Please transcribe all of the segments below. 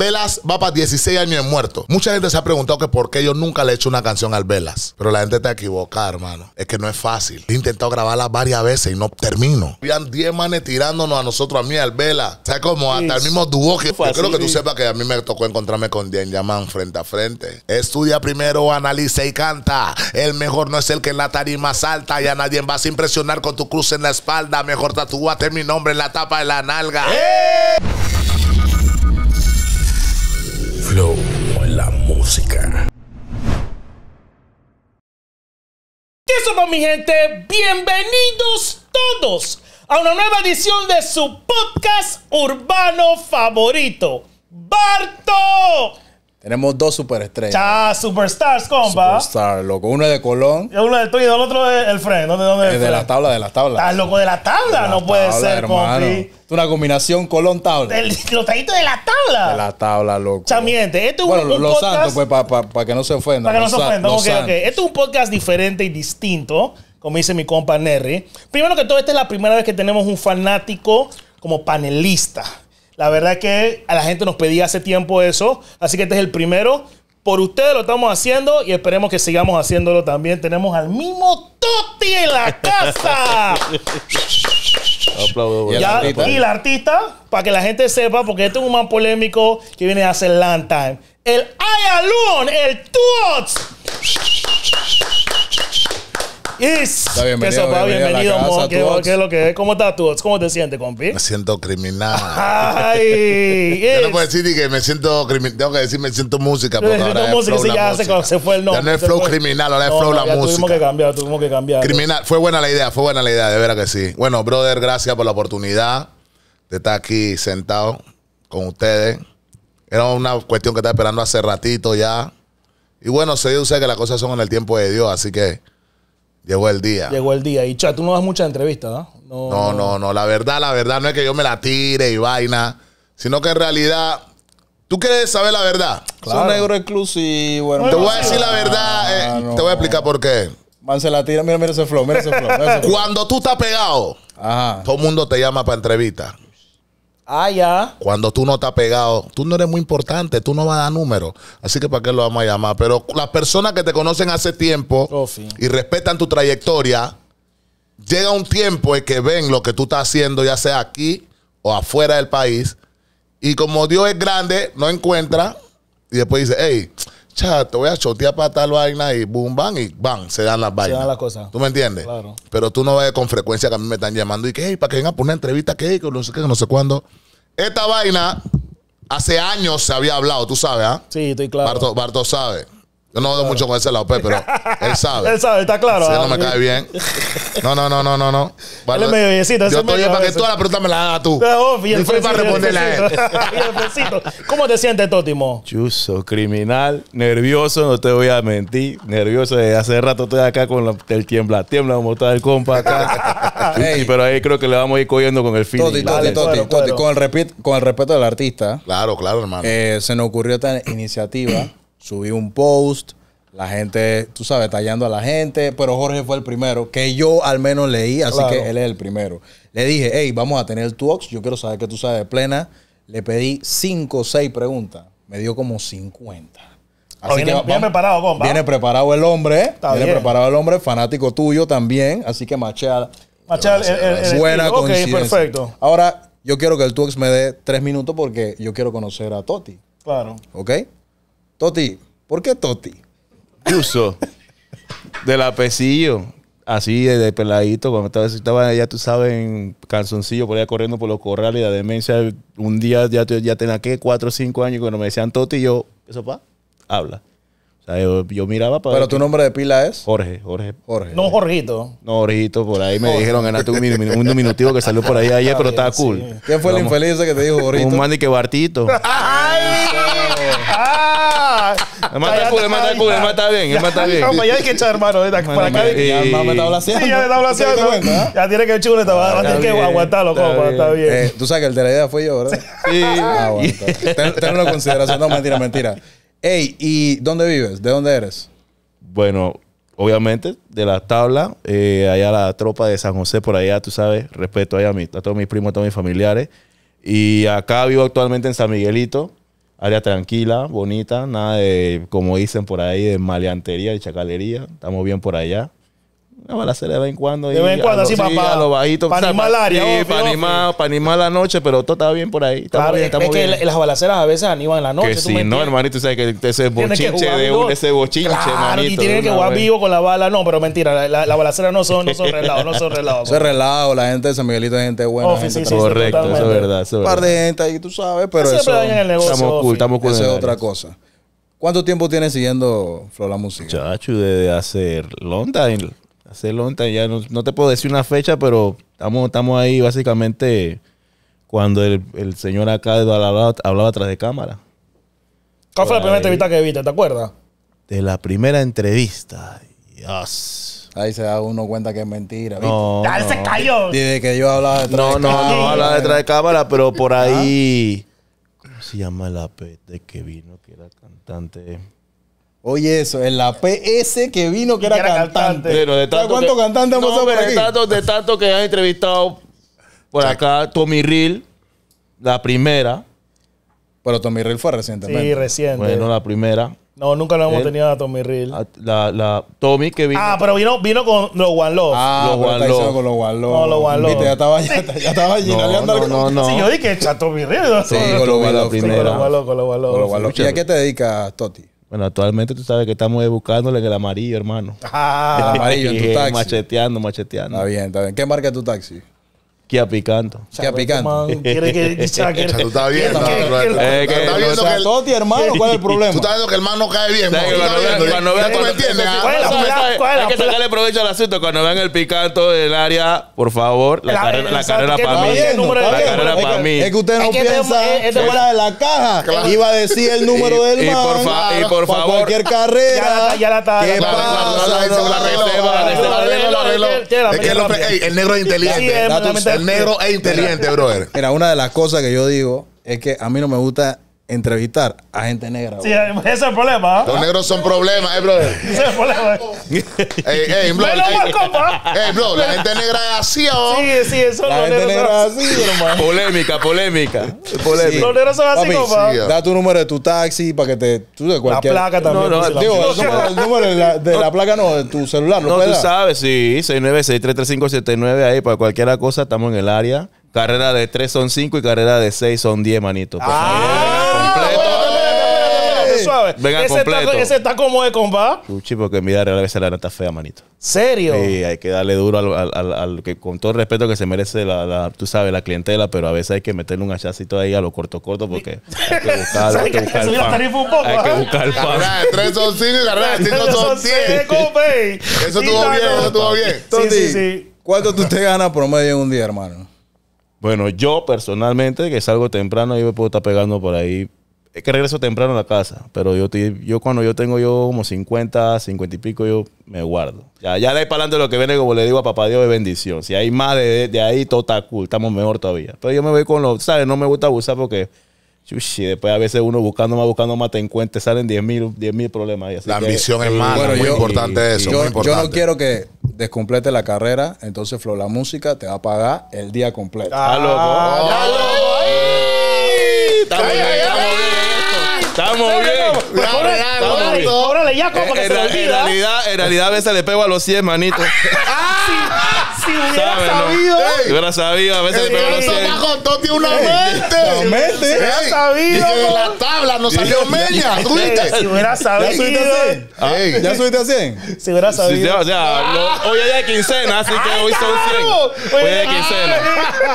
Velas va para 16 años muerto. Mucha gente se ha preguntado que por qué yo nunca le he hecho una canción al Velas. Pero la gente está equivocada, hermano. Es que no es fácil. He intentado grabarla varias veces y no termino. Habían 10 manes tirándonos a nosotros, a mí, al Velas. O sea, como hasta el mismo dúo que... Yo creo que tú sepas que a mí me tocó encontrarme con Dien Yaman frente a frente. Estudia primero, analiza y canta. El mejor no es el que en la tarima salta. Y a nadie va a impresionar con tu cruz en la espalda. Mejor tatúate mi nombre en la tapa de la nalga. ¡Eh! ¿Qué somos, mi gente? Bienvenidos todos a una nueva edición de su podcast urbano favorito, Barto. Tenemos dos superestrellas. Ya, superstars, compa. Superstar, loco. Uno es de Colón. Uno es de y el otro es el Fred. ¿Dónde, dónde es el de la tabla, de la tabla. Estás loco de la tabla, no puede ser, ser, Es Una combinación Colón-tabla. Los trajitos de la tabla. De la tabla, loco. miente. esto es bueno, un, Bueno, los Santos, pues, para que no se ofendan. Para que no se ofendan, ok, santos. ok. Esto es un podcast diferente y distinto, como dice mi compa Nerry. Primero que todo, esta es la primera vez que tenemos un fanático como panelista. La verdad es que a la gente nos pedía hace tiempo eso, así que este es el primero. Por ustedes lo estamos haciendo y esperemos que sigamos haciéndolo también. Tenemos al mismo Toti en la casa. ¿Y, el artista, para que la gente sepa, porque este es un man polémico que viene a hacer Land Time. El I el Tots. Está bienvenido, bienvenido, ¿Qué, es lo que es? ¿Cómo estás tú? ¿Cómo te sientes, compi? Me siento criminal. Ay, Yo no puedo decir ni que me siento criminal. Tengo que decir me siento música. me siento música, ya Se, fue el nombre. Ya no es flow criminal, ahora es flow la música. Tuvimos que cambiar, tuvimos que cambiar. Criminal. Fue buena la idea, fue buena la idea, de verdad que sí. Bueno, brother, gracias por la oportunidad de estar aquí sentado con ustedes. Era una cuestión que estaba esperando hace ratito ya. Y bueno, se dice que las cosas son en el tiempo de Dios, así que Llegó el día. Llegó el día. Y chat, tú no das muchas entrevistas, ¿no? ¿no? No, no, La verdad, la verdad no es que yo me la tire y vaina, sino que en realidad ¿Tú quieres saber la verdad? Claro. un negro exclusivo. Bueno, te voy a decir la verdad. Eh, ah, te voy a explicar por qué. Man, se la tira. Mira, mira ese flow. Mira ese flow. Cuando tú estás pegado, todo el mundo te llama para entrevista. Ah, Cuando tú no estás pegado, tú no eres muy importante, tú no vas a dar números. Así que para qué lo vamos a llamar. Pero las personas que te conocen hace tiempo oh, y respetan tu trayectoria, llega un tiempo en que ven lo que tú estás haciendo, ya sea aquí o afuera del país. Y como Dios es grande, no encuentra. Y después dice, hey, te voy a chotear para tal vaina y boom, bam, y van, se dan las vainas. Se dan las cosas. ¿Tú me entiendes? Claro. Pero tú no ves con frecuencia que a mí me están llamando y que, para que venga a una entrevista, que, no sé qué, no sé cuándo. Esta vaina, hace años se había hablado, tú sabes, ¿ah? Sí, estoy claro. Barto, Barto sabe. Yo no doy mucho con ese lado, pero él sabe. él sabe, está claro. Si no ah, me cae bien. No, no, no, no, no. no. Vale. Él es medio viejecito. Yo estoy para que todas la pregunta me la hagas tú. Oh, y fue para responderle a él. ¿Cómo te sientes, Tótimo? Chuso, criminal, nervioso, no te voy a mentir. Nervioso, desde hace rato estoy acá con el tiembla, tiembla, como está el compa acá. Pero ahí creo que le vamos a ir cogiendo con el feeling. Toti, Toti, con el respeto del artista. Claro, claro, hermano. Eh, se nos ocurrió esta iniciativa subí un post, la gente, tú sabes, tallando a la gente, pero Jorge fue el primero, que yo al menos leí, así que él es el primero. Le dije, hey, vamos a tener el Tuox, yo quiero saber que tú sabes de plena. Le pedí cinco o seis preguntas, me dio como 50. Así viene, preparado, bomba. Viene preparado el hombre, viene preparado el hombre, fanático tuyo también, así que machal. Machea el, Buena perfecto. Ahora, yo quiero que el Tuox me dé tres minutos porque yo quiero conocer a Toti. Claro. ¿Ok? Toti, ¿por qué Toti? Uso del Pesillo, Así de, peladito, cuando estaba, estaba, ya tú sabes, en calzoncillo, por allá corriendo por los corrales, la demencia, un día ya, ya tenía que cuatro o cinco años, cuando me decían Toti, yo, eso pa, habla yo, miraba para. Pero tu nombre de pila es Jorge, Jorge. Jorge. No Jorgito. No Jorgito, por ahí me dijeron en un, diminutivo que salió por ahí ayer, pero estaba cool. ¿Quién fue el infeliz que te dijo Jorgito? Un man que Bartito. ¡Ay! ¡Ah! El está el mata está cool, el bien, el mata bien. No, ya hay que echar mano, para acá. Ya me está blaseando. Sí, ya está blaseando. Eh? Ya tiene que echar chulo va a que aguantarlo, compa, está bien. Eh, tú sabes que el de la idea fue yo, ¿verdad? Sí. Aguanta. Ah, tenlo en consideración, no, mentira, mentira. Hey, ¿y dónde vives? ¿De dónde eres? Bueno, obviamente, de la tabla, eh, allá la tropa de San José, por allá, tú sabes, respeto a, mí, a todos mis primos, a todos mis familiares. Y acá vivo actualmente en San Miguelito, área tranquila, bonita, nada de, como dicen por ahí, de maleantería y chacalería. Estamos bien por allá. La balacera de vez en cuando. De vez en cuando, así papá. Para animar área. para animar, para animar la noche, pero todo está bien por ahí. Claro, es que las balaceras a veces animan en la noche. Que si no, hermanito, sabes que ese bochinche de un, ese bochinche, claro, Y tiene que jugar vivo con la bala. No, pero mentira, las la, la balaceras no son, no son relados, no son relados. son la gente de San Miguelito es gente buena. sí, correcto, eso es verdad. Un par de gente ahí, tú sabes, pero eso. Estamos cool, estamos cool. Eso es otra cosa. ¿Cuánto tiempo tienes siguiendo Flora la Música? Chacho, desde hace long time. Hace long ya no, no, te puedo decir una fecha, pero estamos, ahí básicamente cuando el, el señor acá hablaba, hablaba de cámara. ¿Cuál fue la primera entrevista que viste? ¿Te acuerdas? De la primera entrevista. Dios. Ahí se da uno cuenta que es mentira. ¿viste? No, Dale, se cayó. Dice que yo hablaba detrás no, de no, cámara. No, no, hablaba detrás de cámara, pero por ahí. ¿Cómo se llama el apete que vino? Que era cantante. Oye, eso, en la PS que vino que era, cantante. Pero de tanto ¿Cuántos hemos hablado de tanto, de que han entrevistado por acá, Tommy Reel, la primera. Pero Tommy Reel fue recientemente. Sí, reciente. Bueno, la primera. No, nunca lo hemos tenido a Tommy Reel. La, la, Tommy que vino. Ah, pero vino, vino con los One Love. Ah, ah los One con los los One Viste, ya estaba, ya, ya estaba allí. no, no, no, Sí, yo dije, echa Tommy Reel. Sí, con los One Con los One los ¿Y a qué te dedicas, Toti? Bueno, actualmente tú sabes que estamos buscándole en el amarillo, hermano. Ah, el amarillo en tu taxi. Macheteando, macheteando. Está bien, está bien. ¿Qué marca tu taxi? Que Picanto. a Picanto. Quiere que. Está viendo. Está viendo que. hermano, ¿cuál es el problema? Tú estás viendo que el hermano cae bien. Cuando vean. Hay que sacarle provecho al asunto. Cuando vean el Picanto del área, por favor, la carrera para mí. La carrera para mí. Es que usted no piensa este fuera este de la caja. Iba a decir el número del man. Y por favor. Cualquier carrera. Ya la está. ¿Qué pasa? La reserva. La reserva. El negro es inteligente negro e inteligente, brother. Mira, una de las cosas que yo digo es que a mí no me gusta entrevistar a gente negra. Sí, ese es el problema. ¿ah? Los negros son problemas, eh, brother. Ese es el problema. Eh. ey, ey, bro. ey, bro, la gente negra es así, ¿ah, ¿o? Sí, sí, eso La gente negra es así, hermano. Polémica, polémica. Polémica. Los negros son así, compa. da tu número de tu taxi para que te. La placa también. No, no, el número de la, placa no, de tu celular. No, No, tú sabes, sí. 696 ahí para cualquier cosa, estamos en el área. Carrera de 3 son 5 y carrera de 6 son 10, manito. ah, ese, Está, como de compa. Chuchi, porque mira, a veces la neta fea, manito. ¿Serio? Sí, hay que darle duro al, al, que con todo el respeto que se merece la, tú sabes, la clientela, pero a veces hay que meterle un hachacito ahí a lo corto corto porque hay que buscar, hay que buscar el Hay que ¿eh? buscar el pan. Tres son cinco y la verdad, cinco son siete. Eso estuvo bien, eso estuvo bien. Sí, sí, sí. ¿Cuánto tú te ganas promedio en un día, hermano? Bueno, yo personalmente, que salgo temprano, yo me puedo estar pegando por ahí es que regreso temprano a la casa, pero yo, yo cuando yo tengo yo como 50, 50 y pico, yo me guardo. Ya, ya de ahí para adelante lo que viene, como le digo a papá Dios, de bendición. Si hay más de, ahí, todo está cool, estamos mejor todavía. Pero yo me voy con los, ¿sabes? No me gusta abusar porque, chuchi, después a veces uno buscando más, buscando más, te encuentras, salen 10 mil, 10 mil problemas. la ambición es mala, muy importante eso, yo, no quiero que descomplete la carrera, entonces Flor, la música te va a pagar el día completo. ¡Está ah, loco! Ah. Estamos bien. ya, como eh, que En realidad, en realidad a veces le pego a los 100, manito. Ah, ah, si hubiera ¿sabes, sabido. Si hubiera sabido, a veces. El tiene una mente. La mente. Si hubiera sabido. de la tabla no salió meña. Si hubiera sabido. Ah, ¿Ya subiste a 100? ¿Ya subiste a 100? Si hubiera sabido. hoy es de quincena, así que hoy son 100. Hoy es de quincena.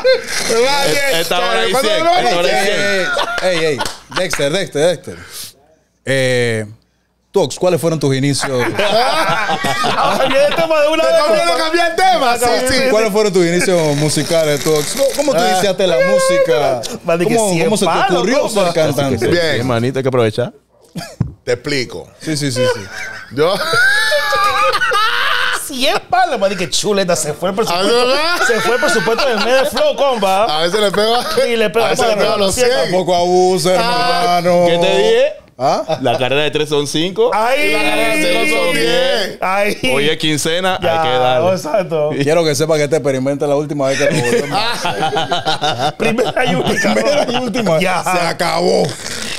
Esta hora hay 100. Esta hora hay 100. Ey, ey. Dexter, Dexter, Dexter. Eh. Tox, ¿cuáles fueron tus inicios? cambié el tema de una vez. cambiar el tema. ¿Cuáles fueron tus inicios musicales, Tox? ¿Cómo tú ah. iniciaste la música? ¿Cómo, se te ocurrió ser cantante? Bien. Hermanita, hay que aprovechar. Te explico. Sí, sí, sí, sí. Yo. 100 palos, man. que chuleta, se fue el presupuesto. Ah, se fue el medio flow, compa. A veces le pega. Y le pega. A veces los 100. Tampoco abusen, ah. hermano. ¿Qué te dije? ¿Ah? La carrera de 3 son 5. ¡Ay! La carrera de cero son 10. Hoy es quincena, hay que darle. Exacto. Quiero que sepa que este experimento la última vez que lo volvemos. Primera y última. Primera y última. Ya. Se acabó.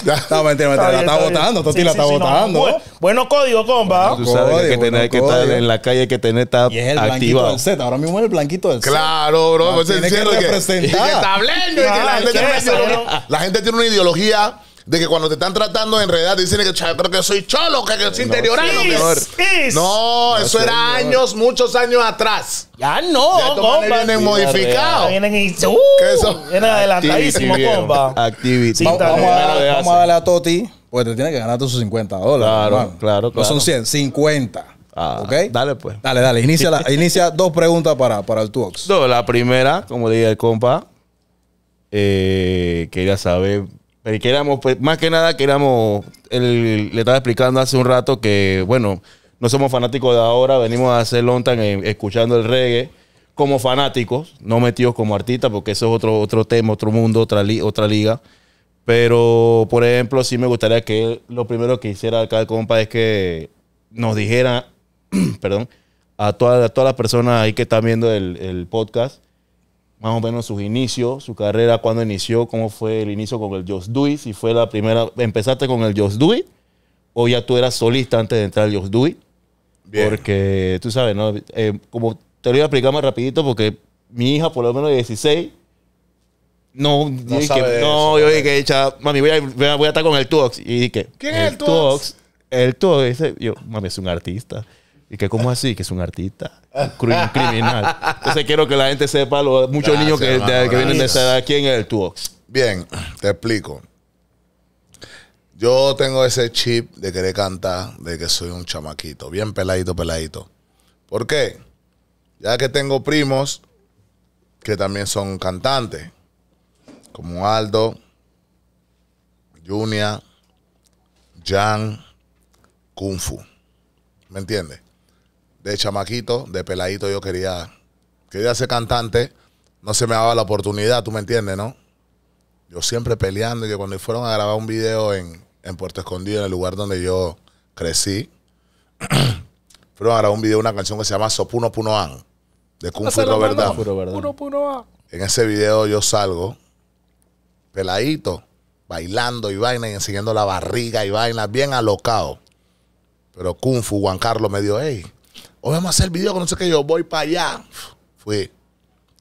Ya. No, mentira, mentira. La está votando. Toti la está votando. Bueno, código, compa. tú sabes que, hay que tener que estar en la calle, hay que tener esta Y es el blanquito del Z. Ahora mismo es el blanquito del Z. Claro, bro. Pues es pues tiene que representar. Y que La gente tiene una ideología de que cuando te están tratando de enredar, dicen que creo que soy cholo, que, que eh, soy interiorano. No, ah, es, no, eso era años, muchos años atrás. Ya no, compa. Vienen modificados. Vienen y, uh, Vienen adelantadísimo compa. Activity. vamos, a, a darle a Toti, pues te tiene que ganar tus 50 dólares. Claro, claro, claro, No son 100, 50. Ah, ¿Ok? Dale, pues. Dale, dale. Inicia, inicia dos preguntas para, para el Tuox. No, la primera, como le dije al compa, eh, quería saber pero eh, queramos, pues, más que nada queramos, le estaba explicando hace un rato que, bueno, no somos fanáticos de ahora, venimos a hacer lontan eh, escuchando el reggae como fanáticos, no metidos como artistas, porque eso es otro, otro tema, otro mundo, otra, otra liga. Pero, por ejemplo, sí me gustaría que lo primero que hiciera acá el compa es que nos dijera, perdón, a todas a las personas ahí que están viendo el, el, podcast, más o menos sus inicios, su carrera, cuándo inició, cómo fue el inicio con el Just Do It, si fue la primera, empezaste con el Just Do It o ya tú eras solista antes de entrar al Just Do It. Porque tú sabes, ¿no? Eh, como te lo iba a explicar más rapidito porque mi hija, por lo menos de 16, no, no, yo dije, no, mami, voy a, voy a, estar con el Tox Y dije, ¿quién es el Tox El Tuox, yo, mami, es un artista. Y que, ¿cómo así? Que es un artista, un criminal. Entonces quiero que la gente sepa, los, muchos niños que, vienen de esa edad, ¿quién es el Tuox? Bien, te explico. Yo tengo ese chip de querer cantar, de que soy un chamaquito, bien peladito, peladito. ¿Por qué? Ya que tengo primos que también son cantantes, como Aldo, Junia, Jan, Kung Fu. ¿Me entiendes? de chamaquito, de peladito, yo quería, quería ser cantante. No se me daba la oportunidad, tú me entiendes, ¿no? Yo siempre peleando. que cuando fueron a grabar un video en, Puerto Escondido, en el lugar donde yo crecí, fueron a grabar un video, una canción que se llama Sopuno Punoan, de Kung Fu Robert En ese video yo salgo, peladito, bailando y vaina y enseñando la barriga y vaina, bien alocado. Pero Kung Fu, Juan Carlos me dio, hey, Hoy oh, vamos a hacer el video que no sé qué, yo voy para allá. Fui.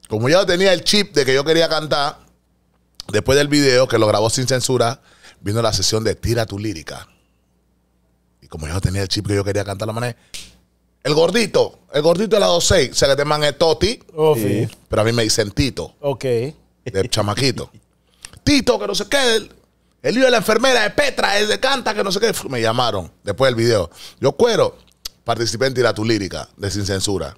Como ya tenía el chip de que yo quería cantar, después del video que lo grabó sin censura, vino la sesión de Tira tu lírica. Y como yo tenía el chip que yo quería cantar, la manera. El gordito, el gordito de la 26, se le te el Toti. Oh, Pero a mí me dicen Tito. Ok. De chamaquito. Tito, que no sé qué. El hijo de la enfermera de Petra, el de canta, que no sé qué. Me llamaron después del video. Yo cuero participé en Tira tu lírica de Sin Censura.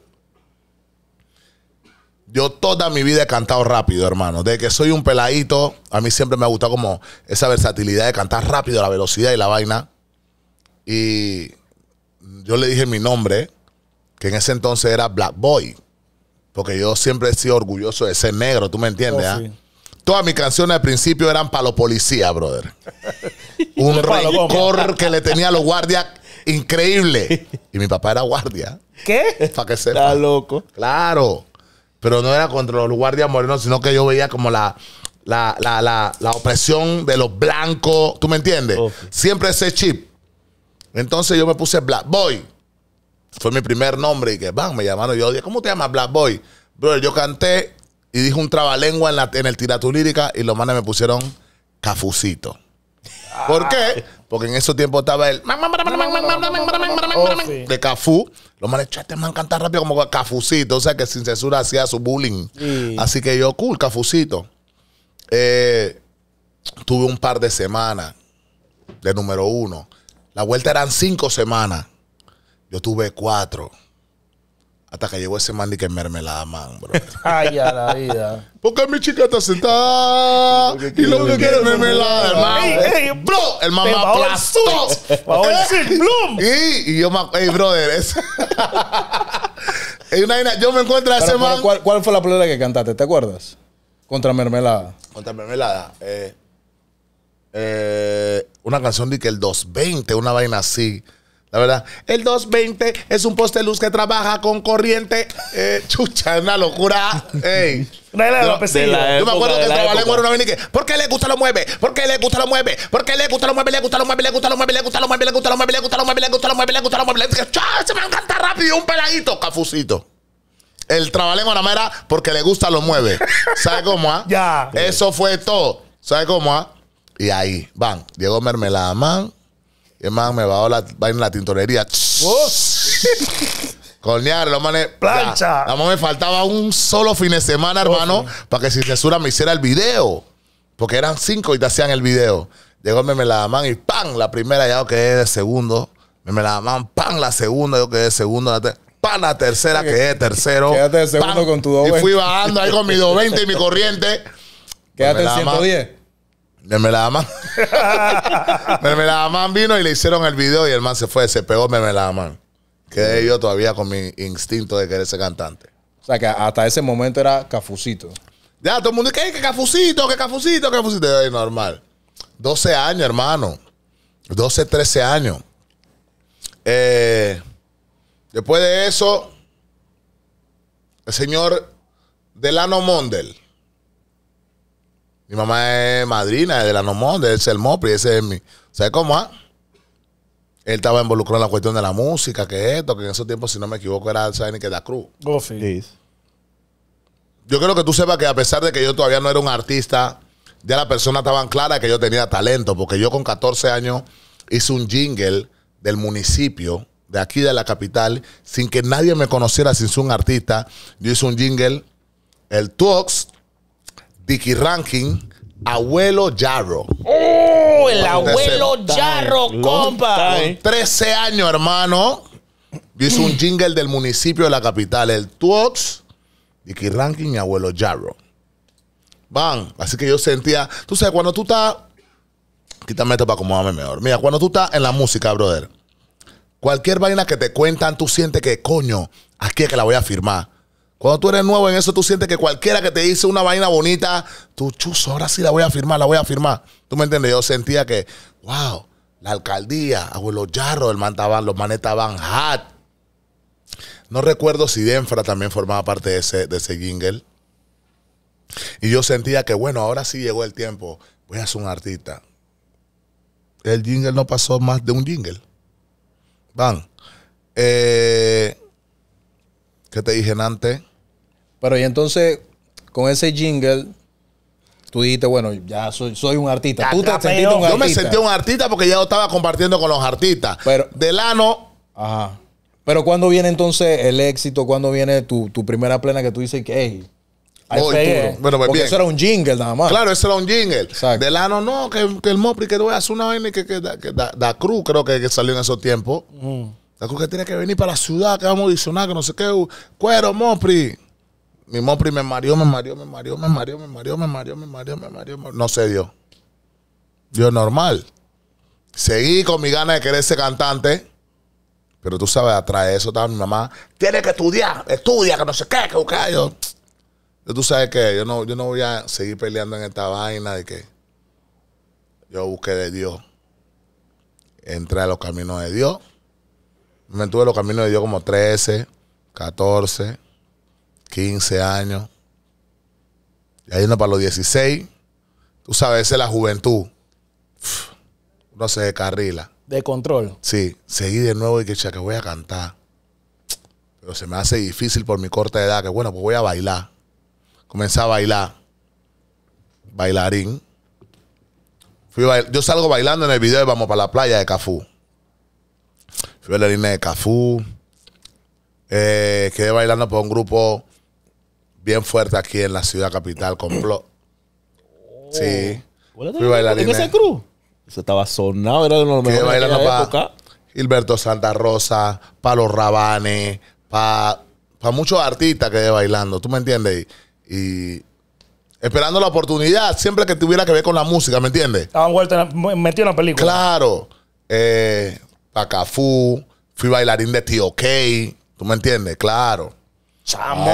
Yo toda mi vida he cantado rápido, hermano. De que soy un peladito, a mí siempre me ha gustado como esa versatilidad de cantar rápido, la velocidad y la vaina. Y yo le dije mi nombre, que en ese entonces era Black Boy. Porque yo siempre he sido orgulloso de ser negro, ¿tú me entiendes? Oh, ah? Todas mis canciones al principio eran para los policías, brother. un rencor que le tenía a los guardias Increíble. Y mi papá era guardia. ¿Qué? Para que sepa. loco. Claro. Pero no era contra los guardias morenos, sino que yo veía como la, la, opresión de los blancos. ¿Tú me entiendes? Siempre ese chip. Entonces yo me puse Black Boy. Fue mi primer nombre y que, van, me llamaron. Yo dije, ¿cómo te llamas Black Boy? Bro, yo canté y dije un trabalengua en, la, en el tiratú lírica y los manes me pusieron Cafucito. ¿Por qué? Porque en esos tiempos estaba el de Cafú. Los manes, me man rápido como Cafucito. O sea que sin censura hacía su bullying. Así que yo, cool, Cafucito. tuve un par de semanas de número uno. La vuelta eran cinco semanas. Yo tuve cuatro. Hasta que llegó ese man y que mermelada man, bro. Ay, a la vida. Porque mi chica está sentada y lo que quiere es mermelada, hermano. Ey, ey, bro. El mamá aplastó. Bloom. Y, y yo me... Ey, brother. Es... una, yo me encuentro a ese man... ¿cuál, fue la plena que cantaste? ¿Te acuerdas? Contra mermelada. Contra mermelada. Eh, eh, una canción de que el 220, una vaina así. La verdad. El 220 es un poste de luz que trabaja con corriente. Eh, chucha, una locura. Ey. Yo me acuerdo que Trabalengo en una vaina ¿por qué le gusta lo mueve? ¿Por qué le gusta lo mueve? ¿Por qué le gusta lo mueve? Le gusta lo mueve, le gusta lo mueve, le gusta lo mueve, le gusta lo mueve, le gusta lo mueve, le gusta lo mueve, le gusta lo mueve. Le Se me encanta rápido un peladito, cafucito. El trabalengo nada más era porque le gusta lo mueve. ¿Sabes cómo, ah? Ya. Eso fue todo. ¿Sabes cómo, ah? Y ahí, van. Diego Mermelada Man y más me bajó la vaina en la tintorería. Oh. Cornear, lo manes. ¡Plancha! Nada más me faltaba un solo fin de semana, hermano, para que sin censura me hiciera el video. Porque eran cinco y te hacían el video. Llegó me la man y ¡pam! La primera ya quedé de segundo. Me la man, ¡pam! La segunda, yo quedé de segundo. La ¡pam! La tercera, quedé de tercero. Quédate de segundo con tu 220. Y fui bajando ahí con mi 220 y mi corriente. Quédate pues en 110. Mermelada Man vino y le hicieron el video y el man se fue, se pegó Man. Que yo todavía con mi instinto de querer ser cantante. O sea, que hasta ese momento era cafucito. Ya, todo el mundo, dice que cafucito? que cafucito? que cafucito? normal. 12 años, hermano. 12, 13 años. Eh, después de eso, el señor Delano Mondel mi mamá es madrina de la Nomón, de Mopri, ese es mi. ¿Sabes cómo? Ah? Él estaba involucrado en la cuestión de la música, que esto, que en esos tiempos, si no me equivoco, era ¿saben? que da cruz. Oh, yo quiero que tú sepas que a pesar de que yo todavía no era un artista, ya la persona estaban clara que yo tenía talento, porque yo con 14 años hice un jingle del municipio, de aquí de la capital, sin que nadie me conociera, sin ser un artista. Yo hice un jingle, el Tux... Dicky Ranking, Abuelo Jarro. ¡Oh! El abuelo Jarro, compa. 13 años, hermano. Hizo un jingle del municipio de la capital, el Tuox, Dicky Rankin y Abuelo Jarro. Van. Así que yo sentía. Tú sabes, cuando tú estás. Quítame esto para acomodarme mejor. Mira, cuando tú estás en la música, brother. Cualquier vaina que te cuentan, tú sientes que, coño, aquí es que la voy a firmar. Cuando tú eres nuevo en eso, tú sientes que cualquiera que te dice una vaina bonita, tú, chuzo, ahora sí la voy a firmar, la voy a firmar. ¿Tú me entiendes? Yo sentía que, wow, la alcaldía, abuelo Jarro, el man los manetas van hat. No recuerdo si Denfra también formaba parte de ese, de ese jingle. Y yo sentía que, bueno, ahora sí llegó el tiempo, voy a ser un artista. El jingle no pasó más de un jingle. Van. Eh que te dije antes. Pero y entonces, con ese jingle, tú dijiste, bueno, ya soy, un artista. tú te sentiste un artista. Yo me sentí un artista porque ya lo estaba compartiendo con los artistas. Pero, Delano. Ajá. Pero cuando viene entonces el éxito? cuando viene tu, primera plena que tú dices que, hey, bueno, pues eso era un jingle nada más. Claro, eso era un jingle. Exacto. Delano, no, que, el Mopri que voy a hacer una vaina que, que, da, Cruz, creo que, que salió en esos tiempos. Mm. La que tiene que venir para la ciudad, que vamos a disonar, que no sé qué. Cuero, Mopri. Mi Mopri me mareó, me mareó, me mareó, me mareó, me mareó, me mareó, me mareó, me mareó. No sé, Dios. Dios, normal. Seguí con mi gana de querer ser cantante. Pero tú sabes, atrás de eso estaba mi mamá. tiene que estudiar, estudia, que no sé qué, que Dios. Yo, tú sabes que yo no, yo no voy a seguir peleando en esta vaina de que yo busqué de Dios. Entré a los caminos de Dios. Me tuve los caminos de Dios como 13, 14, 15 años. Y ahí uno para los 16. Tú sabes, esa es la juventud. Uno se descarrila. De control. Sí, seguí de nuevo y que, que voy a cantar. Pero se me hace difícil por mi corta edad, que bueno, pues voy a bailar. Comencé a bailar. Bailarín. Yo salgo bailando en el video y Vamos para la playa de Cafú. Fui la línea de Cafú. Eh, quedé bailando para un grupo bien fuerte aquí en la ciudad capital, con... Oh. Sí. Fui ese Eso estaba sonado, era de los mejores bailando para época. Santa Rosa, para los Rabanes, para muchos artistas que quedé bailando, ¿tú me entiendes? Y, esperando la oportunidad, siempre que tuviera que ver con la música, ¿me entiendes? Estaban vuelta, metido en la película. Claro. Eh, Pacafú, fui bailarín de Tío K. ¿Tú me entiendes? Claro. ¡Chamo!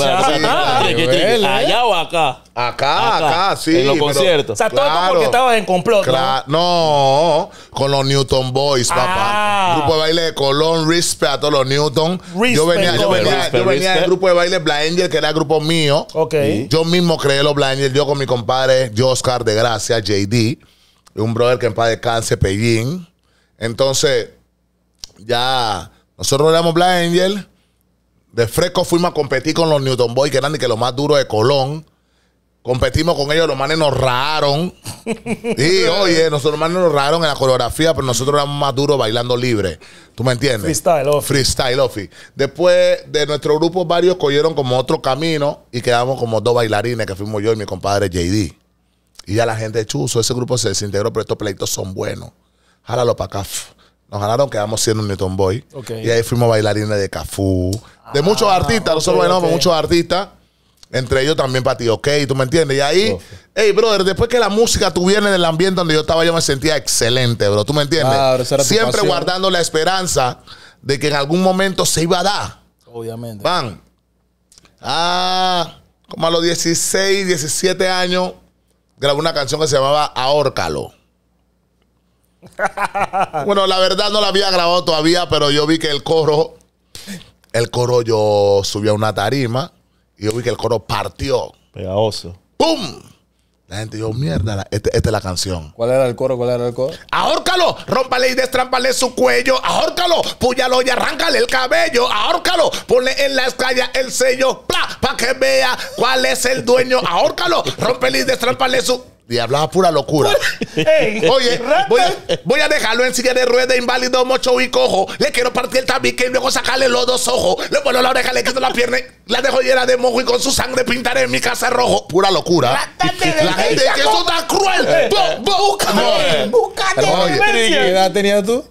¿Allá o acá? Acá, acá, sí. En los conciertos. O sea, todo porque estabas en complot, ¿no? No, con los Newton Boys, papá. Ah. Grupo de baile de Colón, Rispe, a todos los Newton. yo venía, yo venía, yo venía del grupo de baile Black Angel, que era el grupo mío. Ok. Yo mismo creé los Black Angel, yo con mi compadre, yo Oscar de Gracia, JD, un brother que en paz descanse, Pellín. Entonces, ya nosotros éramos Black Angel. De fresco fuimos a competir con los Newton Boys, que eran que los más duro de Colón. Competimos con ellos, los manes nos rajaron. Y oye, nosotros los manes nos rajaron en la coreografía, pero nosotros éramos más duros bailando libre. ¿Tú me entiendes? Freestyle, off. Freestyle, offi. Después de nuestro grupo, varios cogieron como otro camino y quedamos como dos bailarines, que fuimos yo y mi compadre JD. Y ya la gente chuso, ese grupo se desintegró, pero estos pleitos son buenos jálalo para CAF. Nos jalaron, quedamos siendo un Newton Boy. Y ahí fuimos bailarines de Cafú. de ah, muchos artistas, no solo bailamos, muchos artistas. Entre ellos también para ti, ok, tú me entiendes. Y ahí, hey, brother, después que la música tuviera en el ambiente donde yo estaba, yo me sentía excelente, bro. ¿Tú me entiendes? Siempre guardando la esperanza de que en algún momento se iba a dar. Obviamente. Van. Ah, como a los 16, 17 años, grabé una canción que se llamaba Ahórcalo. bueno, la verdad no la había grabado todavía, pero yo vi que el coro, el coro yo subí a una tarima y yo vi que el coro partió. Pegajoso. ¡Pum! La gente dijo, mierda, este, esta es la canción. ¿Cuál era el coro? ¿Cuál era el coro? Ahórcalo, rómpale y destrámpale su cuello. Ahórcalo, púyalo y arráncale el cabello. Ahórcalo, ponle en la escalla el sello, ¡pla! para que vea cuál es el dueño. Ahórcalo, rómpale y destrámpale su y hablaba pura locura. Oye, voy a, dejarlo en silla de ruedas inválido, mocho y cojo. Le quiero partir el tabique y luego sacarle los dos ojos. Le pongo la oreja, le quito la pierna, la dejo llena de mojo y con su sangre pintaré mi casa rojo. Pura locura. la gente que es tan cruel. Eh. Búscate, ¿qué edad tenías tú?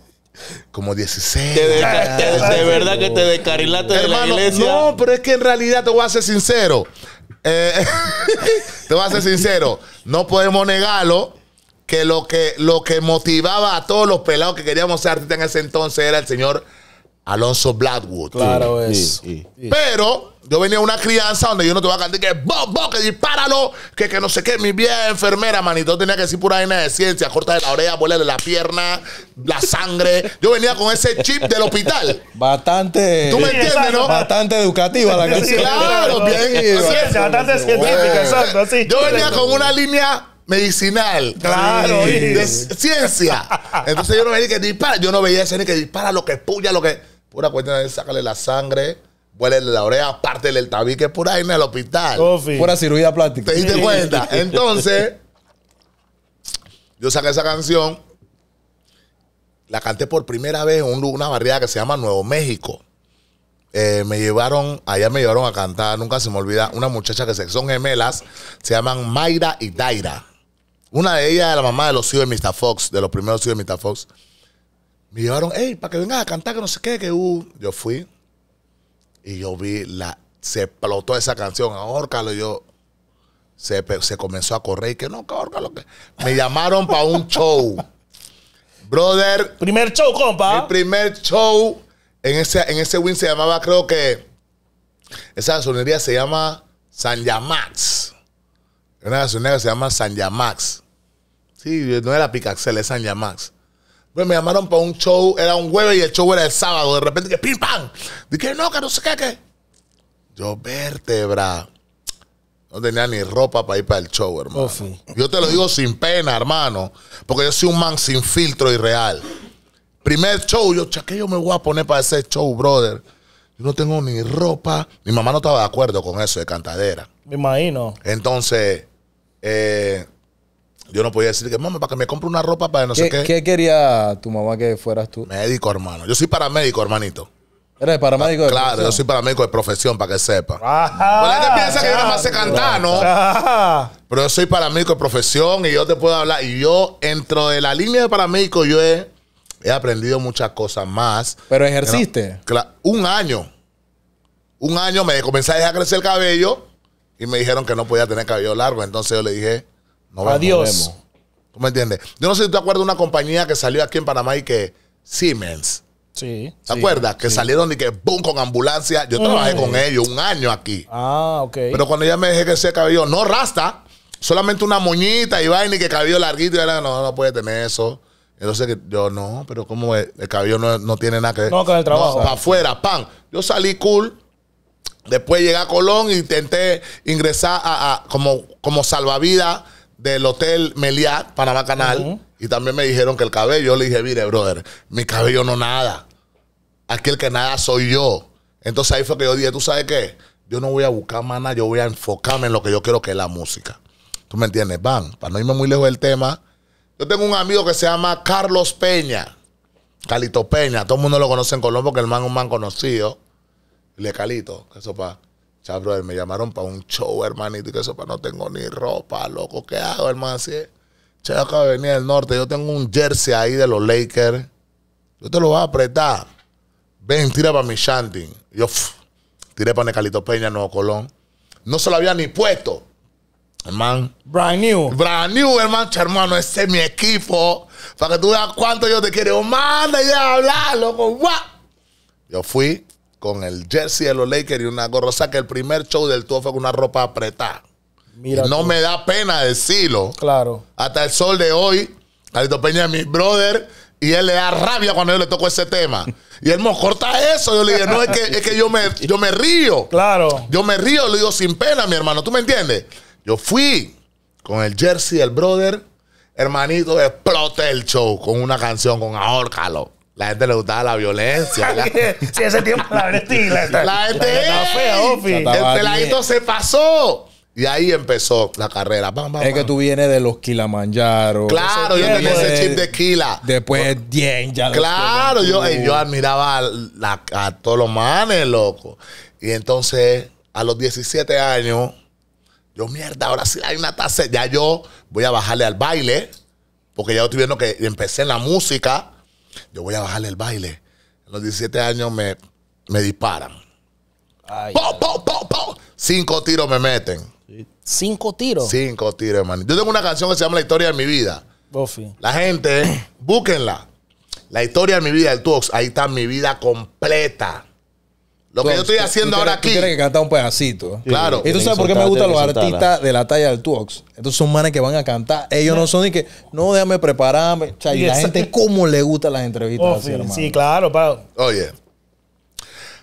Como 16. De, ah, verdad, que te descarilaste de la iglesia. No, pero es que en realidad te voy a ser sincero. Eh, te voy a ser sincero, no podemos negarlo que lo que lo que motivaba a todos los pelados que queríamos ser artistas en ese entonces era el señor Alonso Blackwood. Claro, es. Pero yo venía a una crianza donde yo no te voy a cantar que bo, bo, que dispáralo, que, no sé qué. Mi vieja enfermera, manito, tenía que decir pura vaina de ciencia, corta de la oreja, vuela de la pierna, la sangre. Yo venía con ese chip del hospital. Bastante. ¿Tú me entiendes, no? Bastante educativa la canción. Claro, bien. bastante científica, exacto, sí Yo venía con una línea medicinal. Claro. De ciencia. Entonces yo no veía que dispara. Yo no veía ese ni que dispara lo que puya, lo que. Pura cuestión de sacarle la sangre Huele la oreja, Parte del tabique, Por ahí en el hospital. Coffee. Pura cirugía plástica. ¿Te diste cuenta? Entonces, yo saqué esa canción, la canté por primera vez en una barriada que se llama Nuevo México. Eh, me llevaron, allá me llevaron a cantar, nunca se me olvida, una muchacha que son gemelas, se llaman Mayra y Daira. Una de ellas era la mamá de los hijos de Mr. Fox, de los primeros hijos de Mr. Fox. Me llevaron, hey, para que vengas a cantar, que no sé qué, que uh. Yo fui, y yo vi la. Se explotó esa canción, ahórcalo. lo yo. Se, comenzó a correr y que no, que lo Que... Me llamaron para un show. Brother. Primer show, compa. El primer show en ese, en ese win se llamaba, creo que. Esa sonería se llama San Yamax. Una sonería se llama San Yamax. Sí, no era Picaxel, es San Yamax. Pues me llamaron para un show, era un jueves y el show era el sábado. De repente que pim pam. Dije, no, que no sé qué, qué. Yo, vértebra. No tenía ni ropa para ir para el show, hermano. Oh, yo te lo digo sin pena, hermano. Porque yo soy un man sin filtro y real. Primer show, yo, ¿qué yo me voy a poner para ese show, brother? Yo no tengo ni ropa. Mi mamá no estaba de acuerdo con eso de cantadera. Me imagino. Entonces, eh, yo no podía decir que, mami para que me compre una ropa para no sé qué. ¿Qué quería tu mamá que fueras tú? Médico, hermano. Yo soy paramédico, hermanito. ¿Eres paramédico? De claro, yo soy paramédico de profesión, para que sepa. Ajá, ah, pues la piensa que yo nada más sé cantar, ¿no? Ah. Pero yo soy paramédico de profesión y yo te puedo hablar. Y yo, dentro de la línea de paramédico, yo he, aprendido muchas cosas más. ¿Pero ejerciste? un año. Un año me comencé a dejar crecer el cabello y me dijeron que no podía tener cabello largo. Entonces yo le dije Adiós. ¿Tú me entiendes? Yo no sé si tú acuerdas de una compañía que salió aquí en Panamá y que Siemens. Sí. ¿Te acuerdas? Que salieron y que boom con ambulancia. Yo trabajé con mm. ellos un año aquí. Ah, ok. Pero cuando ya me dejé que se cabello, no rasta, solamente una moñita y vaina y que cabello larguito. Y era, no, no puede tener eso. Entonces que yo, no, pero como el, cabello no, tiene nada que ver. No, con el trabajo. para afuera, pan. Yo salí cool. Después llegué a Colón e intenté ingresar a como, como salvavidas del Hotel Meliá, Panamá Canal, y también me dijeron que el cabello, yo le dije, mire, brother, mi cabello no nada. Aquel que nada soy yo. Entonces ahí fue que yo dije, ¿tú sabes qué? Yo no voy a buscar nada yo voy a enfocarme en lo que yo quiero que es la música. ¿Tú me entiendes? Van, para no irme muy lejos del tema, yo tengo un amigo que se llama Carlos Peña. Calito Peña, todo el mundo lo conoce en Colombia porque el man es un man conocido. Le Calito, eso sopa. Chá, me llamaron para un show, hermanito, que eso, para no tengo ni ropa, loco, ¿qué hago, hermano? Así es. acaba de venía del norte, yo tengo un jersey ahí de los Lakers. Yo te lo voy a apretar. Ven, tira para mi shanty. Yo tiré para Necalito Peña, Nuevo Colón. No se lo había ni puesto. Hermano. Brand new. Brand new, hermano. Hermano, ese es mi equipo. Para que tú veas cuánto yo te quiero. Manda ya hablar, loco. Yo fui, con el jersey de los Lakers y una gorra. O que el primer show del tour fue con una ropa apretada. Mira no me da pena decirlo. Claro. Hasta el sol de hoy, Alito Peña es mi brother y él le da rabia cuando yo le toco ese tema. Y él me corta eso. Yo le dije, no, es que, yo, me, yo me río. Claro. Yo me río, lo digo sin pena, mi hermano. ¿Tú me entiendes? Yo fui con el jersey del brother. Hermanito, exploté el show con una canción con Ahorcalo. La gente le gustaba la violencia. ese tiempo la gente. La, gente. el peladito se pasó. Y ahí empezó la carrera. es que tú vienes de los Kilimanjaro. Claro, yo tenía ese chip de Kila. Después 10 ya. Claro, yo, yo admiraba a, todos los manes, loco. Y entonces, a los 17 años, yo, mierda, ahora sí hay una tasa. Ya yo voy a bajarle al baile, porque ya estoy viendo que empecé en la música yo voy a bajarle el baile. A los 17 años me, me disparan. Cinco tiros me meten. ¿Cinco tiros? Cinco tiros, hermano. Yo tengo una canción que se llama La historia de mi vida. La gente, búsquenla. La historia de mi vida, el Tux Ahí está mi vida completa. Lo que yo estoy haciendo ahora aquí. Tienes que cantar un pedacito. Claro. Y tú sabes por qué me gustan los artistas de la talla del Tuox. Entonces son manes que van a cantar. Ellos no son ni que, no, déjame prepararme. chay y la gente, ¿cómo le gustan las entrevistas oh, así, Sí, claro, Pau. Oye.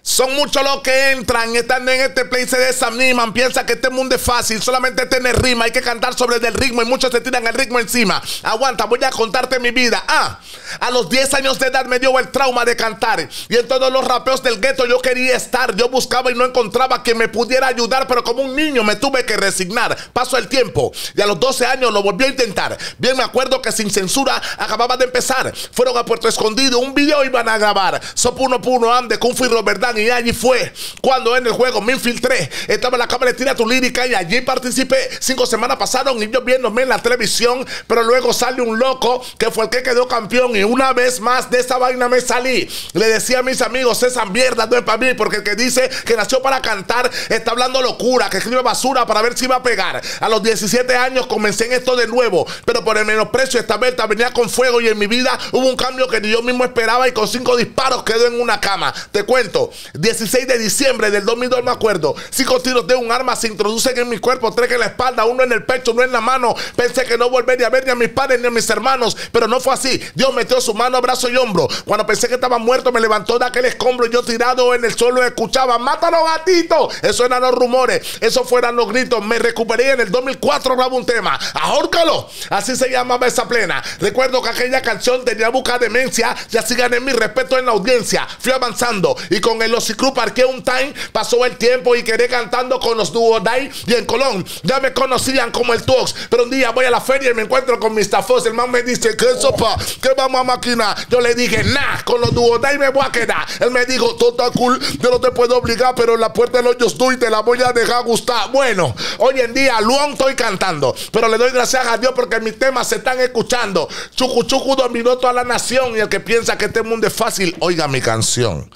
Son muchos los que entran, están en este play, se desaniman, piensan que este mundo es fácil, solamente tener rima, hay que cantar sobre el ritmo y muchos se tiran el ritmo encima. Aguanta, voy a contarte mi vida. Ah, a los 10 años de edad me dio el trauma de cantar y en todos los rapeos del gueto yo quería estar, yo buscaba y no encontraba que me pudiera ayudar, pero como un niño me tuve que resignar. Pasó el tiempo y a los 12 años lo volví a intentar. Bien me acuerdo que sin censura acababa de empezar. Fueron a Puerto Escondido, un video iban a grabar. So Puno Ande, Kung Fu y verdad y allí fue cuando en el juego me infiltré. Estaba en la cámara de Tira tu lírica y allí participé. Cinco semanas pasaron y yo viéndome en la televisión, pero luego sale un loco que fue el que quedó campeón y una vez más de esa vaina me salí. Le decía a mis amigos, esa mierda no es para mí porque el que dice que nació para cantar está hablando locura, que escribe basura para ver si va a pegar. A los 17 años comencé en esto de nuevo, pero por el menosprecio esta vez venía con fuego y en mi vida hubo un cambio que yo mismo esperaba y con cinco disparos quedó en una cama. Te cuento, 16 de diciembre del 2002, me acuerdo. Cinco tiros de un arma se introducen en mi cuerpo, tres en la espalda, uno en el pecho, uno en la mano. Pensé que no volvería a ver ni a mis padres ni a mis hermanos, pero no fue así. Dios metió su mano, brazo y hombro. Cuando pensé que estaba muerto, me levantó de aquel escombro y yo tirado en el suelo escuchaba, mátalo gatito. Eso eran los rumores, eso fueran los gritos. Me recuperé en el 2004, grabó un tema, ahórcalo. Así se llamaba esa plena. Recuerdo que aquella canción tenía busca demencia, ya sigan en mi respeto en la audiencia. Fui avanzando y con el los ciclos parqué un time. Pasó el tiempo y quedé cantando con los Duodai y en Colón. Ya me conocían como el Tuox, Pero un día voy a la feria y me encuentro con Mr. Fox. El man me dice, ¿qué sopa? ¿Qué vamos a maquinar? Yo le dije, nah, con los Duodai me voy a quedar. Él me dijo, total cool, yo no te puedo obligar, pero en la puerta del hoyo estoy y te la voy a dejar gustar. Bueno, hoy en día, Luon estoy cantando. Pero le doy gracias a Dios porque mis temas se están escuchando. Chucu Chucu dominó toda la nación y el que piensa que este mundo es fácil, oiga mi canción.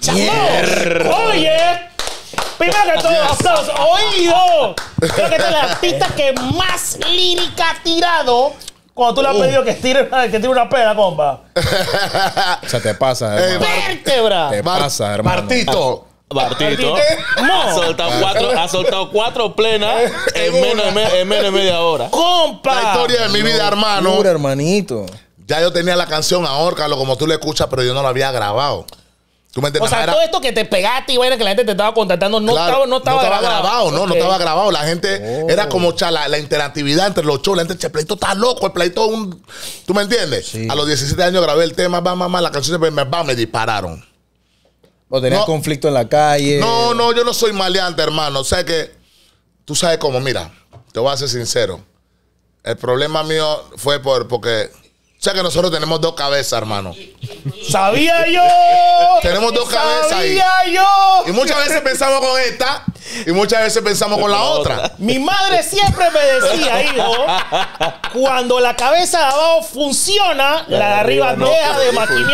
Oye, primero que todo, oído. Creo que es el artista que más lírica ha tirado. Cuando tú le has uh. pedido que tire, que tire una peda, compa. Se te pasa, hermano. ¡Vértebra! Te pasa, hermano. Martito. Martito. ha soltado, cuatro, ha soltado cuatro plenas eh, en menos, de en menos de media hora. Compa. La historia de mi vida, hermano. hermanito. Ya yo tenía la canción Ahórcalo, como tú la escuchas, pero yo no la había grabado. ¿Tú me entiendes? O sea, todo esto que te pegaste y bueno que la gente te estaba contactando, no, estaba, no estaba, no estaba grabado. no, no estaba grabado. La gente oh. era como chala, la interactividad entre los shows. La gente, el pleito está loco, el pleito un. ¿Tú me entiendes? A los 17 años grabé el tema, va, mamá, la canción se me, me dispararon. O tenías conflicto en la calle. No, no, yo no soy maleante, hermano. O sea que tú sabes cómo, mira, te voy a ser sincero. El problema mío fue por, porque que nosotros tenemos dos cabezas, hermano. ¡Sabía yo! Tenemos dos cabezas ¡Sabía yo! Y muchas veces pensamos con esta y muchas veces pensamos con la otra. Mi madre siempre me decía, hijo, cuando la cabeza de abajo funciona, la, de arriba, no, deja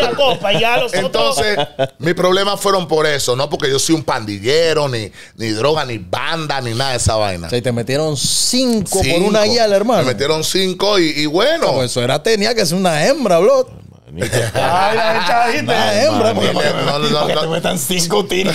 de copa. Y ya Entonces, mis problemas fueron por eso, no porque yo soy un pandillero, ni, ni droga, ni banda, ni nada de esa vaina. O y te metieron cinco, por una guía, hermano. te metieron cinco y, bueno. eso era, tenía que ser una hembra, bro. Ay, la hembra. no, este metan cinco tiros,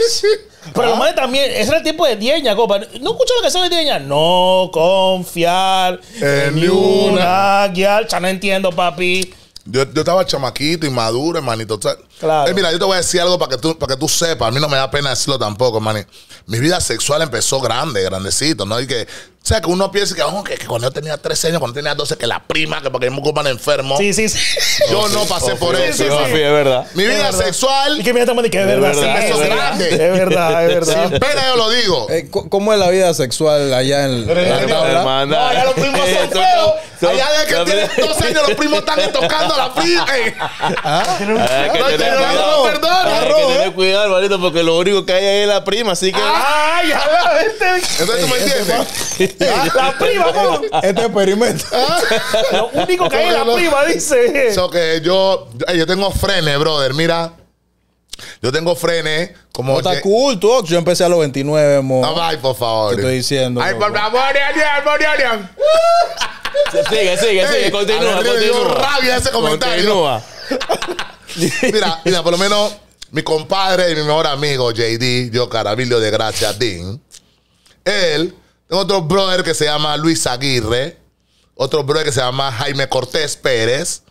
Pero lo ah. también, ese era el tiempo de Dieña, compa. ¿No lo que canción de Dieña? No confiar en ni una Ya no entiendo, papi. Yo, yo estaba chamaquito, inmaduro, hermanito. O sea, Claro. Eh, mira, yo te voy a decir algo para que, tú, para que tú sepas. A mí no me da pena decirlo tampoco, mani. Mi vida sexual empezó grande, grandecito, ¿no? Y que, o sea, que uno piensa que, oh, que, cuando yo tenía 13 años, cuando tenía 12, que la prima, que porque me ocupan enfermo. Sí, sí, sí. Yo no pasé oh, por eso. Mi vida sexual. Y que mira, que es verdad. Empezó grande. Es verdad, es verdad. Sin pena yo lo digo. Eh, ¿Cómo es la vida sexual allá en la hermana? No, allá los primos son feos. Allá de que tienen 12 años, los primos están tocando a la prima. ¿Ah? ah Perdón, perdón. Hay que cuidado, hermanito, porque lo único que hay ahí es la prima, así que. ¡Ay, ya la este! Entonces tú me entiendes. La prima, ¿cómo? Este experimento. Lo único que hay es la prima, dice. Eso que yo. Yo tengo frenes, brother. Mira. Yo tengo frenes como. No está Yo empecé a los 29, mo. No, ay, por favor. Te estoy diciendo. Ay, por favor, Arian, Sigue, sigue, sigue. Continúa, continúa. rabia ese comentario. Continúa. Mira, mira, por lo menos mi compadre y mi mejor amigo JD, yo Carabillo de Gracia Dean, él, tengo otro brother que se llama Luis Aguirre, otro brother que se llama Jaime Cortés Pérez,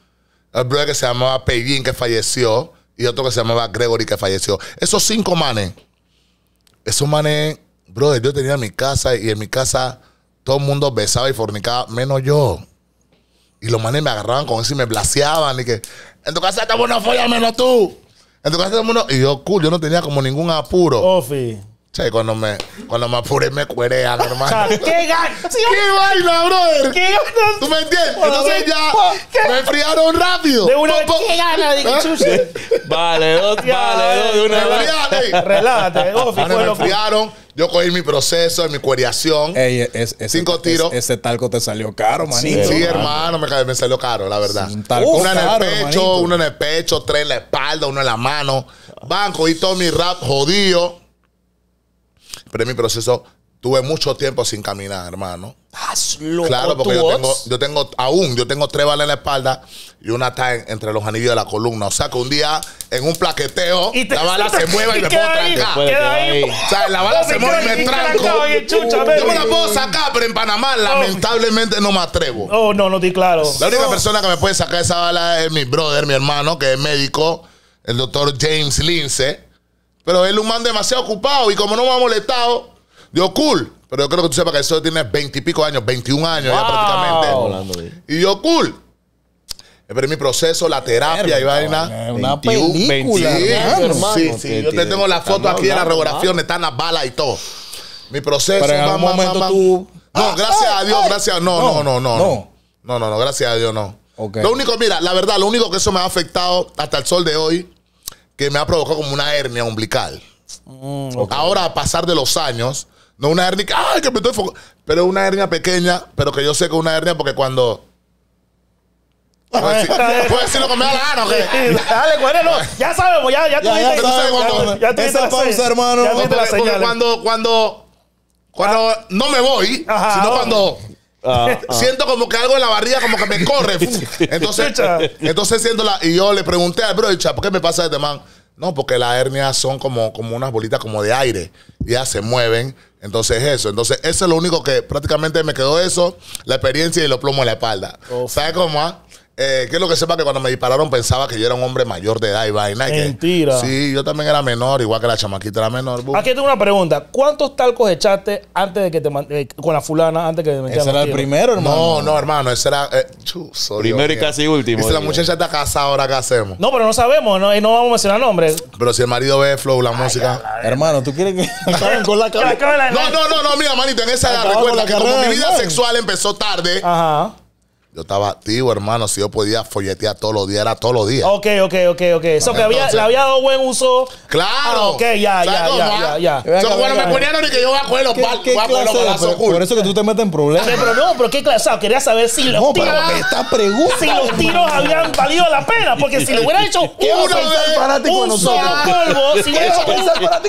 el brother que se llamaba Pellín que falleció y otro que se llamaba Gregory que falleció. Esos cinco manes, esos manes, brother, yo tenía mi casa y en mi casa todo el mundo besaba y fornicaba, menos yo. Y los manes me agarraban con eso y me blaseaban. Y que, en tu casa estamos una folla menos tú. En tu casa estamos bueno. Y yo, cool, yo no tenía como ningún apuro. Sí, cuando me, cuando me apure me cuerean, hermano. ¡Qué ganas! ¡Qué vaina, brother! ¡Qué ganas? ¿Tú me entiendes? Entonces ya me enfriaron rápido. De una ¡qué gana! ¿Eh? Dije, chuche. Vale, dos, vale, dos, de una vez. Relájate, ah, me friaron. Yo cogí mi proceso, mi cuereación. cinco tiros. ese talco te salió caro, manito. Sí, hermano, me, me, salió caro, la verdad. Un talco uno en el pecho, uno en el pecho, tres en la espalda, uno en la mano. Van, cogí todo mi rap jodido. Pero en mi proceso tuve mucho tiempo sin caminar, hermano. loco? Claro, porque yo tengo, yo tengo, aún, yo tengo tres balas en la espalda y una está entre los anillos de la columna. O sea que un día, en un plaqueteo, la bala se mueve y, me puedo trancar. O sea, la bala se mueve y me tranco. yo me la puedo sacar, pero en Panamá, lamentablemente, no me atrevo. Oh, no, no te claro. La única persona que me puede sacar esa bala es mi brother, mi hermano, que es médico, el doctor James Lince pero él es un man demasiado ocupado y como no me ha molestado, yo cool. Pero yo creo que tú sepas que eso tiene veintipico años, 21 años ya prácticamente. Y yo cool. Pero mi proceso, la terapia y vaina. Una película. sí, sí. Yo te tengo la foto aquí de la regulación, están las balas y todo. Mi proceso. Pero en momento No, ah, gracias a ah, Dios, ah, gracias. No, no, no, no. No, no, no, no gracias a Dios, no. Lo único, mira, la verdad, lo único que eso me ha afectado hasta el sol de hoy que me ha provocado como una hernia umbilical. Mm, ahora, a pasar de los años, no una hernia, ¡ay, que me estoy Pero una hernia pequeña, pero que yo sé que es una hernia porque cuando ¿Puedes decirlo con mi que la gana, ¿o qué? dale, cuéntelo. Ya sabemos, ya, ya, ya, ya, te Esa ya, ya pausa, hermano. porque, cuando, cuando, cuando ah. no me voy, sino cuando Ah, siento como que algo en la barriga como que me corre. entonces, entonces siento la. Y yo le pregunté al bro, ¿por qué me pasa este man? No, porque las hernias son como, como unas bolitas como de aire. Ya se mueven. Entonces eso. Entonces, eso es lo único que prácticamente me quedó eso, la experiencia y los plomos en la espalda. ¿Sabes cómo? va? Ah? Eh, que es lo que sepa que cuando me dispararon pensaba que yo era un hombre mayor de edad y vaina. Mentira. sí, yo también era menor, igual que la chamaquita era menor. Aquí tengo una pregunta. ¿Cuántos talcos echaste antes de que te eh, con la fulana antes que te Ese era el primero, hermano. No, no, hermano, ese era eh, primero y casi último. Si la muchacha está casada, ahora qué hacemos. No, pero no sabemos, no, y no vamos a mencionar nombres. Pero si el marido ve flow, la música. hermano, ¿tú quieres que no, no, no, no, mira, manito, en esa edad, recuerda que mi vida sexual empezó tarde. Ajá yo estaba activo, hermano. Si yo podía folletear todos los días, era todos los días. Ok, ok, ok, ok. Eso que había, le había dado buen uso. Claro. Ah, ok, ya, ya, ya, ya, ya. Eso bueno, me ponían ni que yo voy a coger los palos. Por eso que tú te metes en problemas. Pero no, pero qué clase. Quería saber si los tiros. Si los tiros habían valido la pena. Porque si le hubiera hecho uno de un solo polvo, si hubiera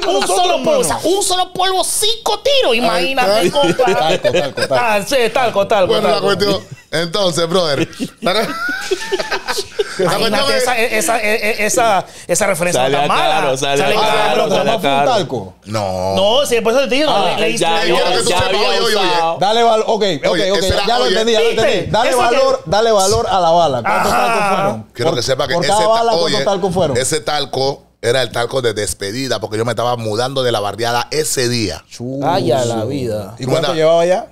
un solo polvo, un solo polvo, cinco tiros. Imagínate, compa. Talco, talco, talco. Ah, talco, talco, talco. Bueno, la cuestión. Entonces se brother. Imagínate esa, esa, esa, esa referencia sale tan mala. Caro, sale, sale caro, un talco? No. No, si después te digo, ah, le, diste. ya, ya oye, Dale valor, ok, ok, okay ya lo entendí, ya lo entendí. Dale valor, dale valor a la bala. ¿Cuántos Ajá. talcos fueron? Quiero por, que sepa que ese bala, oye, fueron? Ese talco era el talco de despedida porque yo me estaba mudando de la barriada ese día. Ay, la vida. ¿Y cuánto llevaba ya?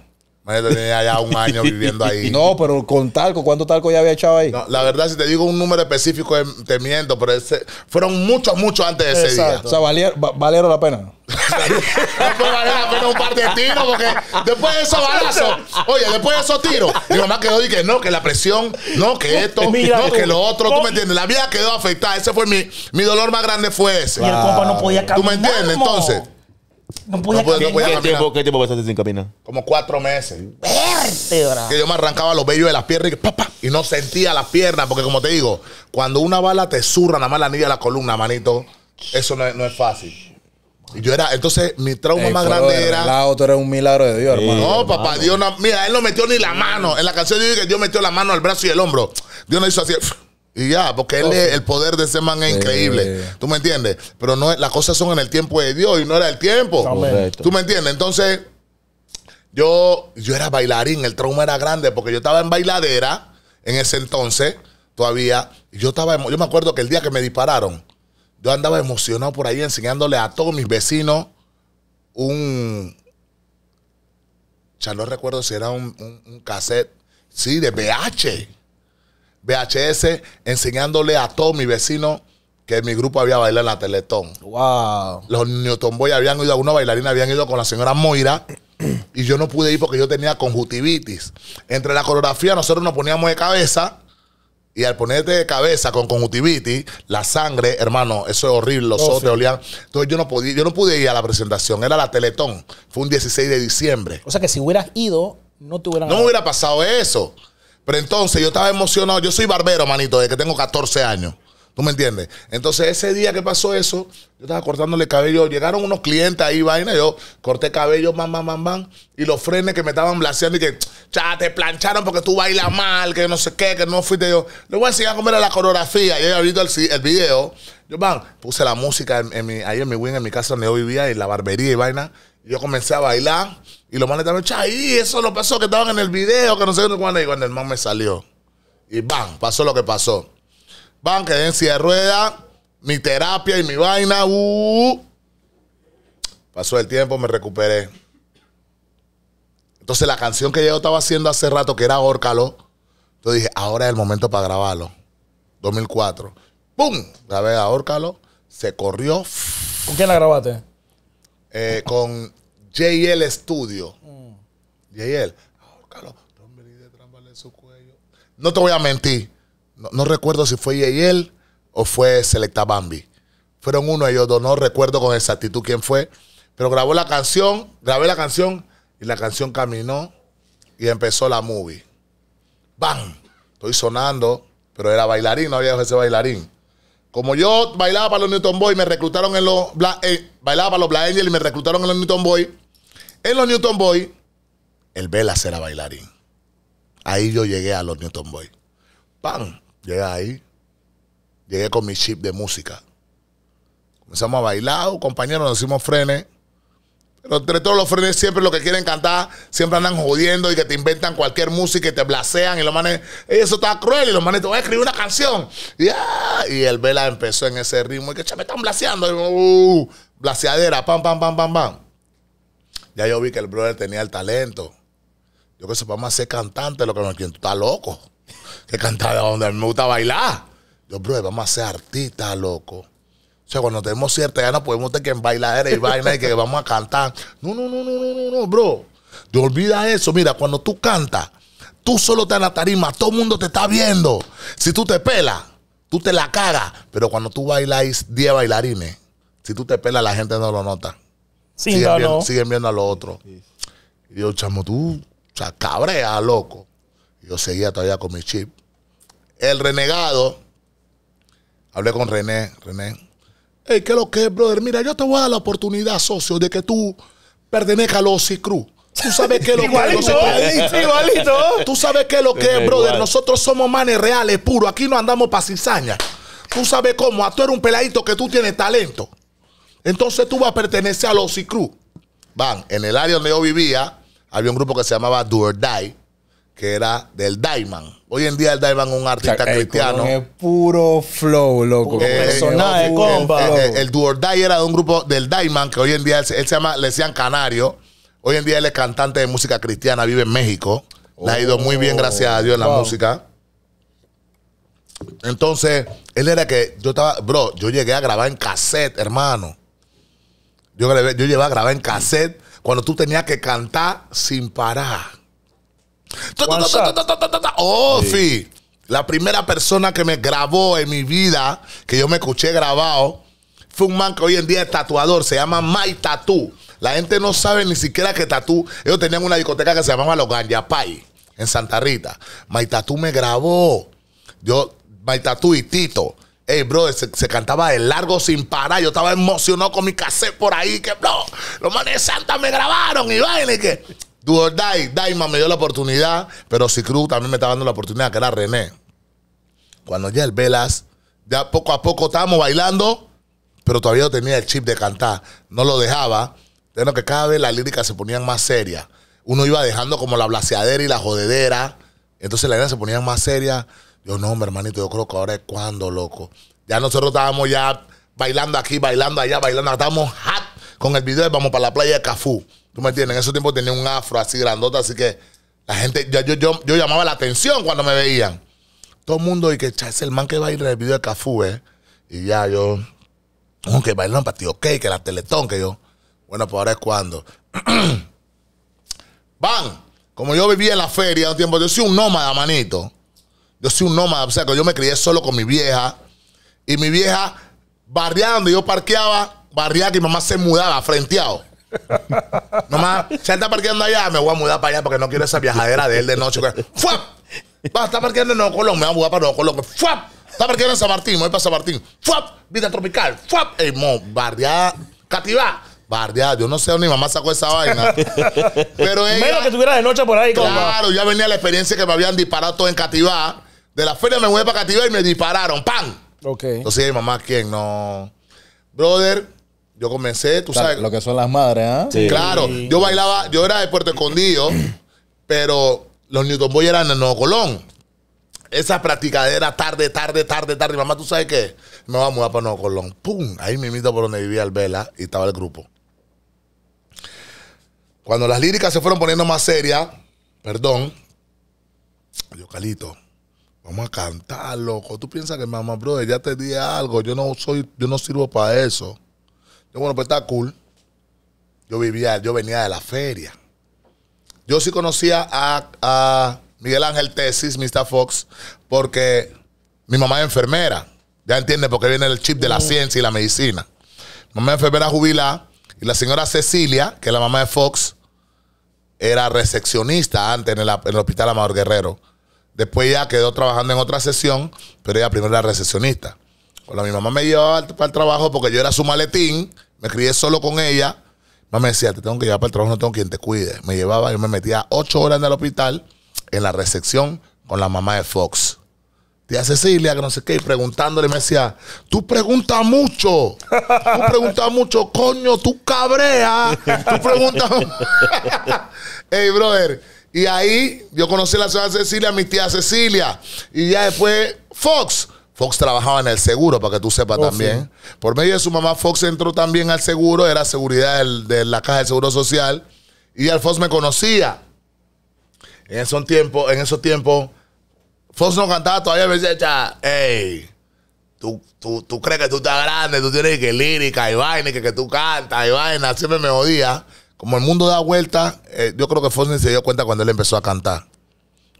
Yo tenía ya un año viviendo ahí. No, pero con talco, ¿cuánto talco ya había echado ahí? No, la verdad, si te digo un número específico, em, te miento, pero fueron muchos, muchos antes de ese día. O sea, valieron, la pena. después valió la pena un par de tiros, porque después de esos balazos, oye, después de esos tiros, mi mamá quedó y que no, que la presión, no, que esto, no, que lo otro, tú me entiendes, la vida quedó afectada, ese fue mi, mi dolor más grande fue ese. Y el compa no podía caminar. ¿Tú me entiendes? Entonces, no ¿Qué tiempo, pasaste sin caminar? Como cuatro meses. Que yo me arrancaba los vellos de las piernas y, no sentía las piernas. Porque como te digo, cuando una bala te zurra nada más la anilla de la columna, manito, eso no es, fácil. Y yo era, entonces mi trauma más grande era... la tú eres un milagro de Dios, hermano. No, papá, Dios no- Mira, él no metió ni la mano. En la canción yo dije que Dios metió la mano al brazo y el hombro. Dios no hizo así. Y ya, porque él, el poder de ese man es increíble. ¿Tú me entiendes? Pero no las cosas son en el tiempo de Dios y no era el tiempo. ¿Tú me entiendes? Entonces, yo, yo era bailarín, el trauma era grande, porque yo estaba en bailadera en ese entonces, todavía. Yo estaba, yo me acuerdo que el día que me dispararon, yo andaba emocionado por ahí enseñándole a todos mis vecinos un. Ya no recuerdo si era un, un, un cassette. Sí, de BH. BHS enseñándole a todos mis vecinos que mi grupo había bailado en la Teletón. Wow. Los Newton habían ido, a una bailarina, habían ido con la señora Moira y yo no pude ir porque yo tenía conjuntivitis. Entre la coreografía nosotros nos poníamos de cabeza y al ponerte de cabeza con conjuntivitis, la sangre, hermano, eso es horrible, los oh, ojos te Entonces yo no podía, yo no pude ir a la presentación, era la Teletón, fue un 16 de diciembre. O sea que si hubieras ido, no te hubieran No hubiera pasado eso. Pero entonces yo estaba emocionado. Yo soy barbero, manito, desde que tengo 14 años. ¿Tú me entiendes? Entonces, ese día que pasó eso, yo estaba cortándole cabello. Llegaron unos clientes ahí, vaina. Yo corté cabello, man man man man Y los frenes que me estaban blaseando y que, ya, te plancharon porque tú bailas mal, que no sé qué, que no fuiste. Yo, le voy a enseñar a comer la coreografía. Y ahorita el, el video. Yo, van, puse la música ahí en mi wing, en mi casa donde yo vivía, y la barbería y vaina. Yo comencé a bailar y los manes estaban, ¡Chay! Eso lo pasó que estaban en el video, que no sé cuándo. cuando el man me salió. Y bam, pasó lo que pasó. Bam, quedé en silla de rueda, mi terapia y mi vaina. Uh. Pasó el tiempo, me recuperé. Entonces la canción que yo estaba haciendo hace rato, que era Órcalo, entonces dije, ahora es el momento para grabarlo. 2004. ¡Pum! Grabé a Órcalo, se corrió. ¿Con quién la grabaste? Eh, con JL Studio. Mm. JL, oh, No te voy a mentir, no, recuerdo si fue JL o fue Selecta Bambi. Fueron uno de ellos no recuerdo con exactitud quién fue, pero grabó la canción, grabé la canción y la canción caminó y empezó la movie. ¡Bam! Estoy sonando, pero era bailarín, no había ese bailarín. Como yo bailaba para los Newton Boys, me reclutaron en los eh, bailaba para los Black Angels y me reclutaron en los Newton Boy. En los Newton Boys, el Velas era bailarín. Ahí yo llegué a los Newton Boys. ¡Pam! Llegué ahí. Llegué con mi chip de música. Comenzamos a bailar, compañeros, nos hicimos frenes entre todos los frenes siempre lo que quieren cantar, siempre andan jodiendo y que te inventan cualquier música y te blasean y los manes, eso está cruel y los manes te voy a escribir una canción. Y ah, el Vela empezó en ese ritmo y que me están blaseando. Uh, blaseadera, pam, pam, pam, pam, pam. Ya yo vi que el brother tenía el talento. Yo que a ser cantante, lo que no quieren, tú estás loco. Que cantar donde a mí me gusta bailar. Yo, brother, vamos a ser artistas, loco sea, cuando tenemos cierta ganas podemos tener que bailar bailadera y vaina y que vamos a cantar. No, no, no, no, no, no, no, bro. Te olvida eso. Mira, cuando tú cantas, tú solo te en la tarima, todo el mundo te está viendo. Si tú te pelas, tú te la cagas. Pero cuando tú bailas 10 bailarines, si tú te pelas, la gente no lo nota. Sí, siguen, viendo, siguen viendo a los otros. Y yo, chamo, tú, o sea, cabrea, loco. Yo seguía todavía con mi chip. El renegado, hablé con René, René, Hey, ¿qué es lo que es, brother? Mira, yo te voy a dar la oportunidad, socio, de que tú pertenezcas a los Cruz. Tú sabes qué es lo que es. Igualito. Eh, tú sabes qué es lo que es, brother. Nosotros somos manes reales, puros. Aquí no andamos para cizaña. Tú sabes cómo. A ah, Tú eres un peladito que tú tienes talento. Entonces tú vas a pertenecer a los Cruz. Van, en el área donde yo vivía, había un grupo que se llamaba Do or Die que era del Diamond. Hoy en día el Diamond es un artista cristiano. puro flow, loco. personaje, el, compa. El, era de un grupo del Diamond que hoy en día él, se llama, le decían Canario. Hoy en día él es cantante de música cristiana, vive en México. le ha ido muy bien, gracias a Dios, en la oh, música. Entonces, él era que yo estaba, bro, yo llegué a grabar en cassette, hermano. Yo, yo llevaba a grabar en cassette cuando tú tenías que cantar sin parar. Ofi, oh, la primera persona que me grabó en mi vida, que yo me escuché grabado, fue un man que hoy en día es tatuador, se llama Mai Tattoo. La gente no sabe ni siquiera que tatu Ellos tenían una discoteca que se llamaba Los Ganyapay en Santa Rita. Mai tatú me grabó. Yo, Mai Tatú y Tito. Ey, bro, se, cantaba de largo sin parar. Yo estaba emocionado con mi cassette por ahí. Que, bro, los manes de Santa me grabaron y vaina y que. Do Dai, me dio la oportunidad, pero Cicru también me estaba dando la oportunidad, que era René. Cuando ya el Velas, ya poco a poco estábamos bailando, pero todavía no tenía el chip de cantar, no lo dejaba. Pero que cada vez las líricas se ponían más serias. Uno iba dejando como la blaseadera y la jodedera. Entonces la idea se ponían más seria. Yo, no, mi hermanito, yo creo que ahora es cuando, loco. Ya nosotros estábamos ya bailando aquí, bailando allá, bailando. Estábamos hot con el video de Vamos para la playa de Cafú. Tú me entiendes, en ese tiempo tenía un afro así grandota, así que la gente, yo, yo, yo, yo llamaba la atención cuando me veían. Todo el mundo, y que es el man que va a ir el video de Cafú, ¿eh? Y ya yo, aunque bailan para ti, ok, que la Teletón, que yo, bueno, pues ahora es cuando. Van, como yo vivía en la feria un tiempo, yo soy un nómada, manito. Yo soy un nómada, o sea, que yo me crié solo con mi vieja. Y mi vieja, barriando, yo parqueaba, barriaba que mi mamá se mudaba, frenteado. Nomás, si está parqueando allá, me voy a mudar para allá porque no quiero esa viajadera de él de noche. ¡Fuap! Va, está parqueando en Nuevo Colón, me voy a mudar para Nuevo Colón. ¡Fuap! Está parqueando en San Martín, me voy para San Martín. ¡Fuap! Vida tropical. ¡Fuap! Ey, mo, Bardia, cativá. Bardeada, yo no sé dónde mi mamá sacó esa vaina. Pero ella, Menos que tuviera de noche por ahí, Claro, ya venía la experiencia que me habían disparado en Cativá. De la feria me voy para Cativá y me dispararon. ¡Pam! Ok. Entonces, mi mamá, ¿quién? No. Brother, yo comencé, tú sabes. Lo que son las madres, ¿ah? Sí. Claro, yo bailaba, yo era de Puerto Escondido, pero los Newton Boy eran en Nuevo Colón. Esa era tarde, tarde, tarde, tarde. Mamá, ¿tú sabes qué? Me voy a mudar para Nuevo Colón. ¡Pum! Ahí me invito por donde vivía al Vela y estaba el grupo. Cuando las líricas se fueron poniendo más serias, perdón, yo, Calito, vamos a cantar, loco. Tú piensas que mamá, brother, ya te di algo. Yo no soy, yo no sirvo para eso. Yo, bueno, pues está cool. Yo vivía, yo venía de la feria. Yo sí conocía a, Miguel Ángel Tesis, Mr. Fox, porque mi mamá es enfermera. Ya entiende porque qué viene el chip de la mm. ciencia y la medicina. Mi mamá es enfermera jubilada y la señora Cecilia, que es la mamá de Fox, era recepcionista antes en el, Hospital Amador Guerrero. Después ya quedó trabajando en otra sesión, pero ella primero era recepcionista. Hola, mi mamá me llevaba para el trabajo porque yo era su maletín, me crié solo con ella. Mamá me decía, te tengo que llevar para el trabajo, no tengo quien te cuide. Me llevaba, yo me metía ocho horas en el hospital, en la recepción, con la mamá de Fox. Tía Cecilia, que no sé qué, preguntándole, me decía, tú preguntas mucho, tú preguntas mucho, coño, tú cabreas, tú preguntas... Ey, brother, y ahí yo conocí a la señora Cecilia, a mi tía Cecilia, y ya después, Fox, Fox trabajaba en el seguro, para que tú sepas oh, también. Por medio de su mamá, Fox entró también al seguro, era seguridad de la caja de seguro social. Y al Fox me conocía. En esos tiempos, en esos tiempos, Fox no cantaba todavía, me decía, hey, tú, crees que tú estás grande, tú tienes que lírica y vaina, que, que tú cantas y vaina. Siempre me odia. Como el mundo da vuelta, eh, yo creo que Fox ni se dio cuenta cuando él empezó a cantar.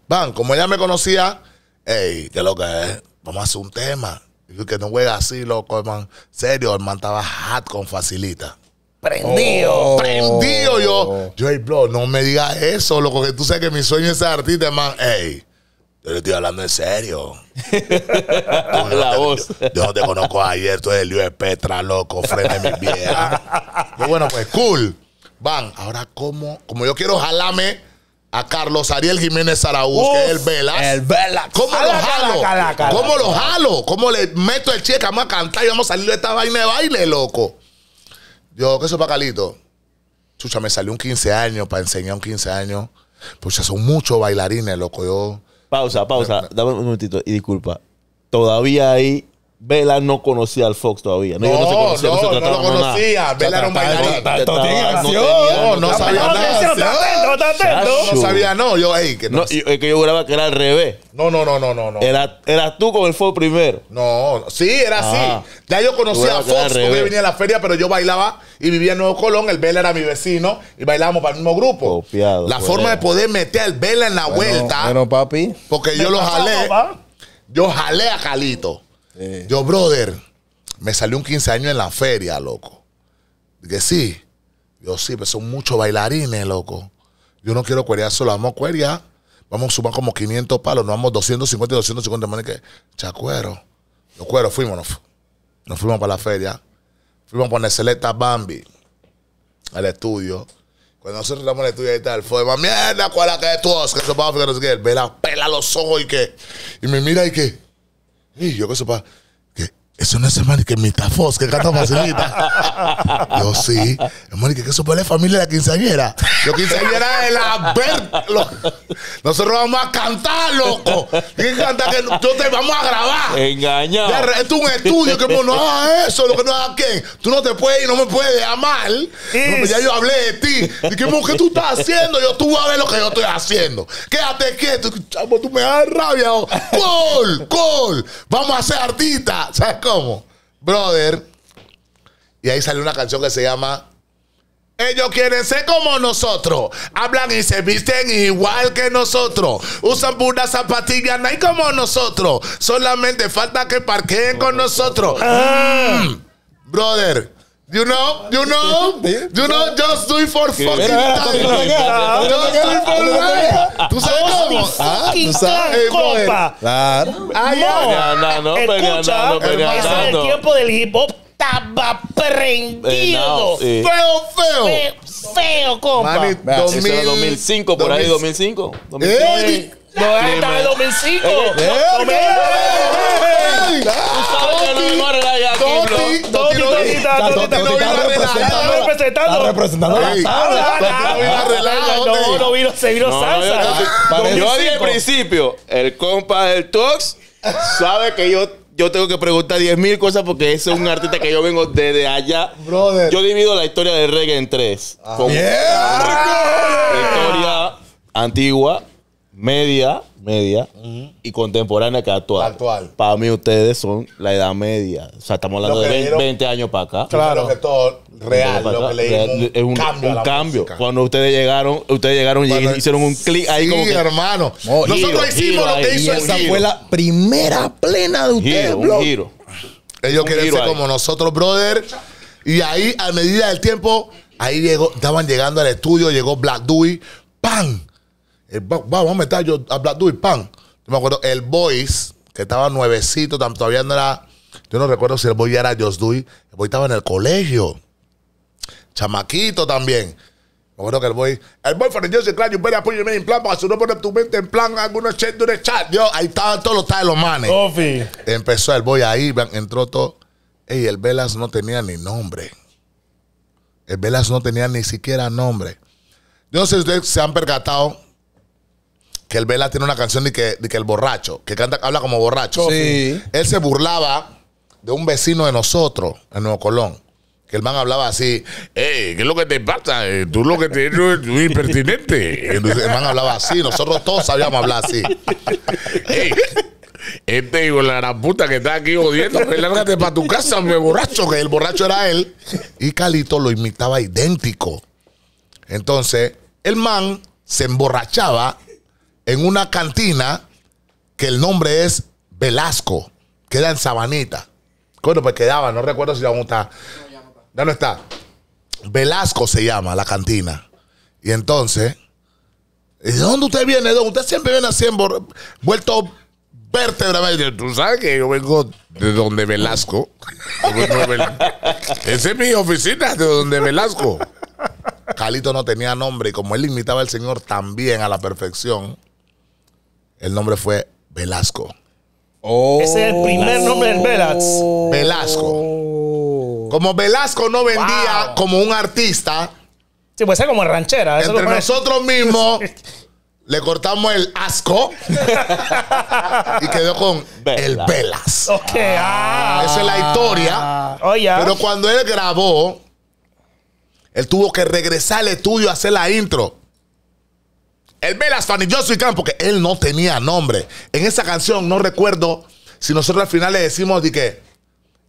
Van, como ella me conocía, hey, qué lo que es vamos a hacer un tema. que no juega así, loco, hermano. Serio, hermano, estaba hot con facilita. Prendido. Oh, prendido yo. Yo, hey, bro, no me digas eso, loco, que tú sabes que mi sueño es ser artista, hermano. Ey, yo le estoy hablando en serio. no la voz. Yo, no te conozco ayer, tú eres de Petra, loco, frente mi vieja. Pero bueno, pues cool. Van, ahora, ¿cómo? Como yo quiero jalarme a Carlos Ariel Jiménez araujo que es el Velas. El Velas. ¿Cómo lo jalo? ¿Cómo lo jalo? ¿Cómo le meto el cheque? Vamos a cantar y vamos a salir de esta vaina de baile, loco. Yo, ¿qué eso para Calito? Chucha, me salió un 15 años para enseñar un 15 años. Pucha, son muchos bailarines, loco. Yo. Pausa, pausa. Dame un momentito y disculpa. Todavía hay Vela no conocía al Fox todavía. No, no, no, se conocía, no, se no lo conocía. Vela era un bailarín. No, no sabía nada. No sabía, no. Yo, que Es que yo juraba que era al revés. No, no, no, no, no. Era, era tú con el Fox primero. No, sí, era ah. así. Ya yo conocía a Fox porque venía a la feria, pero yo bailaba y vivía en Nuevo Colón. El Vela era mi vecino y bailábamos para el mismo grupo. La forma de poder meter al Vela en la vuelta. Bueno, papi. Porque yo lo jalé. Yo jalé a Calito. Eh. Yo, brother, me salió un 15 años en la feria, loco. Dije, sí. Yo sí, pero son muchos bailarines, loco. Yo no quiero cuerear solo, vamos a Vamos a sumar como 500 palos, nos vamos 250 y 250. manes que chacuero. Los cuero, fuimos, nos, fuimos para la feria. Fuimos con selecta Bambi al estudio. Cuando nosotros en el estudio, ahí tal fue, mierda, cuál es la que tu que se va a no sé qué. pela los ojos y que. Y me mira y que. 哎，有个什么 Eso no es hermano, que mitafos, que canta facilita. Yo sí. Hermano, que eso la familia de la quinceañera. Yo quinceañera de la ver. Nosotros vamos a cantar, loco. que cantar que yo te vamos a grabar. Engañado. Esto es un estudio que no hagas eso, lo que no hagas quién. Tú no te puedes y no me puedes amar. Pues ya yo hablé de ti. Y que, ¿qué tú estás haciendo? Yo tú vas a ver lo que yo estoy haciendo. Quédate quieto. Chamo, tú me das rabia. Gol, gol. Vamos a ser artistas como, Brother. Y ahí sale una canción que se llama ellos quieren ser como nosotros. Hablan y se visten igual que nosotros. Usan puras zapatillas, no hay como nosotros. Solamente falta que parqueen con nosotros. Ah. Mm. Brother, You know, you know, you know, just do it for fucking time. Just do it for life. ¿Tú sabes ah, cómo? Ah, tú sabes, ah, eh, compa. Claro. Ah, no, no, no, Escucha, pasa el tiempo del hip hop estaba eh, prendido. Feo, feo. Feo, compa. 2005, por ahí, 2005. 2005. No es hasta el 2005. representando. No, no vino, se vino salsa. Ah, yo dije al principio, el compa del Tox sabe que yo yo tengo que preguntar 10.000 cosas porque ese es un artista que yo vengo desde allá. Brother. Yo divido la historia de reggae en tres. Ah. no ah. Historia antigua, media, media y contemporánea que actual. Actual. Para mí ustedes son la edad media. O sea, estamos hablando de 20, años para acá. Claro. que todo real, lo que le es un cambio. Un cambio. Cuando ustedes llegaron, ustedes llegaron y hicieron un clic ahí como que, hermano. nosotros hicimos lo que hizo Esa fue la primera plena de ustedes, giro, Ellos querían ser como nosotros, brother. Y ahí, a medida del tiempo, ahí llegó, estaban llegando al estudio, llegó Black Dewey. ¡Pam! Eh, vamos a meter yo a Black Dude Pan. Yo me acuerdo, el Boys, que estaba nuevecito, todavía no era. Yo no recuerdo si el Boy ya era Just Duy. El Boy estaba en el colegio. Chamaquito también. Me acuerdo que el Boy. El Boy for the Jersey Clan, you better put your en plan, para si no poner tu mente en plan, algunos chat de chat. Yo, ahí estaba todos los de los manes. Empezó el Boy ahí, entró todo. Ey, el Velas no tenía ni nombre. El Velas no tenía ni siquiera nombre. Yo no sé si ustedes se han percatado que el Vela tiene una canción de que, el borracho, que canta, habla como borracho. Sí. Él se burlaba de un vecino de nosotros en Nuevo Colón. Que el man hablaba así, ¿qué es lo que te pasa? Eh, tú lo que te eres muy impertinente. el man hablaba así, nosotros todos sabíamos hablar así. este hijo, la puta que está aquí jodiendo, lárgate para tu casa, me borracho, que el borracho era él. Y Calito lo imitaba idéntico. Entonces, el man se emborrachaba en una cantina que el nombre es Velasco. Queda en Sabanita. Bueno, pues quedaba, no recuerdo si ya no está. Ya no está. Velasco se llama la cantina. Y entonces, ¿de dónde usted viene, Usted siempre viene haciendo vuelto vértebra. Tú sabes que yo vengo de donde Velasco. Esa es mi oficina, de donde Velasco. Calito no tenía nombre y como él imitaba al señor también a la perfección, el nombre fue Velasco. Oh. Ese es el primer nombre del Velas. Velasco. Como Velasco no vendía como un artista. Sí, puede ser como ranchera. entre nosotros mismos le cortamos el asco y quedó con el Velas. Ok. Ah. Esa es la historia. Oh, Pero cuando él grabó, él tuvo que regresar al estudio a hacer la intro. El Velas Fanny, y yo soy porque él no tenía nombre. En esa canción no recuerdo si nosotros al final le decimos de que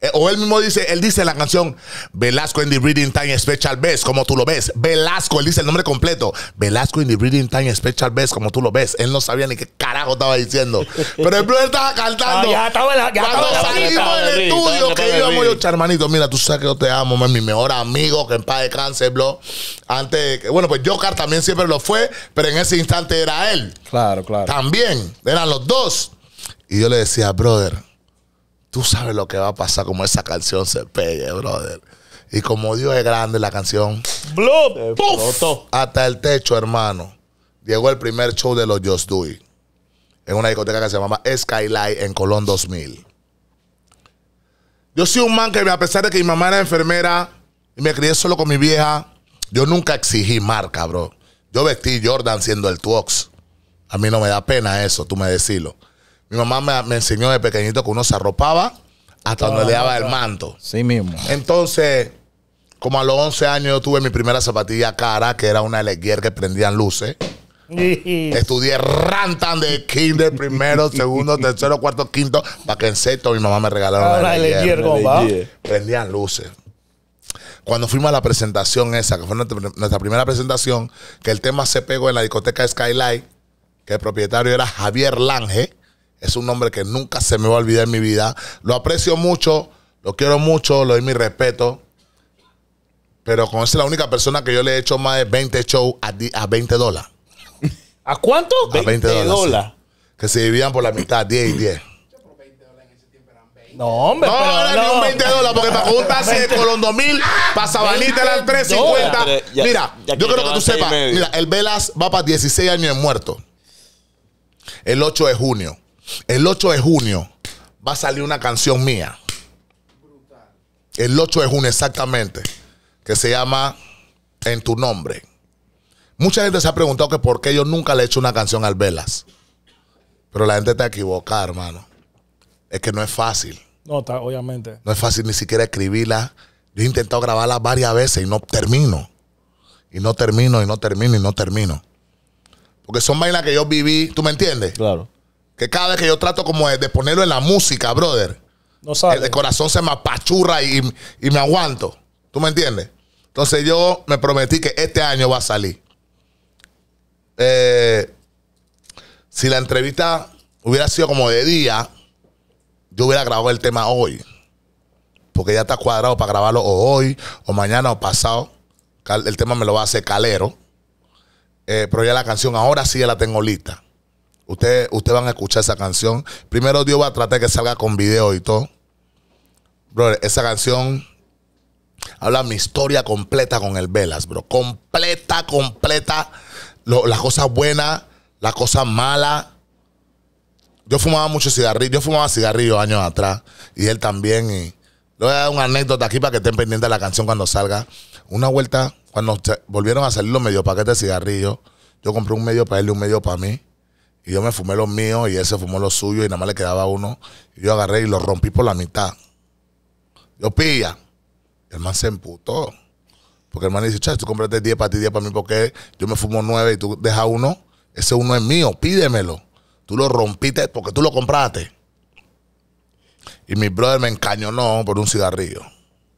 eh, o él mismo dice, él dice la canción Velasco in the Breeding Time Special Best, como tú lo ves. Velasco, él dice el nombre completo. Velasco in the Breeding Time Special Best, como tú lo ves. Él no sabía ni qué carajo estaba diciendo. Pero el brother estaba cantando. Ah, ya estaba ya Cuando salimos del estudio, que íbamos yo, charmanito, mira, tú sabes que yo te amo, mi mejor amigo, que en paz de Cáncer, bro. Antes, bueno, pues Joker también siempre lo fue, pero en ese instante era él. Claro, claro. También, eran los dos. Y yo le decía, brother tú sabes lo que va a pasar como esa canción se pegue, brother. Y como Dios es grande, la canción. puf, hasta el techo, hermano. Llegó el primer show de los Just Do En una discoteca que se llamaba Skylight en Colón 2000. Yo soy un man que, a pesar de que mi mamá era enfermera y me crié solo con mi vieja, yo nunca exigí marca, bro. Yo vestí Jordan siendo el Tuox. A mí no me da pena eso, tú me decilo. Mi mamá me, enseñó de pequeñito que uno se arropaba hasta donde le daba el manto. Sí mismo. Entonces, como a los 11 años yo tuve mi primera zapatilla cara, que era una Leguier que prendían luces. Estudié rantan de kinder, primero, segundo, tercero, cuarto, quinto, para que en sexto mi mamá me regalara una Gomba. Ah, prendían luces. Cuando fuimos a la presentación esa, que fue nuestra primera presentación, que el tema se pegó en la discoteca Skylight, que el propietario era Javier Lange, es un nombre que nunca se me va a olvidar en mi vida. Lo aprecio mucho, lo quiero mucho, lo doy mi respeto. Pero con eso es la única persona que yo le he hecho más de 20 shows a, 20 dólares. ¿A cuánto? A 20, dólares. Que se dividían por la mitad, 10 y 10. No, hombre. No, pero era no. ni un 20 dólares, porque para un taxi de Colón 2000 para Sabanita era el 350. mira, yo creo que tú sepas. Mira, el Velas va para 16 años en muerto. El 8 de junio. El 8 de junio va a salir una canción mía. El 8 de junio exactamente, que se llama En tu nombre. Mucha gente se ha preguntado que por qué yo nunca le he hecho una canción al Velas. Pero la gente está equivocada, hermano. Es que no es fácil. No, está, obviamente. No es fácil ni siquiera escribirla. Yo he intentado grabarla varias veces y no termino. Y no termino, y no termino, y no termino. Porque son vainas que yo viví, ¿tú me entiendes? Claro. Que cada vez que yo trato como de, ponerlo en la música, brother, no el, corazón se me apachurra y, me aguanto. ¿Tú me entiendes? Entonces yo me prometí que este año va a salir. Eh, si la entrevista hubiera sido como de día, yo hubiera grabado el tema hoy. Porque ya está cuadrado para grabarlo hoy, o mañana, o pasado. El tema me lo va a hacer calero. Eh, pero ya la canción ahora sí ya la tengo lista. Ustedes usted van a escuchar esa canción. Primero Dios va a tratar de que salga con video y todo. Bro, esa canción habla mi historia completa con el Velas, bro. Completa, completa. las cosas buenas, las cosas malas. Yo fumaba mucho cigarrillo. Yo fumaba cigarrillo años atrás. Y él también. Y le voy a dar una anécdota aquí para que estén pendientes de la canción cuando salga. Una vuelta, cuando volvieron a salir los medio paquetes de cigarrillo, yo compré un medio para él y un medio para mí. Y yo me fumé los míos y él se fumó los suyos y nada más le quedaba uno. Y yo agarré y lo rompí por la mitad. Yo pilla. El man se emputó. Porque el man dice, chas, tú compraste 10 para ti, 10 para mí, porque yo me fumo 9 y tú dejas uno. Ese uno es mío, pídemelo. Tú lo rompiste porque tú lo compraste. Y mi brother me encañonó por un cigarrillo.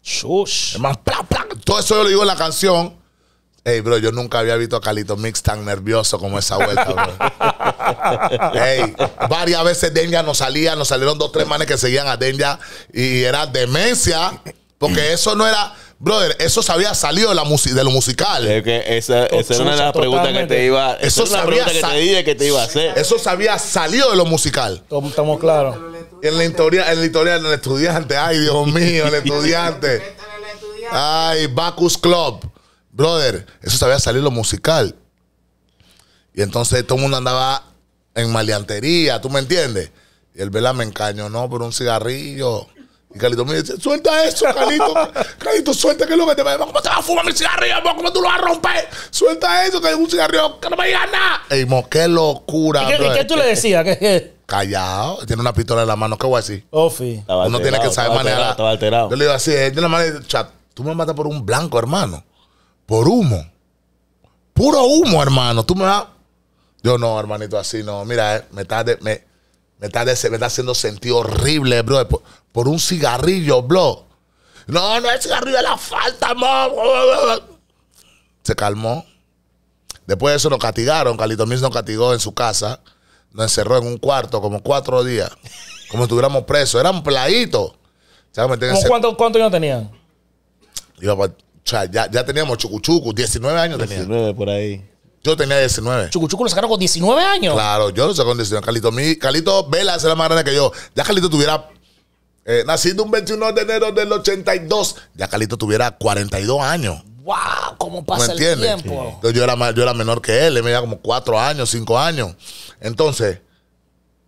Shush. Es más, todo eso yo lo digo en la canción. Ey, bro, yo nunca había visto a Calito Mix tan nervioso como esa vuelta, bro. Ey, varias veces Denja no salía, nos salieron dos, tres manes que seguían a Denja y era demencia, porque eso no era. Brother, eso se había salido de, la de lo musical. esa, es era una de las preguntas que te iba eso que te que te iba a hacer. Eso se había salido de lo musical. Estamos claros. En la historia, en la del estudiante, ay Dios mío, el estudiante. Ay, Bacus Club brother, eso sabía salir lo musical. Y entonces todo el mundo andaba en maleantería, ¿tú me entiendes? Y el Vela me encañó, no, por un cigarrillo. Y Calito me dice, suelta eso, Calito. Calito, suelta que es lo que te va ¿Cómo te vas a fumar mi cigarrillo? ¿Cómo tú lo vas a romper? Suelta eso, que es un cigarrillo que no me digas nada. Ey, mo, qué locura. ¿Y qué, tú le eh, decías? ¿Qué? Callado, tiene una pistola en la mano, ¿qué voy a decir? Ofi. Uno tiene que saber manejar. Estaba alterado. Yo le digo así, mano y dice, chat, tú me matas por un blanco, hermano por humo. Puro humo, hermano. Tú me vas. Yo no, hermanito, así no. Mira, me eh, está, me, está de, me haciendo sentido horrible, bro. Por, un cigarrillo, bro. No, no es cigarrillo, es la falta, hermano. Se calmó. Después de eso nos castigaron. Calito mismo nos castigó en su casa. Nos encerró en un cuarto como cuatro días. Como estuviéramos presos. Eran plaguitos. ¿Cuántos cuánto años tenían? Iba o sea, ya, teníamos chucuchucu, 19 años tenía. 19 por ahí. Yo tenía 19. Chucuchucu lo sacaron con 19 años. Claro, yo lo sacaron con 19. Calito, mi, Calito Velas la más grande que yo. Ya Calito tuviera. Eh, nacido un 21 de enero del 82. Ya Calito tuviera 42 años. ¡Wow! ¿Cómo pasa ese el tiempo? Entonces yo era, yo era menor que él. Él me dio como 4 años, 5 años. Entonces,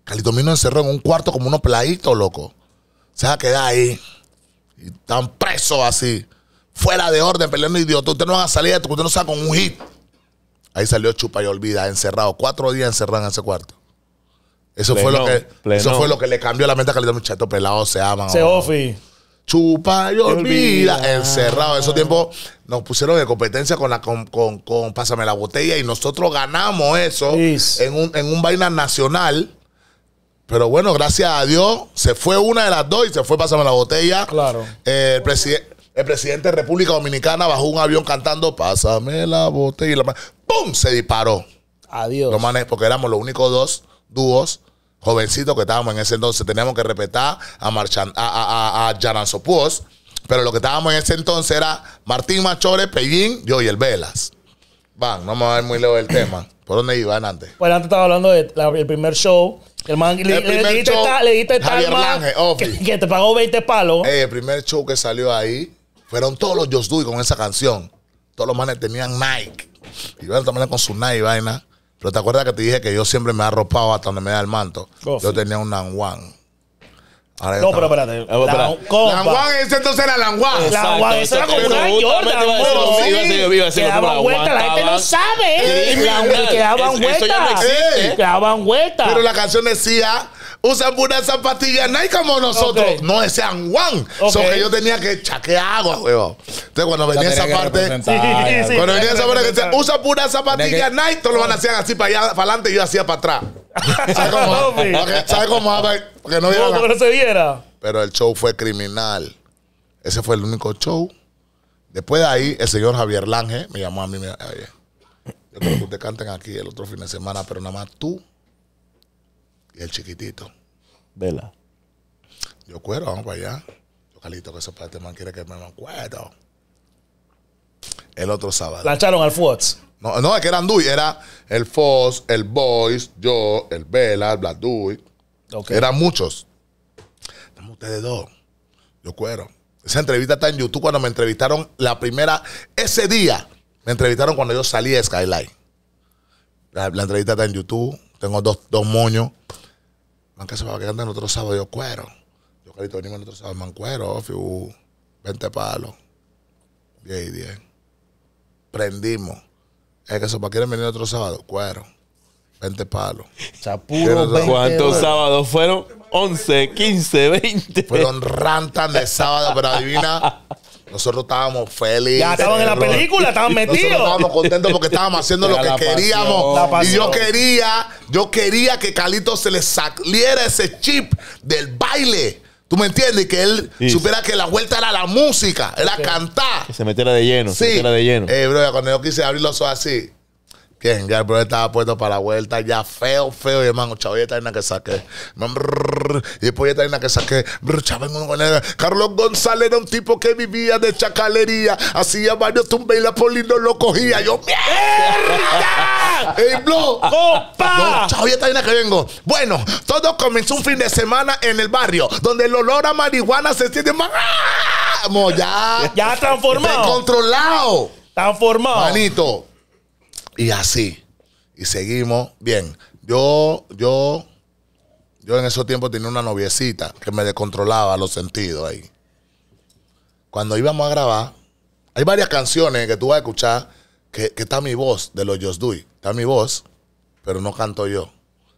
Calito Mí encerró en un cuarto como unos peladitos, loco. Se va a ahí. Y tan preso así fuera de orden, peleando idiota. Usted no va a salir de usted no con un hit. Ahí salió Chupa y Olvida, encerrado. Cuatro días encerrado en ese cuarto. Eso, fue, lo que, eso fue lo que le cambió la mente a calidad muchachos Pelado se aman. Se oh. Chupa y olvida, encerrado. En tiempo nos pusieron en competencia con, la, con, con, Pásame la Botella y nosotros ganamos eso en un, en vaina nacional. Pero bueno, gracias a Dios, se fue una de las dos y se fue Pásame la Botella. Claro. Eh, el presidente el presidente de República Dominicana bajó un avión cantando, pásame la botella. Y la ¡Pum! Se disparó. Adiós. No porque éramos los únicos dos dúos jovencitos que estábamos en ese entonces. Teníamos que respetar a, Marchan, a, a, a, pero lo que estábamos en ese entonces era Martín Machores, Pellín, yo y el Velas. Van, no me voy a ver muy lejos del tema. ¿Por dónde iban antes? Pues antes estaba hablando del primer show. El man, le, tal, le man, que, te pagó 20 palos. Eh, el primer show que salió ahí fueron todos los Just Do It con esa canción. Todos los manes tenían Nike. Y bueno, también con su Nike vaina. Pero te acuerdas que te dije que yo siempre me he arropado hasta donde me da el manto. Oh, yo tenía un Nanguan. no, pero espérate. Nanguan, ah, ese entonces era Nanguan. Nanguan, ese era como una Jordan. Que quedaban vueltas, la gente no sabe. Quedaban vueltas. Quedaban vueltas. Pero la canción decía usan una zapatillas Nike como nosotros. No es Juan. que yo tenía que chaquear agua, huevón. Entonces, cuando venía esa parte. cuando venía esa parte que decía, usa pura zapatilla Nike, todos lo van a hacer así para allá, para adelante y yo hacía para atrás. ¿Sabes cómo? ¿Sabes cómo? Porque no, no, se viera. Pero el show fue criminal. Ese fue el único show. Después de ahí, el señor Javier Lange me llamó a mí. Me, Oye, yo creo que ustedes canten aquí el otro fin de semana, pero nada más tú el chiquitito. Vela. Yo cuero, vamos para allá. Yo calito que ese parte este man quiere que me cuero El otro sábado. ¿Lancharon al Fox? No, es que eran Dui. Era el Fox, el Boys, yo, el Vela, el Black Dui. Eran muchos. Estamos ustedes dos. Yo cuero. Esa entrevista está en YouTube cuando me entrevistaron la primera. Ese día me entrevistaron cuando yo salí de Skyline. La, entrevista está en YouTube. Tengo dos, dos moños man que se va a quedar en otro sábado, yo cuero. Yo carito venimos en otro sábado, man cuero, fiu, 20 palos, 10 y 10. Prendimos. Es que eso para quieren venir otro sábado, cuero. 20 palos. Chapuro, ¿Cuántos sábados fueron? 11, 15, 20. Fueron rantan de sábado, pero adivina Nosotros estábamos felices. Ya estaban en la película, estaban metidos. Nosotros estábamos contentos porque estábamos haciendo lo que queríamos. y yo quería, yo quería que Calito se le saliera ese chip del baile. ¿Tú me entiendes? que él supiera que la vuelta era la música, era cantar. Que se metiera de lleno, sí. se metiera de lleno. Eh, bro, cuando yo quise abrir los ojos así, Bien, ya el brother estaba puesto para la vuelta, ya feo, feo, hermano, chavo, ya está en la que saqué. Y después ya está en la que saqué. Carlos González era un tipo que vivía de chacalería, hacía varios tumbes y la poli no lo cogía. Yo, ¡mierda! ¡Ey, bro! Opa. ya está en la que vengo. Bueno, todo comenzó un fin de semana en el barrio, donde el olor a marihuana se siente más. ¡ah! Ya, ya transformado. Controlado. Transformado. Manito, y así. Y seguimos bien. Yo, yo, yo en esos tiempos tenía una noviecita que me descontrolaba los sentidos ahí. Cuando íbamos a grabar, hay varias canciones que tú vas a escuchar que, está mi voz de los Just Do Está mi voz, pero no canto yo.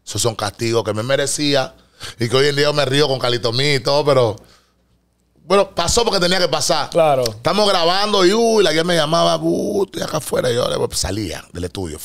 Esos son castigos que me merecía y que hoy en día me río con Calitomí y todo, pero bueno, pasó porque tenía que pasar. Claro. Estamos grabando y uy, la que me llamaba, uh, estoy acá afuera. Y yo pues, salía del estudio.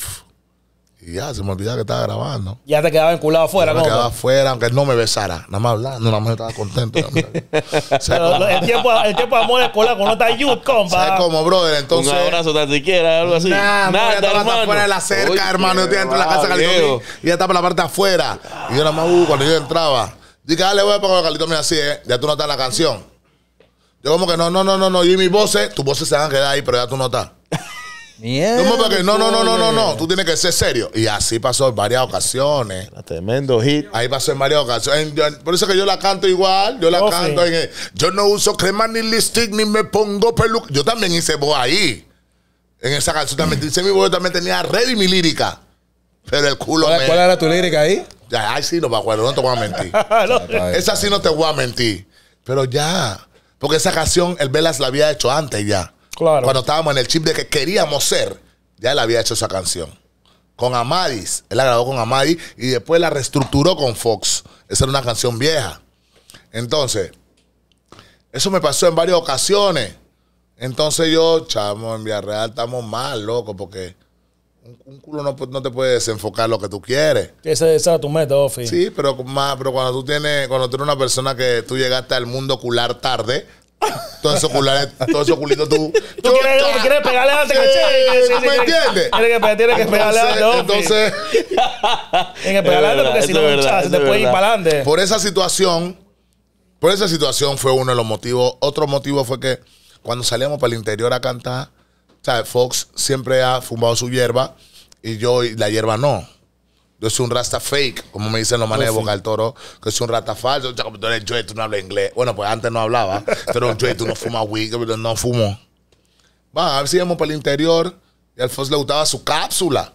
Y ya, se me olvidaba que estaba grabando. Ya te quedaba enculado afuera, ¿no? Me quedaba afuera, aunque no me besara. Nada más hablando, nada más estaba contento. o sea, Pero, el, tiempo, el tiempo de amor cuando con otra youth, compa. ¿Sabes Como brother? Entonces, Un abrazo tan siquiera, algo así. Nah, nada, nada, pues, hermano. fuera de la cerca, hermano. Yo estoy dentro la casa de Y ya estaba la parte de afuera. Y yo nada más, uh, cuando yo entraba. Dije, dale, ah, voy a poner Calito, mira, así, ¿eh? Ya tú no estás la canción. Yo como que no, no, no, no, no. Y mis voces, tus voces se van a quedar ahí, pero ya tú no estás. Mierda. No, no, no, no, no, no, Tú tienes que ser serio. Y así pasó en varias ocasiones. Ah, tremendo hit. Ahí pasó en varias ocasiones. por eso que yo la canto igual. Yo la canto en Yo no uso crema ni lipstick ni me pongo peluca. Yo también hice voz ahí. En esa canción también hice mi voz. Yo también tenía ready mi lírica. Pero el culo. ¿Cuál, me... ¿cuál era tu lírica ahí? Ya, ay, sí, no me acuerdo. No te voy a mentir. Esa sí no te voy a mentir. Pero ya. Porque esa canción, el Velas la había hecho antes ya. Claro. Cuando estábamos en el chip de que queríamos ser, ya él había hecho esa canción. Con Amadis. Él la grabó con Amadis y después la reestructuró con Fox. Esa era una canción vieja. Entonces, eso me pasó en varias ocasiones. Entonces yo, chamo, en Villarreal estamos mal, loco, porque un, culo no, no, te puede desenfocar lo que tú quieres. Ese esa es tu método, Ofi. Sí, pero, cuando tú tienes cuando tú eres una persona que tú llegaste al mundo ocular tarde, todo esos ocular, culitos tú. Tú quieres, pegarle a la ¿Me entiendes? Tienes que, pegarle a ¿no? Entonces. Tienes que pegarle porque si no, te puedes ir para adelante. Por esa situación, por esa situación fue uno de los motivos. Otro motivo fue que cuando salíamos para el interior a cantar, o sea, Fox siempre ha fumado su hierba y yo la hierba no. Yo soy un rasta fake, como me dicen los pues manes de Boca del Toro, que soy un rasta falso. Yo, tú eres tú no hablas inglés. Bueno, pues antes no hablaba, pero yo, tú no fumas weed, pero no fumo. Va, a ver si íbamos para el interior y al Fox le gustaba su cápsula.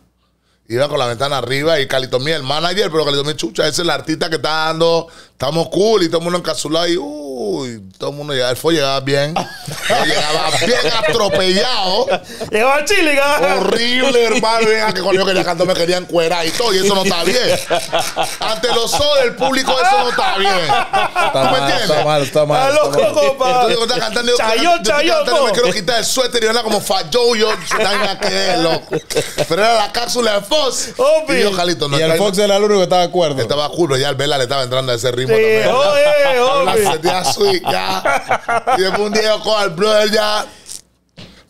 Iba con la ventana arriba y Calito mía el manager, pero Calito chucha, ese es el artista que está dando estamos cool y todo el mundo encapsulado y uy, todo el mundo llegaba, fue llegaba bien. llegaba bien atropellado. Llegaba Chile, Horrible, hermano. que con cuando que quería cantar me querían cuerar y todo, y eso no está bien. Ante los ojos del público, eso no está bien. ¿Tú me entiendes? Está mal, está mal. Está loco, compa. Entonces, cuando cantando, yo, yo, me quiero quitar el suéter y como falló yo, que loco. Pero era la cápsula de Fox. Y yo, Jalito, no Y el Fox era el único que estaba de acuerdo. Estaba cool, pero ya el Vela le estaba entrando a ese ritmo también. Oye, oye. La sentía suica. Y después un día yo cojo al brother ya.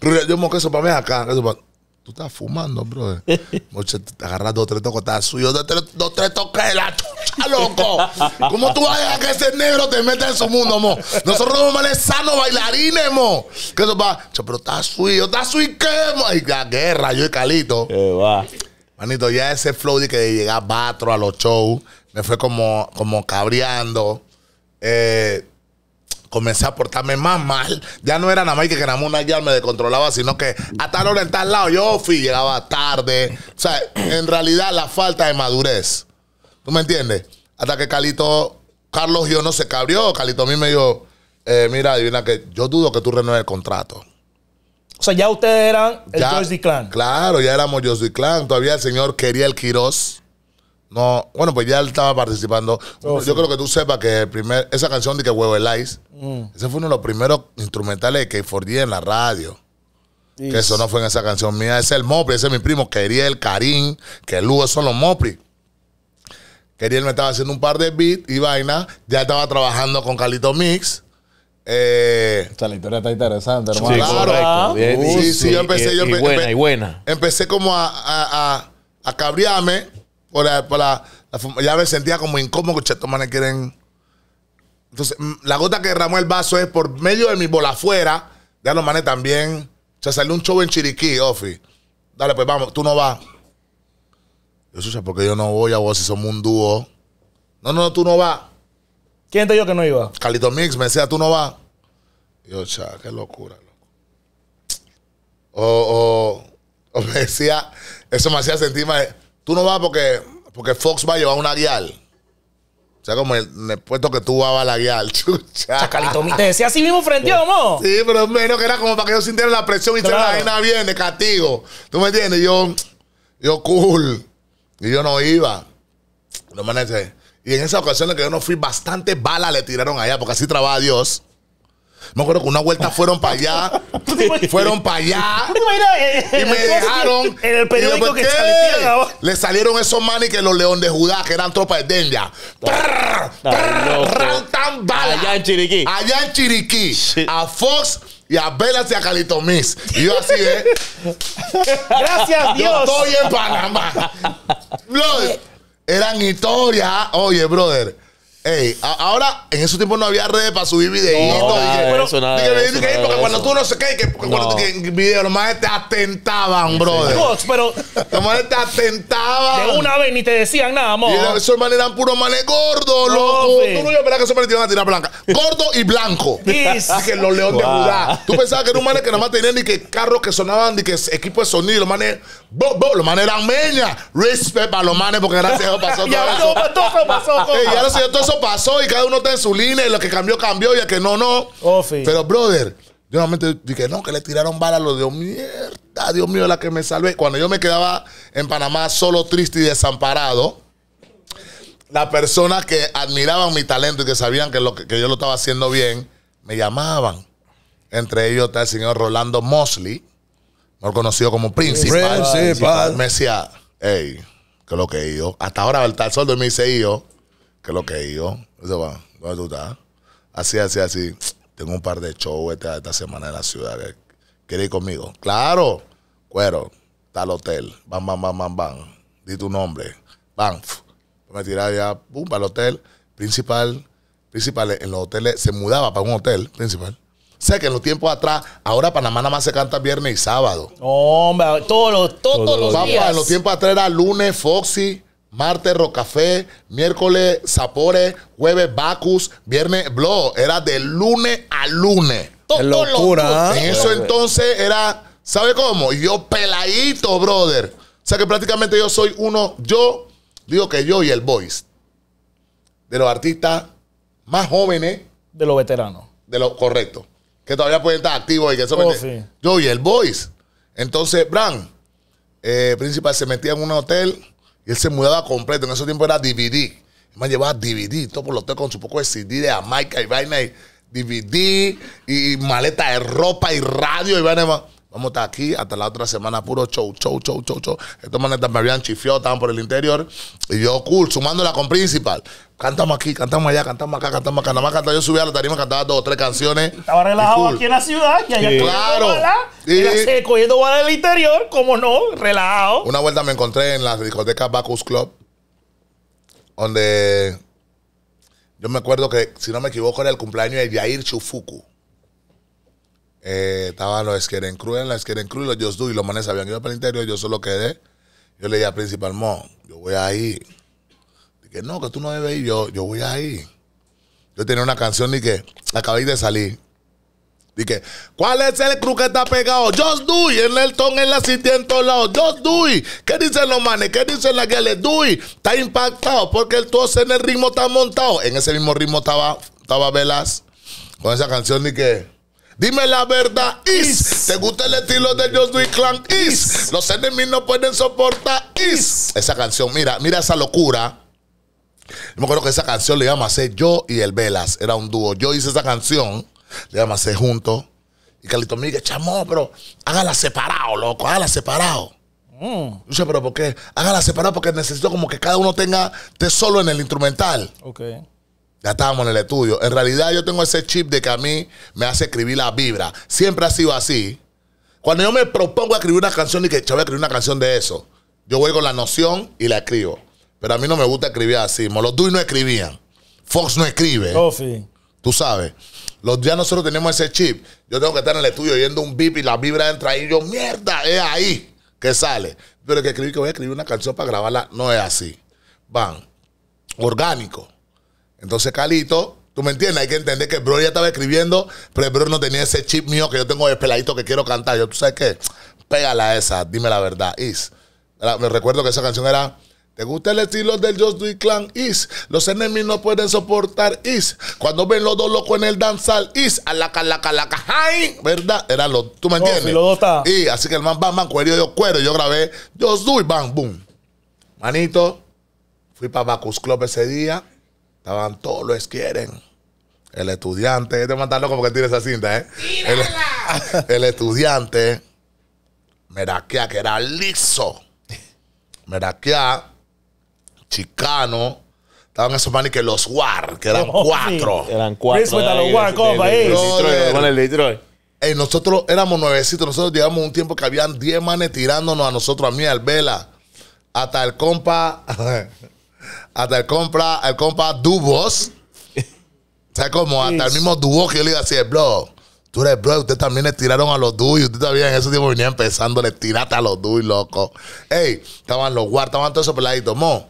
Brother, yo moqué eso para mí acá. Eso para... Tú estás fumando, brother. Moche, te agarras dos, tres tocos estás suyo. Dos, tres, dos, tres toques de la chucha, loco. ¿Cómo tú vas a dejar que ese negro te meta en su mundo, mo? Nosotros somos males sanos bailarines, mo. Que eso para...? pero estás suyo, estás suyo, ¿qué, mo? Y la guerra, yo y Calito. Qué va. Manito, ya ese flow de que de llegar batro a los shows me fue como, como cabreando. Eh, comencé a portarme más mal. Ya no era nada más que una ya me descontrolaba, sino que a tal hora en tal lado yo fui, llegaba tarde. O sea, en realidad la falta de madurez. ¿Tú me entiendes? Hasta que Calito, Carlos yo no se cabrió. Calito a mí me dijo, eh, mira, adivina que yo dudo que tú renueves el contrato. O sea, ya ustedes eran el Clan. Claro, ya éramos Josie Clan. Todavía el señor quería el Quirós. No, bueno, pues ya él estaba participando. Oh, yo creo que tú sepas que el primer, esa canción de que huevo el ice, ese fue uno de los primeros instrumentales que fordi en la radio. Que eso no fue en esa canción mía. Ese es el Mopri, ese es mi primo, Keriel, Karim, que Lugo, son los Mopri. Keriel me estaba haciendo un par de beats y vaina. Ya estaba trabajando con Calito Mix. Eh, o la historia está interesante, hermano. Sí, claro. sí, sí, empecé. Y, buena, y buena. Empecé como a, a, a, por la, ya me sentía como incómodo que estos manes quieren. Entonces, mm, la gota que derramó el vaso es por medio de mi bola afuera. Ya los manes también. sea, salió un show en Chiriquí, Ofi. Dale, pues vamos, tú no vas. Yo, ¿por porque yo no voy a vos si somos un dúo. No, no, no, tú no vas. ¿Quién te dijo que no iba? Calito Mix me decía, tú no vas. Yo, cha, qué locura, loco. O, o, o me decía, eso me hacía sentir más. Tú no vas porque, porque Fox va a llevar una guial. O sea, como el, el puesto que tú vas a la guial, chucha. Chacalito, te decía así mismo frente, ¿no? Sí, pero menos que era como para que yo sintiera la presión y claro. la vaina bien de castigo. ¿Tú me entiendes? Yo, yo cool. Y yo no iba. No me Y en esa ocasión en que yo no fui, bastante bala le tiraron allá, porque así trabaja Dios. Me acuerdo que una vuelta fueron para allá. fueron para allá. y me dejaron. En el pues, periódico que Le salieron esos manes que los León de Judá, que eran tropas de Denja. Allá en Chiriquí. Allá en Chiriquí. A Fox y a Velas y a Calito Miss. Y yo así de. ¿eh? Gracias, Dios. estoy en Panamá. eran historias. Oye, brother Ey, ahora en esos tiempos no había redes para subir videitos. No, eso, nada porque cuando tú no sé qué, que cuando en video, los manes te atentaban, brother. pero. Los manes te atentaban. De una vez ni te decían nada, amor. Y esos manes eran puros manes gordos, loco. Tú no esperar que esos manes te iban a tirar blanca. Gordo y blanco. que los leones de Judá. Tú pensabas que eran un manes que nada más tenían ni que carros que sonaban, ni que equipo de sonido. Los manes los manes eran meñas. Respect para los manes porque gracias a Dios pasó todo ya eso. todo pasó. ya no todo eso pasó y cada uno está en su línea y lo que cambió, cambió y el que no, no. Oh, Pero, brother, yo normalmente dije, no, que le tiraron bala a los Dios mierda, Dios mío, la que me salvé. Cuando yo me quedaba en Panamá solo, triste y desamparado, las personas que admiraban mi talento y que sabían que, lo, que yo lo estaba haciendo bien, me llamaban. Entre ellos está el señor Rolando Mosley Mejor conocido como principal. principal. Me decía, hey, que lo que yo. Hasta ahora el tal soldo me dice yo, que lo que yo. Dice, va, ¿dónde tú estás? Así, así, así. Tengo un par de shows esta, semana en la ciudad. ¿Quieres ir conmigo? Claro, cuero, tal hotel. van, van, bam, bam, bam. Di tu nombre. Bam. Me tiraba ya, pum, para el hotel. Principal, principal, en los hoteles, se mudaba para un hotel principal sé que en los tiempos atrás, ahora Panamá nada más se canta viernes y sábado. Hombre, todos los, todos, los días. en los tiempos atrás era lunes Foxy, martes Rocafé, miércoles sapores, jueves Bacus, viernes Blow. Era de lunes a lunes. Todo locura. ¿ah? En eso entonces era, ¿sabe cómo? Yo peladito, brother. O sea que prácticamente yo soy uno, yo digo que yo y el Voice, de los artistas más jóvenes. De los veteranos. De los correctos que todavía puede estar activo y que eso oh, Yo y el Boys. Entonces, Bran, eh, principal, se metía en un hotel y él se mudaba completo. En ese tiempo era DVD. Me llevaba DVD, todo por los hotel con su poco de CD de Jamaica y vaina y DVD y maleta de ropa y radio y vaina Vamos a estar aquí hasta la otra semana, puro show, show, show, show, show. Estos manetas me habían chifiado, estaban por el interior. Y yo, cool, sumándola con Principal. Cantamos aquí, cantamos allá, cantamos acá, cantamos acá. Nada más cantaba, yo subía a la tarima, cantaba dos o tres canciones. Estaba relajado aquí en la ciudad, y allá claro. Y ya era cogiendo bala del interior, como no, relajado. Una vuelta me encontré en la discoteca Bacchus Club, donde yo me acuerdo que, si no me equivoco, era el cumpleaños de Yair Chufuku. Eh, estaban los esquieren Crew, en la Esqueren Crew, los Just Do y los manes habían ido para el interior. Yo solo quedé. Yo le dije al principal, mo, yo voy ahí. Dije, no, que tú no debes ir. Yo, yo voy ahí. Yo tenía una canción y que acabé de salir. Dije, ¿cuál es el cru que está pegado? Just do En el ton, en la city, en todos lados. Just do ¿Qué dicen los manes? ¿Qué dicen las que le Está impactado porque el tos en el ritmo está montado. En ese mismo ritmo estaba, estaba Velas con esa canción. Dije, Dime la verdad, Is. ¿Te gusta el estilo de Josué Clan? Is. Los enemigos no pueden soportar Is. Esa canción, mira, mira esa locura. Yo me acuerdo que esa canción le llama a yo y el Velas. Era un dúo. Yo hice esa canción, le íbamos a hacer juntos. Y Carlito Miguel, chamo, pero hágala separado, loco, hágala separado. sé, mm. pero ¿por qué? Hágala separado porque necesito como que cada uno tenga de solo en el instrumental. Ok. Ya estábamos en el estudio. En realidad yo tengo ese chip de que a mí me hace escribir la vibra. Siempre ha sido así. Cuando yo me propongo escribir una canción y que yo voy escribir una canción de eso, yo voy con la noción y la escribo. Pero a mí no me gusta escribir así. los y no escribían. Fox no escribe. Oh, Tú sabes. Los, ya nosotros tenemos ese chip. Yo tengo que estar en el estudio oyendo un beep y la vibra entra ahí. Y yo, mierda, es ahí que sale. Pero que escribir que voy a escribir una canción para grabarla no es así. Van. Orgánico. Entonces, Calito, ¿tú me entiendes? Hay que entender que bro ya estaba escribiendo, pero el bro no tenía ese chip mío que yo tengo de peladito que quiero cantar. Yo, ¿tú sabes qué? Pégala esa, dime la verdad, Is. Me recuerdo que esa canción era... ¿Te gusta el estilo del Just Do It Clan? Is. Los enemigos no pueden soportar Is. Cuando ven los dos locos en el danzal, Is. A la la calaca, ¡Ay! ¿Verdad? Era lo. ¿Tú me entiendes? Y los dos Y así que el man, bam, man, cuero, yo cuero. Yo grabé Just Do It, bam, boom. Manito, fui para Bacus Club ese día. Estaban todos los quieren. El estudiante, este mandarlo loco porque tiene esa cinta, ¿eh? El, el estudiante, Meraquea, que era liso. Meraquea, chicano. Estaban esos manes que los War, que eran oh, cuatro. Eran cuatro. Eh, Con eh. el Detroit. nosotros éramos nuevecitos, nosotros llevamos un tiempo que habían diez manes tirándonos a nosotros, a mí, al Vela, hasta el compa. hasta el compra, el compa Dubos. O sea, como hasta el mismo Dubos que yo le iba a decir, bro, tú eres bro, ustedes también le tiraron a los y Ustedes todavía en ese tiempo venía empezando, le tiraste a los dudes, loco. Ey, estaban los guardas, estaban todos esos peladitos, No,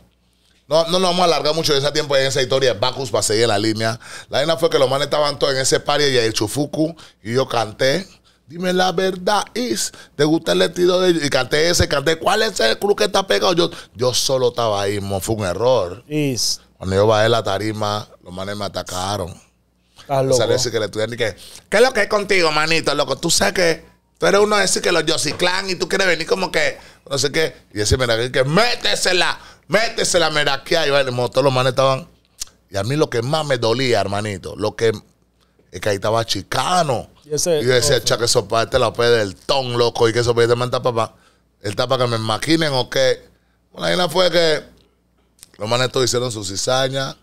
no nos vamos a alargar mucho de ese tiempo en esa historia de Bacus para seguir la línea. La línea fue que los manes estaban todos en ese party y el Chufuku y yo canté. Dime la verdad, Is. ¿Te gusta el estilo de.? Y canté ese, canté. ¿Cuál es el club que está pegado? Yo, yo solo estaba ahí, fue un error. Is. Cuando yo bajé la tarima, los manes me atacaron. Sale que le estudian y que. ¿Qué es lo que es contigo, manito, loco? Tú sabes que. Tú eres uno de esos que los Yosiclan y tú quieres venir como que. No sé qué. Y ese meraquí que. Métesela, métesela, meraquía. Y bueno, todos los manes estaban. Y a mí lo que más me dolía, hermanito, lo que. Es que ahí estaba chicano. Y, decía, chaque que eso este la P del ton, loco, y que eso este papá. Él está para que me imaginen o qué. Bueno, ahí fue que los manes todos hicieron su cizaña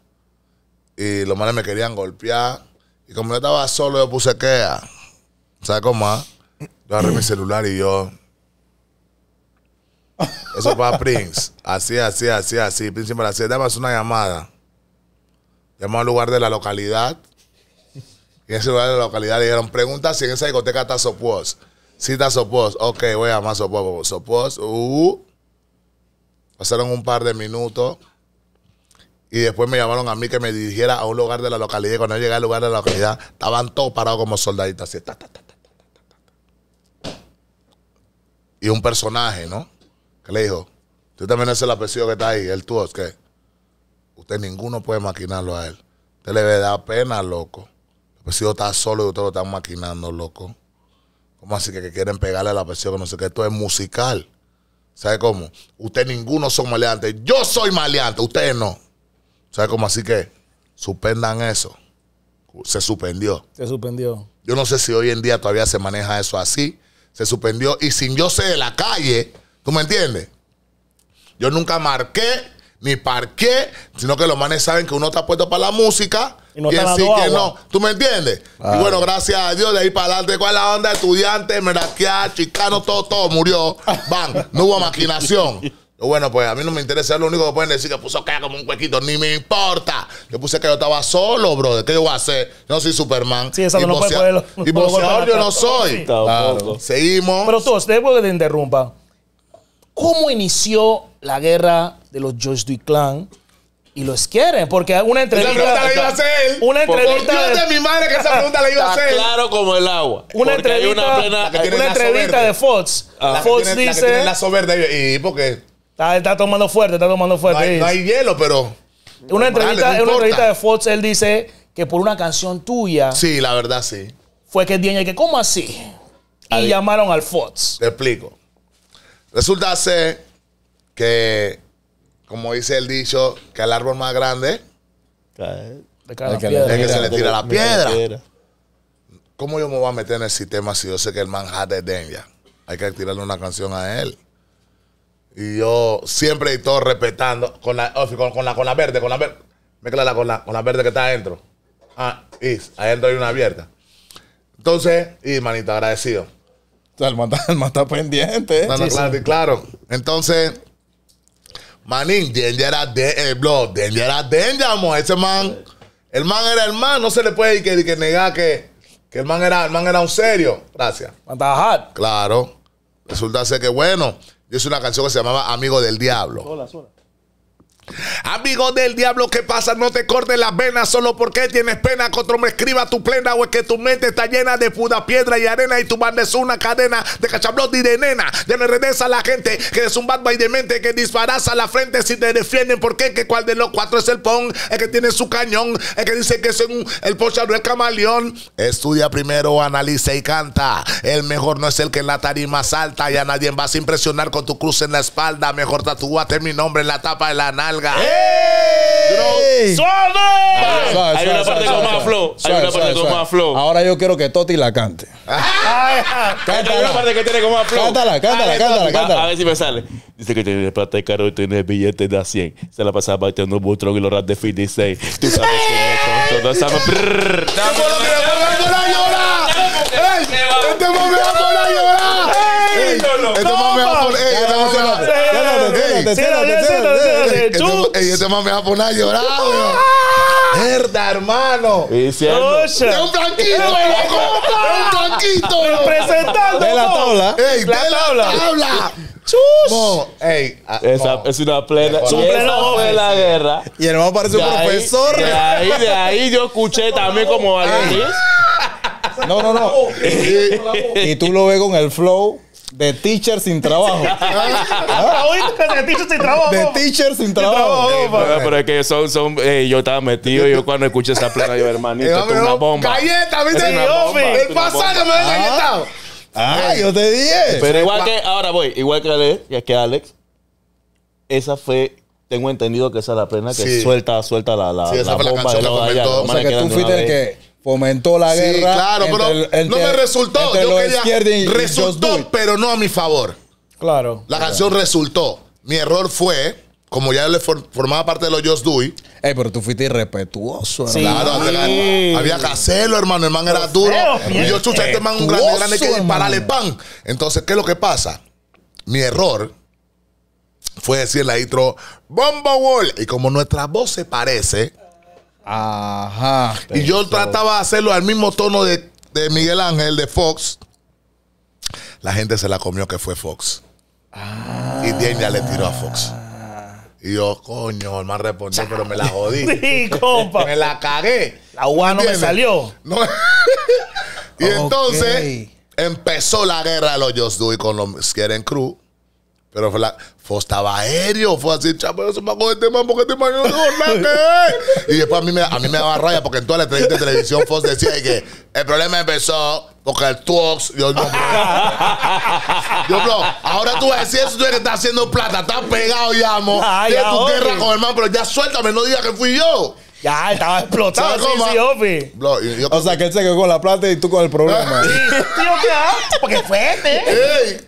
y los manes me querían golpear. Y como yo estaba solo, yo puse quea. ¿Sabes cómo? Ah? Yo agarré mi celular y yo. Eso para Prince. Así, así, así, así. Prince siempre hacía. Dame una llamada. Llamó al lugar de la localidad. Y en ese lugar de la localidad le dijeron, pregunta si en esa discoteca está Sopos. Si está Sopos, ok, voy a llamar Sopos. Sopos, uh. Pasaron un par de minutos. Y después me llamaron a mí que me dirigiera a un lugar de la localidad. Y cuando yo llegué al lugar de la localidad, estaban todos parados como soldaditos, y un personaje, ¿no? Que le dijo, tú también es el apellido que está ahí, el es que usted ninguno puede maquinarlo a él. Usted le da pena, loco. Pues si yo está solo y ustedes lo están maquinando, loco. ¿Cómo así que, quieren pegarle a la presión? Que no sé qué. Esto es musical. ¿Sabe cómo? Ustedes ninguno son maleantes. Yo soy maleante, ustedes no. ¿Sabe cómo? Así que suspendan eso. Se suspendió. Se suspendió. Yo no sé si hoy en día todavía se maneja eso así. Se suspendió y sin yo ser de la calle, ¿tú me entiendes? Yo nunca marqué ni parqué, sino que los manes saben que uno está puesto para la música y no que no. ¿Tú me entiendes? Y bueno, gracias a Dios, de ahí para adelante, ¿cuál es la onda? Estudiante, meraquear, chicano, todo, todo murió. Van, no hubo maquinación. Bueno, pues a mí no me interesa, lo único que pueden decir que puso caca como un huequito, ni me importa. Yo puse que yo estaba solo, brother. ¿Qué yo voy a hacer? Yo no soy Superman. Sí, eso y no puede Y boxeador yo no soy. Seguimos. Pero tú, después que te interrumpa, ¿cómo inició la guerra de los George Duy Clan y los quieren, porque una entrevista. Esa pregunta la iba a hacer. Una entrevista. Por Dios de mi madre que esa pregunta la iba a hacer. Claro como el agua. Una entrevista. Una, entrevista de Fox. Fox la dice. La, que la y, porque. Está, está, tomando fuerte, está tomando fuerte. No hay, hielo, pero. Una entrevista, de Fox, él dice que por una canción tuya. Sí, la verdad, sí. Fue que y que, ¿cómo así? Y llamaron al Fox. Te explico. Resulta ser que como dice el dicho, que el árbol más grande es que se le tira la, piedra. ¿Cómo yo me voy a meter en el sistema si yo sé que el man es de Hay que tirarle una canción a él. Y yo siempre y todo respetando con la, con, la, con verde, con la verde. con la, con la verde que está adentro. Ah, y adentro hay una abierta. Entonces, y manito, agradecido. el man está, pendiente. ¿eh? claro. Entonces, Manín, Danger era de, el eh, blog, era Danger, amor. Ese man, el man era el man, no se le puede que, que negar que, el, man era, el man era un serio. Gracias. Claro. Resulta ser que, bueno, yo hice una canción que se llamaba Amigo del Diablo. hola sola. Amigo del diablo, ¿qué pasa? No te cortes las venas solo porque tienes pena. Contra me escriba tu plena o es que tu mente está llena de puta piedra y arena y tu banda es una cadena de cachablot y de nena. Ya me redes a la gente que es un bad de mente que disparas a la frente si te defienden. porque Que cuál de los cuatro es el pon, el que tiene su cañón, es que dice que es un, el no el camaleón. Estudia primero, analiza y canta. El mejor no es el que en la tarima salta y a nadie vas a impresionar con tu cruz en la espalda. Mejor tatúate mi nombre en la tapa de la nalga. ¡Suave! Hay una parte con más flow. Hay una parte con más flow. Ahora yo quiero que Toti la cante. Hay una parte que tiene con más flow. Cántala, cántala, cántala, cántala. A ver si me sale. Dice que tiene plata y caro y tiene billetes de 100. Se la pasaba bateando butrón y lo rap de 56. Tú sabes que es todo esa... ¡Estamos me va a llorar! ¡Este me va a llorar! ¡Este va a llorar! Siéntate, siéntate, ¡Chus! Y este me va a poner a llorar, Verda, ¡Ah! hermano. Diciendo. Es un blanquito, loco. Es un blanquito. Representando. De la tabla. Ey, de la tabla. ¡Chus! Mo, ey, ah, esa, Es una plena. Su plena fue la guerra. Y el hermano parece un profesor. de ahí, de ahí yo escuché también como a No, no, no. y tú lo ves con el flow. Ah. Ah, de teacher sin trabajo. de teacher sin trabajo. De teacher sin trabajo. pero es que son, son, eh, yo estaba metido. Yo cuando escuché esa plena, yo, hermanito, eh, es una bomba. Galleta, ¿viste? El pasado me ha Ah, ah yo te dije. Pero igual que, ahora voy, igual que Alex, que Alex esa fue tengo entendido que esa es la plena que suelta, suelta la, la, sí, esa la bomba de la O que tú fuiste el que fomentó la guerra. claro, pero no me resultó. Yo resultó, pero no a mi favor. Claro. La canción resultó. Mi error fue como ya le formaba parte de los Just Do It. Ey, pero tú fuiste irrespetuoso, sí. Claro, había que hacerlo, hermano. El man era duro. y yo chucha, este man un gran grande que dispararle pan. Entonces, ¿qué es lo que pasa? Mi error fue decir la intro Bomba Wall. Y como nuestra voz se parece, Ajá. Y yo trataba de hacerlo al mismo tono de, Miguel Ángel, de Fox. La gente se la comió que fue Fox. Ah. Y Dien ya le tiró a Fox. Y yo, coño, el man respondió, pero me la jodí. sí, compa. me la cagué. La UA me salió. y entonces empezó la guerra de los Just Do con los Skieren Crew. Pero fue, la, fue estaba aéreo, fue así, chapo, yo se me de este man porque este man no tengo que Y después a mí, me, a mí me daba raya porque en toda la entrevista de televisión Fos decía que el problema empezó porque el Tuox, yo no. yo, bro, ahora tú vas a decir eso, tú eres que estás haciendo plata, estás pegado ya, amo. Tienes tu guerra con el man, pero ya suéltame, no digas que fui yo. Ya, estaba explotado. Sí, O sea, que él se quedó con la plata y tú con el problema. Tío, ¿qué Porque fuerte.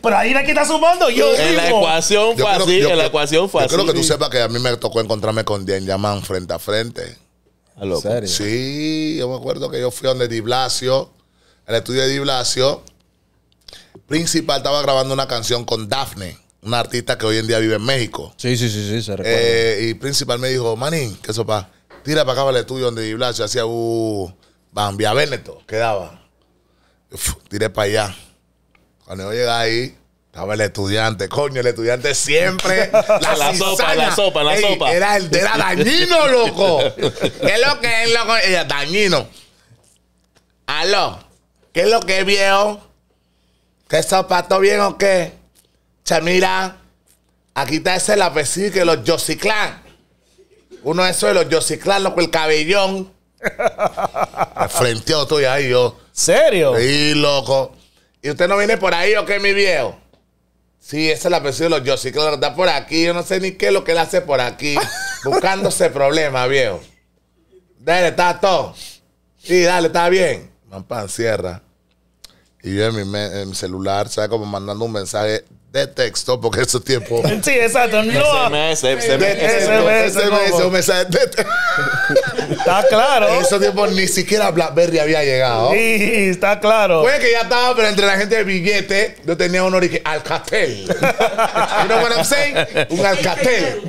Pero ahí la que está sumando yo En la ecuación fue así. la ecuación fue así Yo creo que tú sepas que a mí me tocó encontrarme con Dian Yaman frente a frente. Ah, serio? Sí, yo me acuerdo que yo fui a donde Di Blasio, el estudio de Di Blasio. Principal estaba grabando una canción con Daphne, una artista que hoy en día vive en México. Sí, sí, sí, sí, se recuerda. Eh, y Principal me dijo, Manín, ¿qué sopa? Tira para acá para el estudio donde Di hacía uh, Bambia Benetton, quedaba. tiré para allá. Cuando yo llegué ahí, estaba el estudiante, coño, el estudiante siempre. La, la sopa, la sopa, la sopa. Era, el, dañino, loco. ¿Qué es lo que es, loco? dañino. Aló, ¿qué es lo que es, viejo? ¿Qué todo bien o qué? Chamira, aquí está ese lapecito que los clan uno de esos de los claro con el cabellón. frente a otro y ahí yo. ¿Serio? Sí, loco. ¿Y usted no viene por ahí o qué, mi viejo? Sí, esa es la presión de los yociclanos. Está por aquí. Yo no sé ni qué es lo que él hace por aquí. buscándose problemas, viejo. Dale, está todo. Sí, dale, está bien. Mampan, cierra. Y yo en mi, celular, ¿sabes? Como mandando un mensaje de texto, porque esos tiempos. Sí, exacto. No. SMS, SMS, SMS, un mensaje de texto. Está claro. En esos tiempos ni siquiera Blackberry había llegado. Sí, está claro. Fue que ya estaba, pero entre la gente de billete, yo tenía un origen Alcatel. you know what I'm saying? Un Alcatel.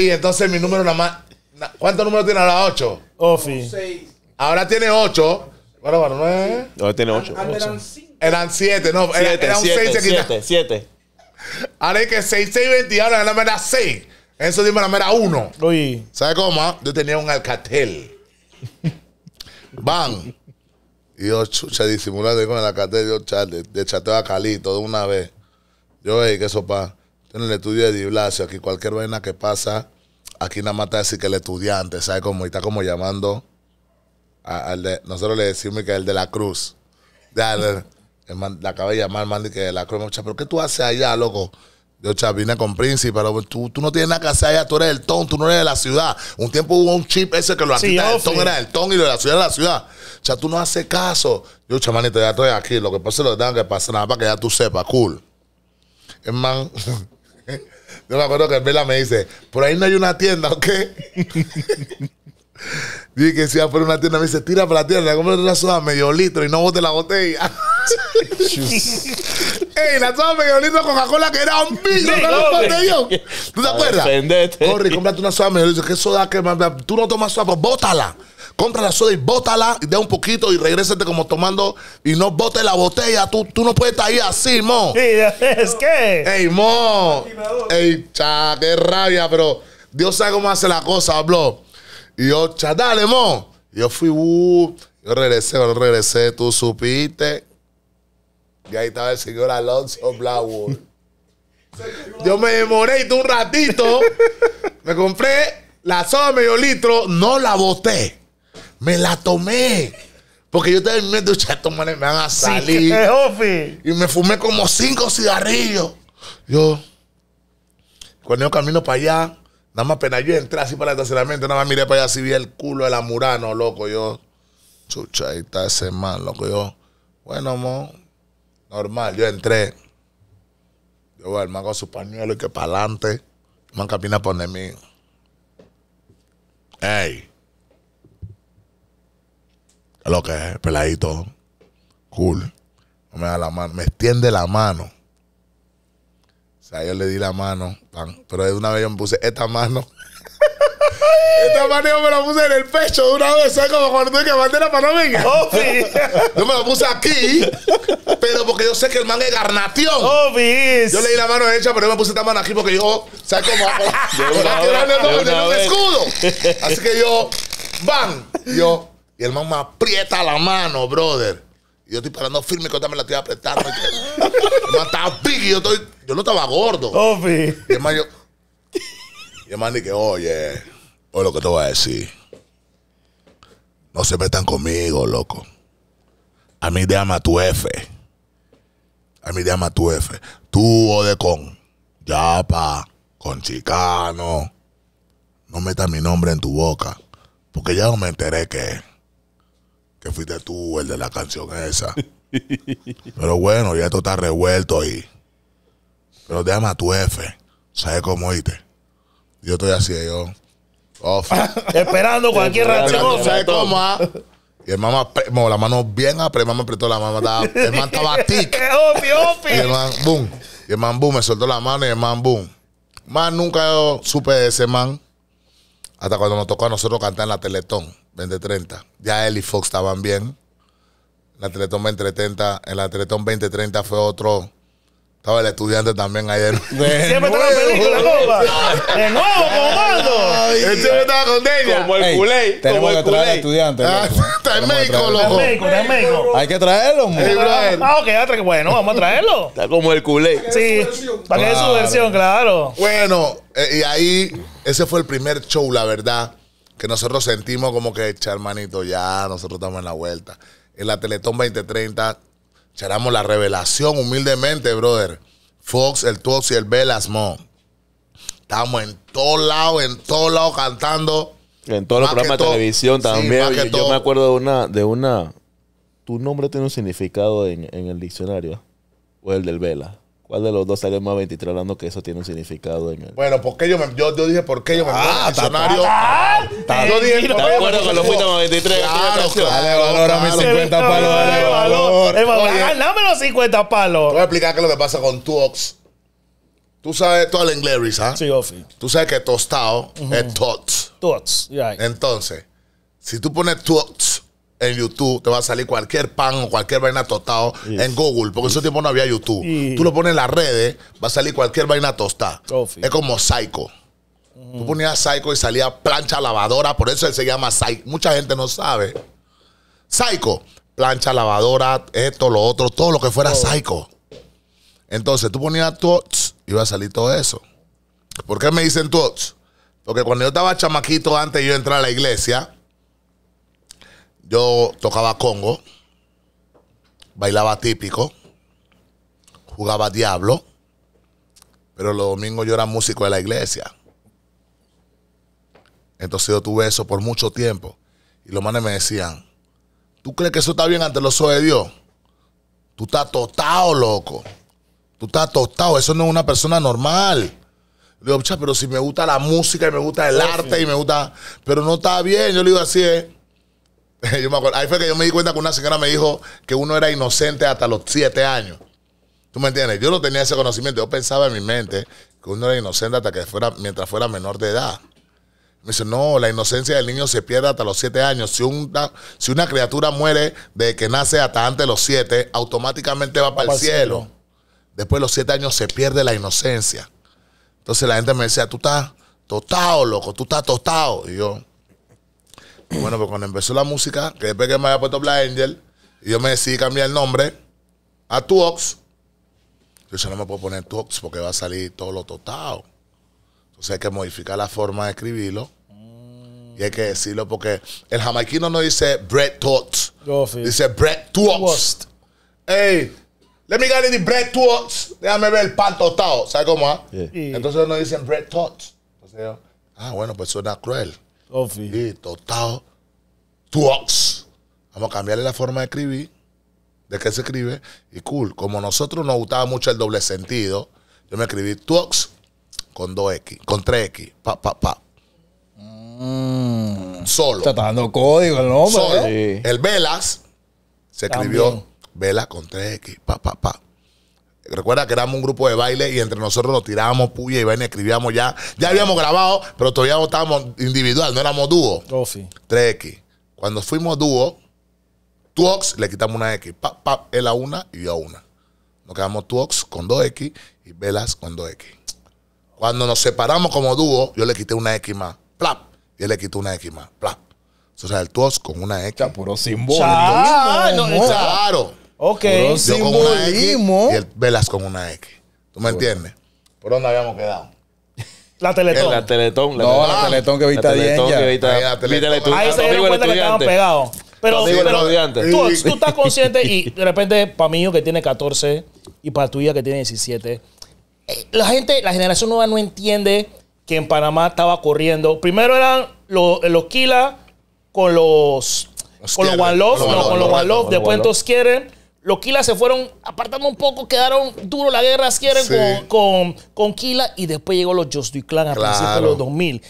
y entonces mi número nada más. ¿Cuántos números tiene ahora? ¿Ocho? Ofi. Ahora tiene ocho. Bueno, bueno, no es. Ahora tiene ah, ocho. Ah, eran siete, no. era, un seis, Siete, siete. Ahora es que 20, ahora en la mera 6. eso dime la mera 1. Oye. ¿Sabes cómo? Yo tenía un alcatel. Van. Y yo, chucha, disimulado con el alcatel. Yo, chale, de chateo a Calito de una vez. Yo, hey, que eso, pa? en el estudio de Di aquí cualquier vaina que pasa, aquí nada más te decir que el estudiante, ¿sabes cómo? Y está como llamando. al de, nosotros le decimos que el de la cruz. De, la cabella de llamar, man, de que la croma, ¿pero qué tú haces allá, loco? Yo, vine con Príncipe, pero tú, no tienes nada que hacer allá, tú eres el ton, tú no eres de la ciudad. Un tiempo hubo un chip ese que lo artistas del oh, ton era el ton y lo de la ciudad era la ciudad. O sea, tú no haces caso. Yo, chamanito, ya estoy aquí, lo que pasa es lo que tengo que pasar, nada para que ya tú sepas, cool. Es man, yo me acuerdo que Vela me dice, por ahí no hay una tienda, ¿ok? Dije que si a poner una tienda, me dice, tira para la tienda, compra una soda medio litro y no bote la botella. ¡Ey, la soda medio litro Coca-Cola que era un piso! yo. ¿Tú te acuerdas? Corre, cómprate una soda medio litro. ¿Qué soda que Tú no tomas soda, pues bótala. Compra la soda y bótala, y da un poquito y regrésate como tomando y no bote la botella. Tú, tú no puedes estar ahí así, mo. Sí, es que. Ey, mo. Ey, cha, qué rabia, pero Dios sabe cómo hace la cosa, bro. Y yo, chadale mo. yo fui, uh, yo regresé, yo regresé, tú supiste. Y ahí estaba el señor Alonso Blackwood. yo me demoré un ratito. me compré la soda medio litro, no la boté. Me la tomé. Porque yo estaba en medio de me van a salir. y me fumé como cinco cigarrillos. Yo, cuando yo camino para allá, Nada más pena, yo entré así para el estacionamiento, nada más miré para allá así vi el culo de la Murano, loco. Yo, chucha, ahí está ese man, loco. Yo, bueno, mo, normal, yo entré. Yo voy al su pañuelo y que para adelante. Man camina por mí. Ey. Lo que es, peladito. Cool. me da la mano. Me extiende la mano. O sea, yo le di la mano, pan, pero de una vez yo me puse esta mano. Esta mano yo me la puse en el pecho de una vez, ¿sabes? Como cuando tú que mandar para no venir. Yo me la puse aquí, pero porque yo sé que el man es garnatión. Yo le di la mano hecha, pero yo me puse esta mano aquí porque yo, ¿sabes cómo? la como escudo. Así que yo, ¡bam! Yo, y el man me aprieta la mano, brother yo estoy parando firme que otra me la estoy apretando. no estaba big yo, estoy, yo no estaba gordo. Oh, y además yo. Y dije, oye, oye lo que te voy a decir. No se metan conmigo, loco. A mí te llama tu F. A mí te a tu F. Tú o de con Yapa, con Chicano. No metas mi nombre en tu boca. Porque ya no me enteré que fuiste tú, el de la canción esa. Pero bueno, ya esto está revuelto ahí. Pero déjame a tu F. ¿Sabes cómo oíste? Yo estoy así, yo. Off. Esperando cualquier reacción. ¿Sabes cómo? Y el mamá, la mano bien apretó, ah, el apretó la mano. el man estaba tic. Y el man, boom. el me soltó la mano y el man, boom. Más nunca supe de ese man. Hasta cuando nos tocó a nosotros cantar en la Teletón. 2030. Ya él y Fox estaban bien. La Teletón 2030, en la 2030 fue otro. Estaba el estudiante también ayer. Siempre trae estaba en película, compa. De nuevo, comando. Él siempre estaba con ella. Como el culé. Tenemos como el que traer estudiante. está en México, loco. Está en México, en México. Hay que traerlo, mujer. Ah, ah, ok, ah, bueno, vamos a traerlo. Está como el culé. Sí, para que dé su versión, claro. Bueno, eh, y ahí, ese fue el primer show, la verdad, que nosotros sentimos como que, manito ya nosotros estamos en la vuelta. En la Teletón 2030 charamos la revelación humildemente, brother. Fox, el Tuox y el Velasmo. Estamos en todos lados, en todos lados cantando. En todos los programas de televisión también. yo, me acuerdo de una, de una. Tu nombre tiene un significado en el diccionario. ¿eh? O el del Vela. ¿Cuál de los dos salió más 23 hablando que eso tiene un significado en el... Bueno, porque yo, me, yo, dije, ¿por qué yo me ah, diccionario? yo dije, ¿Te acuerdo con los más 23? Claro, dale valor a mis 50 palos, dale valor. Dame los 50 palos. Te voy a explicar qué es lo que pasa con tu ox. Tú sabes todo el inglés, ¿ah? Sí, ofi. Tú sabes que tostado es tots. Tots, right. Entonces, si tú pones tots en YouTube, te va a salir cualquier pan o cualquier vaina tostado en Google, porque en ese tiempo no había YouTube. Tú lo pones en las redes, va a salir cualquier vaina tostada. Es como Psycho. Tú ponías Psycho y salía plancha lavadora, por eso él se llama Psycho. Mucha gente no sabe. Psycho, plancha lavadora, esto, lo otro, todo lo que fuera Psycho. Entonces tú ponías tots y iba a salir todo eso. ¿Por qué me dicen tots? Porque cuando yo estaba chamaquito antes de yo entrar a la iglesia, yo tocaba congo, bailaba típico, jugaba diablo, pero los domingos yo era músico de la iglesia. Entonces yo tuve eso por mucho tiempo. Y los manes me decían, ¿tú crees que eso está bien ante los ojos de Dios? Tú estás tostado, loco. Tú estás tostado. Eso no es una persona normal. Yo, digo, pero si me gusta la música y me gusta el arte y me gusta... Pero no está bien. Yo le digo así, eh. yo ahí fue que yo me di cuenta que una señora me dijo que uno era inocente hasta los siete años. ¿Tú me entiendes? Yo no tenía ese conocimiento. Yo pensaba en mi mente que uno era inocente hasta que fuera, mientras fuera menor de edad. Me dice, no, la inocencia del niño se pierde hasta los siete años. Si una, criatura muere de que nace hasta antes de los siete, automáticamente va, para el cielo. Después de los siete años se pierde la inocencia. Entonces la gente me decía, tú estás tostado, loco, tú estás tostado. Y yo, bueno, pues cuando empezó la música, que después que me había puesto Black Angel, yo me decidí cambiar el nombre a Tuox. Yo, ya no me puedo poner Tuox porque va a salir todo lo totao. Entonces hay que modificar la forma de escribirlo. Y hay que decirlo porque el jamaiquino no dice bread tots. Dice bread tuox. Hey, let me get in the bread tots. Déjame ver el pan totado, ¿Sabes cómo? Ah? Entonces no dicen bread tots. Entonces yo, ah, bueno, pues suena cruel. Y total. Tuox. Vamos a cambiarle la forma de escribir, de qué se escribe. Y cool, como nosotros nos gustaba mucho el doble sentido, yo me escribí Tuox con 2X, con 3X. Pa, pa, pa. Mm. Solo. Está dando código el nombre. El Velas se escribió Velas con 3X. Pa, pa, pa. Recuerda que éramos un grupo de baile y entre nosotros nos tirábamos puya y vaina, escribíamos ya. Ya habíamos grabado, pero todavía no estábamos individual, no éramos dúo. Oh, sí. 3X. Cuando fuimos dúo, Tuox le quitamos una X. Pap, pap, él a una y yo a una. Nos quedamos Tuox con 2X y Velas con 2X. Cuando nos separamos como dúo, yo le quité una X más. Plap. Y él le quitó una X más. Plap. O sea, el Tuox con una X. puro simbólico. Claro. Ok, yo con una X y el Velas con una X. ¿Tú me entiendes? ¿Por dónde habíamos quedado? La Teletón. Eh, la Teletón. no, la Teletón que viste ayer. La Teletón Ahí se dieron cuenta que estaban pegados. Pero, tú, estás consciente y de repente para mí que tiene 14 y para tu hija que tiene 17, eh, la gente, la generación nueva no entiende que en Panamá estaba corriendo. Primero eran los, los Kila con los... Con los One Love, con los One Love, después entonces quieren los Kila se fueron apartando un poco, quedaron duro la guerra, si quieren, con, con, Kila. Y después llegó los Just Clan a principios de los 2000.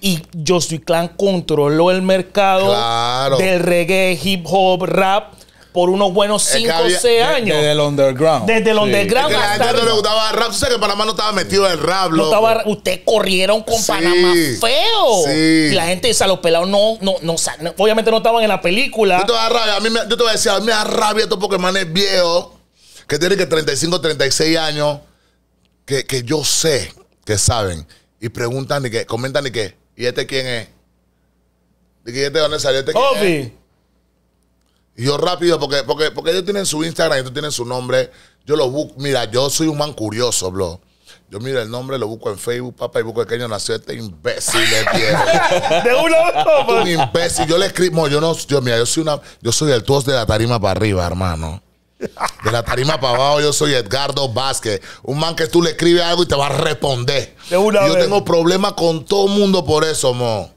Y Just Clan controló el mercado del reggae, hip hop, rap por unos buenos 5 o 6 años. Desde el underground. Desde el underground underground. Desde hasta la gente no le gustaba rap. Usted que Panamá no estaba metido en el rap, no estaba, Ustedes corrieron con Panamá feo. Sí. Y la gente dice, los pelados no, no, no, obviamente no estaban en la película. Yo te voy a rabia. A mí me, yo te voy a decir, a mí me da rabia esto porque man es viejo, que tiene que 35, 36 años, que, que yo sé que saben. Y preguntan y que, comentan y que, ¿y este quién es? ¿Y este dónde salió? ¿Este quién es? Y yo rápido, porque, porque, porque ellos tienen su Instagram, ellos tienen su nombre. Yo lo busco. Mira, yo soy un man curioso, bro. Yo miro el nombre, lo busco en Facebook, papá, y busco el queño año nació este imbécil de De Un imbécil. Yo le escribo, yo no, yo, mira, yo soy una, yo soy el tos de la tarima para arriba, hermano. De la tarima para abajo, yo soy Edgardo Vázquez. Un man que tú le escribes algo y te va a responder. De una yo tengo problemas con todo el mundo por eso, mo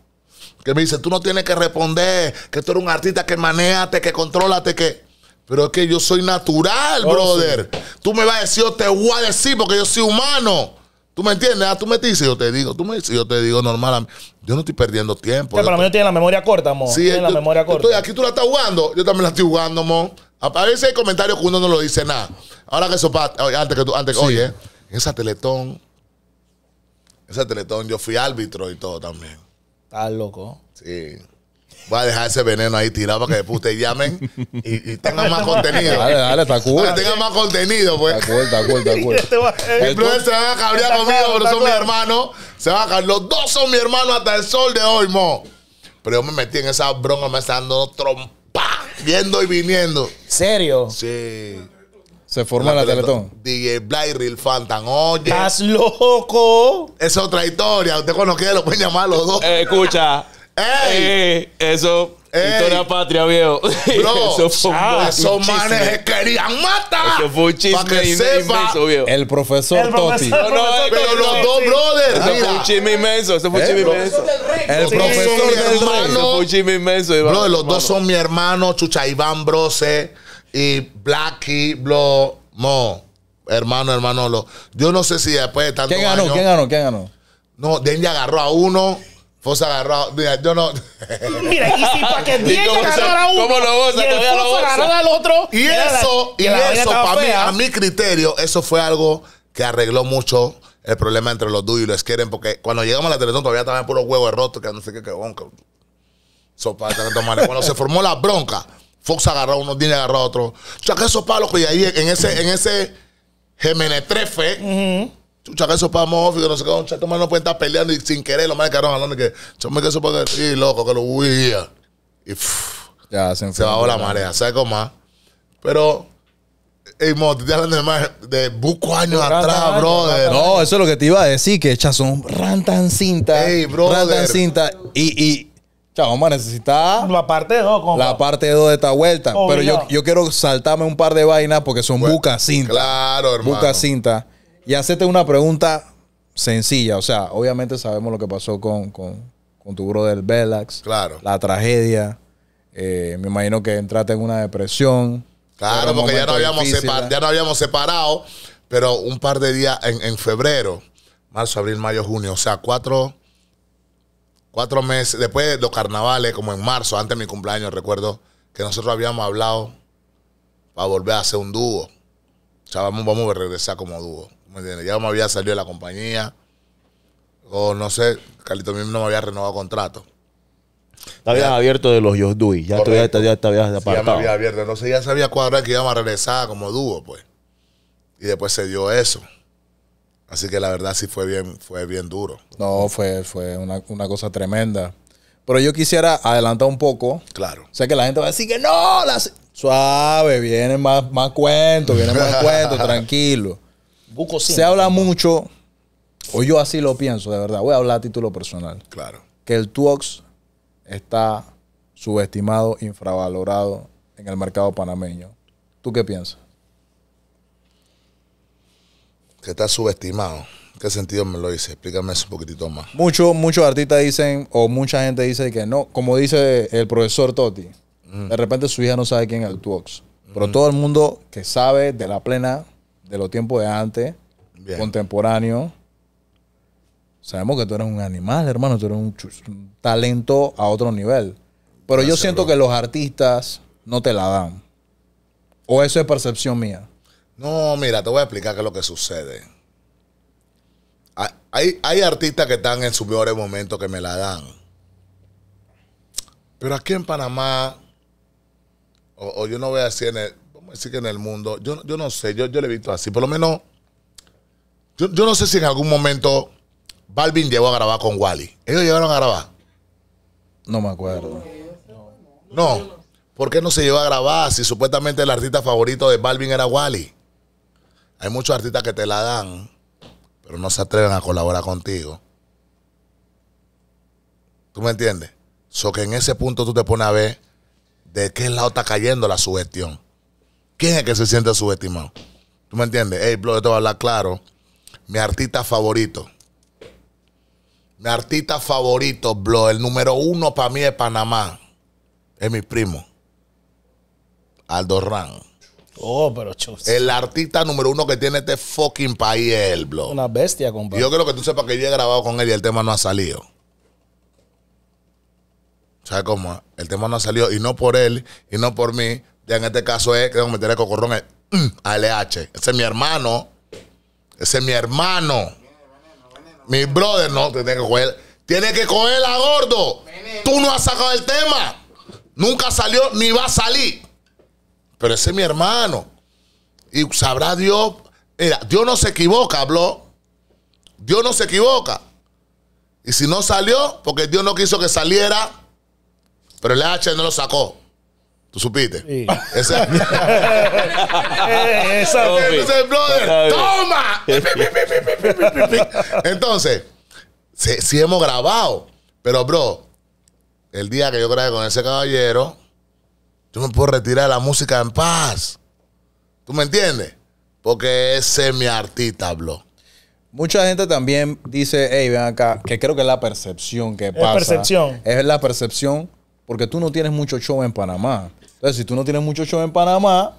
que me dice, tú no tienes que responder, que tú eres un artista que manéate, que contrólate, que... Pero es que yo soy natural, oh, brother. Tú me vas a decir, yo te voy a decir porque yo soy humano. ¿Tú me entiendes? Ah, tú me dices, yo te digo, tú me dices, yo te digo normal. Yo no estoy perdiendo tiempo. Pero para mí no tiene la memoria corta, mon. Sí, tiene la memoria corta. aquí tú la estás jugando, yo también la estoy jugando, mon. A veces hay comentarios que uno no lo dice nada. Ahora que eso pasa, antes que tú, antes, oye, esa teletón, esa teletón, yo fui árbitro y todo también. Ah, loco. Sí. Voy a dejar ese veneno ahí tirado para que después ustedes llamen y, tengan más contenido. Dale, dale, está cool. que tengan más contenido, pues. Está cool, está cool, está cool. Este Entonces se va a cabrear conmigo, pero son mi mis hermanos. Se van a cabrear. Los dos son mis hermanos hasta el sol de hoy, mo. Pero yo me metí en esa bronca, me está dando trompa, viendo y viniendo. ¿Serio? Sí. Se forma la, la Teletón. DJ Real Fantan, oye. ¡Estás loco! Es otra historia. Usted cuando quiera lo pueden llamar los dos. Eh, escucha. ¡Ey! Eh, eso. Ey. Historia patria, viejo. Bro, eso fue ah, esos manes se querían matar. Eso fue un chisme inmenso, viejo. El profesor, el profesor Totti. No, no, pero los dos brothers. Eso mira. fue un chisme inmenso. Eso fue un eh, chisme inmenso. El profesor del rey. Eso fue un chisme inmenso. Bro, los dos son mi hermano, Chucha Iván Brose y Blacky, Blo Mo. Hermano, hermanolo. Yo no sé si después de tanto. ¿Quién ganó? ¿Quién ganó? ¿Quién ganó? No, Dendi agarró a uno. Fosa agarró. Mira, yo no. mira, y si para que Dendi agarró a uno. ¿Cómo lo Y el al otro. Y eso, y, eso, para mí, a mi criterio, eso fue algo que arregló mucho el problema entre los dos y los quieren, porque cuando llegamos a la televisión todavía estaban puros huevos rotos, que no sé qué, qué bonca. So, para, cuando se formó la bronca Fox agarró uno, Disney agarró otro. Chacazo esos palos pues, y ahí en ese, en ese gemenetrefe, uh -huh. esos palos, no sé qué, chato más no puede estar peleando y sin querer, lo más de carajo, hablando que, chame que eso para y loco, que lo huía. Y se, se bajó la marea, cómo más. Pero Ey, mo, te hablando de, más de buco años atrás, brother. No, eso es lo que te iba a decir, que echas un rantan cinta. Ey, brother. Rantan cinta. Y, y, Chao, vamos a necesitar. La parte 2, de esta vuelta. Pero yo, quiero saltarme un par de vainas porque son bucas pues, buca Claro, hermano. Buca cinta. Y hacerte una pregunta sencilla. O sea, obviamente sabemos lo que pasó con, con, con tu brother Velax. Claro. La tragedia. Eh, me imagino que entraste en una depresión. Claro, porque ya no, habíamos separado. Pero un par de días en, en febrero, marzo, abril, mayo, junio. O sea, cuatro cuatro meses, después de los carnavales, como en marzo, antes de mi cumpleaños, recuerdo que nosotros habíamos hablado para volver a hacer un dúo. O sea, vamos, a regresar como dúo. Ya me había salido de la compañía. O no sé, Carlito mismo no me había renovado contrato. Estaba abierto de los Yosdui. Ya te, ya, ya apartado. ya me había abierto. sé, ya sabía cuadrar que íbamos a regresar como dúo, pues. Y después se dio eso. Así que la verdad sí fue bien, fue bien duro. No, fue, fue una, cosa tremenda. Pero yo quisiera adelantar un poco. Claro. sé que la gente va a decir que no, las... suave, viene más, más cuentos, viene más cuento, tranquilo. Se habla mucho, o yo así lo pienso, de verdad. Voy a hablar a título personal. Claro. Que el Tuox está subestimado, infravalorado en el mercado panameño. ¿Tú qué piensas? que está subestimado. ¿Qué sentido me lo dice? Explícame eso un poquitito más. Muchos muchos artistas dicen, o mucha gente dice que no, como dice el profesor Toti. de repente su hija no sabe quién es el Tuox. Pero todo el mundo que sabe de la plena, de los tiempos de antes, contemporáneo, sabemos que tú eres un animal, hermano, tú eres un, talento a otro nivel. Pero yo siento que los artistas no te la dan. O eso es percepción mía. No, mira, te voy a explicar qué es lo que sucede. Hay, hay artistas que están en sus peores momentos que me la dan. Pero aquí en Panamá, o, yo no voy a decir en el, a decir que en el mundo, yo, no sé, yo, yo le he visto así. Por lo menos, yo, no sé si en algún momento Balvin llegó a grabar con Wally. ¿Ellos llegaron a grabar? No me acuerdo. No. ¿Por qué no se llevó a grabar si supuestamente el artista favorito de Balvin era Wally? Hay muchos artistas que te la dan, pero no se atreven a colaborar contigo. ¿Tú me entiendes? So que en ese punto tú te pones a ver de qué lado está cayendo la sugestión. ¿Quién es el que se siente subestimado? ¿Tú me entiendes? Ey, blog te voy a hablar claro. Mi artista favorito. Mi artista favorito, blog El número uno para mí es Panamá. Es mi primo. Aldo Oh, pero chus. El artista número uno que tiene este fucking país es el blog. Una bestia, compadre. Yo creo que tú sepas que yo he grabado con él y el tema no ha salido. ¿Sabes cómo? El tema no ha salido y no por él y no por mí. Ya en este caso es, que tengo que meter el cocorrón mm, a LH. Ese es mi hermano. Ese es mi hermano. Mi brother, no, te tiene que coger. Tiene que cogerla, gordo. Tú no has sacado el tema. Nunca salió ni va a salir. Pero ese es mi hermano. Y sabrá Dios. Mira, Dios no se equivoca, habló. Dios no se equivoca. Y si no salió, porque Dios no quiso que saliera, pero el H no lo sacó. ¿Tú supiste? Sí. Entonces, brother, ¡toma! Entonces, hemos grabado, pero bro, el día que yo grabé con ese caballero, yo me puedo retirar la música en paz. ¿Tú me entiendes? Porque ese es mi artista, bro. Mucha gente también dice, hey, ven acá, que creo que es la percepción que es Percepción. Es la percepción, porque tú no tienes mucho show en Panamá. Entonces, si tú no tienes mucho show en Panamá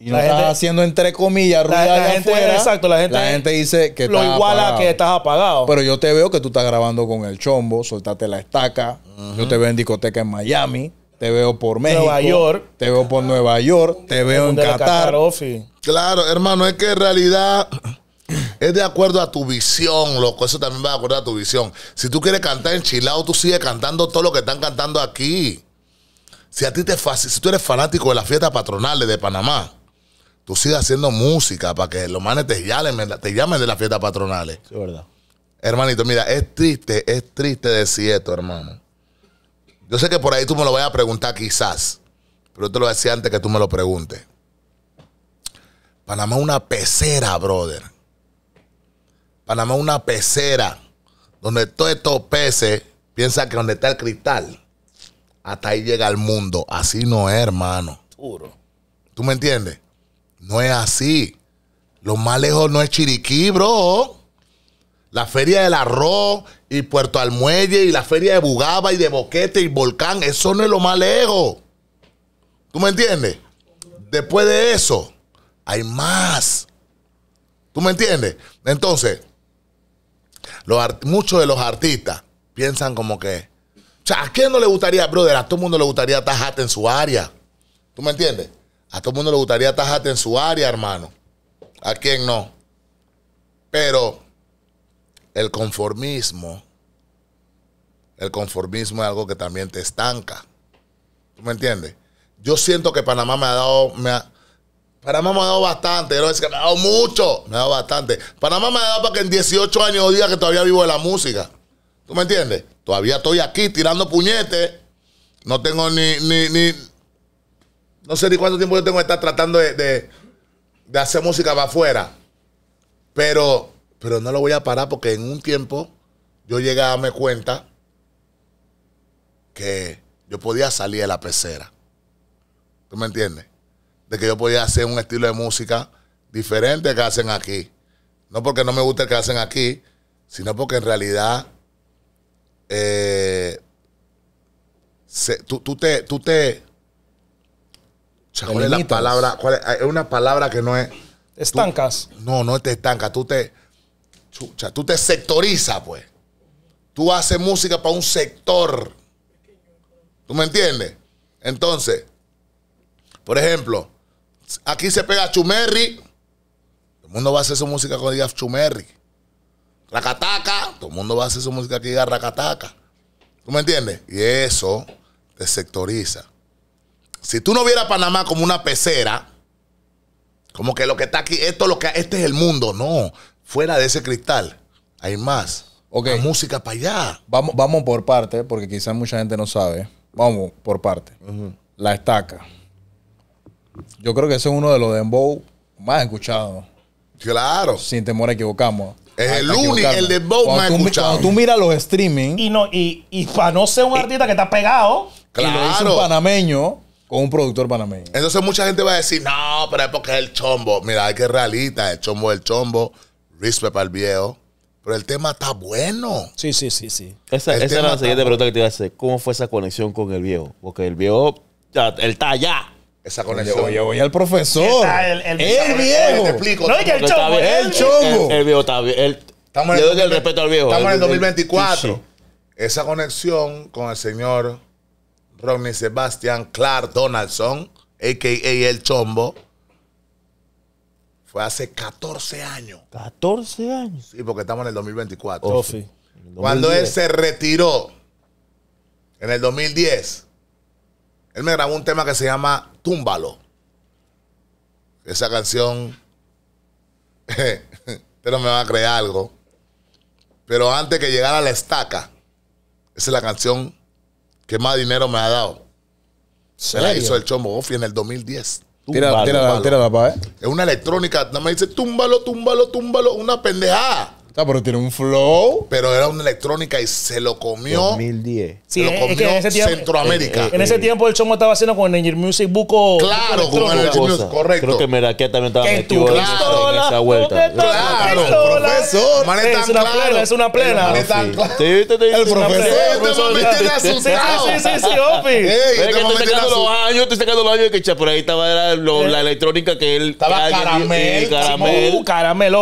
y la no gente, estás haciendo, entre comillas, ruido la, gente, exacto, la gente, la gente dice que lo estás igual que estás apagado. Pero yo te veo que tú estás grabando con el chombo, soltate la estaca. Yo te veo en discoteca en Miami te veo por México, York, te veo por Nueva York, te veo en Qatar. claro, hermano, es que en realidad es de acuerdo a tu visión, loco. Eso también va de acuerdo a tu visión. Si tú quieres cantar en Chilao, tú sigues cantando todo lo que están cantando aquí. Si a ti te fácil, si tú eres fanático de las fiestas patronales de Panamá, tú sigues haciendo música para que los manes te llamen, te llamen de las fiestas patronales. Es verdad. Hermanito, mira, es triste, es triste decir esto, hermano. Yo sé que por ahí tú me lo vas a preguntar quizás, pero te lo decía antes que tú me lo preguntes. Panamá es una pecera, brother. Panamá es una pecera donde todos estos peces piensa que donde está el cristal, hasta ahí llega el mundo. Así no es, hermano. ¿Tú me entiendes? No es así. Lo más lejos no es Chiriquí, bro. La feria del arroz y Puerto Almuelle y la feria de Bugaba y de Boquete y Volcán, eso no es lo más lejos. ¿Tú me entiendes? Después de eso, hay más. ¿Tú me entiendes? Entonces, los muchos de los artistas piensan como que, o sea, ¿a quién no le gustaría, brother? A todo el mundo le gustaría tajate en su área. ¿Tú me entiendes? A todo el mundo le gustaría tajate en su área, hermano. ¿A quién no? Pero el conformismo, el conformismo es algo que también te estanca. ¿Tú me entiendes? Yo siento que Panamá me ha dado, Panamá me ha dado bastante, no es que me ha dado mucho, me ha dado bastante. Panamá me ha dado para que en 18 años diga que todavía vivo de la música. ¿Tú me entiendes? Todavía estoy aquí tirando puñetes. No tengo ni, ni, ni no sé ni cuánto tiempo yo tengo que estar tratando de, de, de hacer música para afuera. Pero pero no lo voy a parar porque en un tiempo yo llegué a darme cuenta que yo podía salir de la pecera. ¿Tú me entiendes? De que yo podía hacer un estilo de música diferente que hacen aquí. No porque no me guste el que hacen aquí, sino porque en realidad eh, tú, te... Tú te ¿Cuál es la palabra? es? una palabra que no es... estancas. no, no te estancas. Tú te, Chucha, tú te sectorizas, pues. Tú haces música para un sector. ¿Tú me entiendes? Entonces, por ejemplo, aquí se pega Chumerri. Todo el mundo va a hacer su música con diga Chumerri. Racataca. Todo el mundo va a hacer su música que diga Racataca. ¿Tú me entiendes? Y eso te sectoriza. Si tú no vieras Panamá como una pecera, como que lo que está aquí, esto lo que este es el mundo, no fuera de ese cristal hay más. Okay. La música para allá. Vamos, vamos por parte, porque quizás mucha gente no sabe. Vamos por parte. La estaca. Yo creo que ese es uno de los dembow más escuchados. Claro. Sin temor a equivocarnos. Es el único, el dembow más escuchado. Cuando tú miras los streaming. Y, no, y, para no ser un artista que está pegado. Claro. un panameño con un productor panameño. Entonces mucha gente va a decir, no, pero es porque es el chombo. Mira, hay que realista, el chombo es el chombo para al viejo. Pero el tema está bueno. Sí, sí, sí, sí. Esa, es era la siguiente pregunta que te iba a hacer. ¿Cómo fue esa conexión con el viejo? Porque el viejo, él está allá. Esa conexión. Yo, voy al profesor. El, el, viejo. Te explico. No, el chongo. El chombo. El, viejo está bien. Estamos en el, respeto al viejo. Estamos en el 2024. Esa conexión con el señor Ronnie Sebastián Clark Donaldson, a.k.a. El Chombo, hace 14 años. 14 años. Sí, porque estamos en el 2024. Oh, sí. Cuando él se retiró en el 2010, él me grabó un tema que se llama Túmbalo. Esa canción, pero me va a creer algo. Pero antes que llegara la estaca, esa es la canción que más dinero me ha dado. Se la hizo el chombo Gofi en el 2010. Tira tira tírala, pa' eh. Es una electrónica. Nada más dice, túmbalo, túmbalo, túmbalo. Una pendejada. Ah, pero tiene un flow. Pero era una electrónica y se lo comió. 2010. en Centroamérica. En, ese tiempo el Chomo estaba haciendo con el Music Buco. Claro, correcto. Creo que Meraquia también estaba en, esa vuelta. Claro, profesor. Es una plena, es una plena. El profesor Sí, sí, sí, opi. Este los años por ahí estaba eh. la electrónica que él... Estaba caramel. Caramel,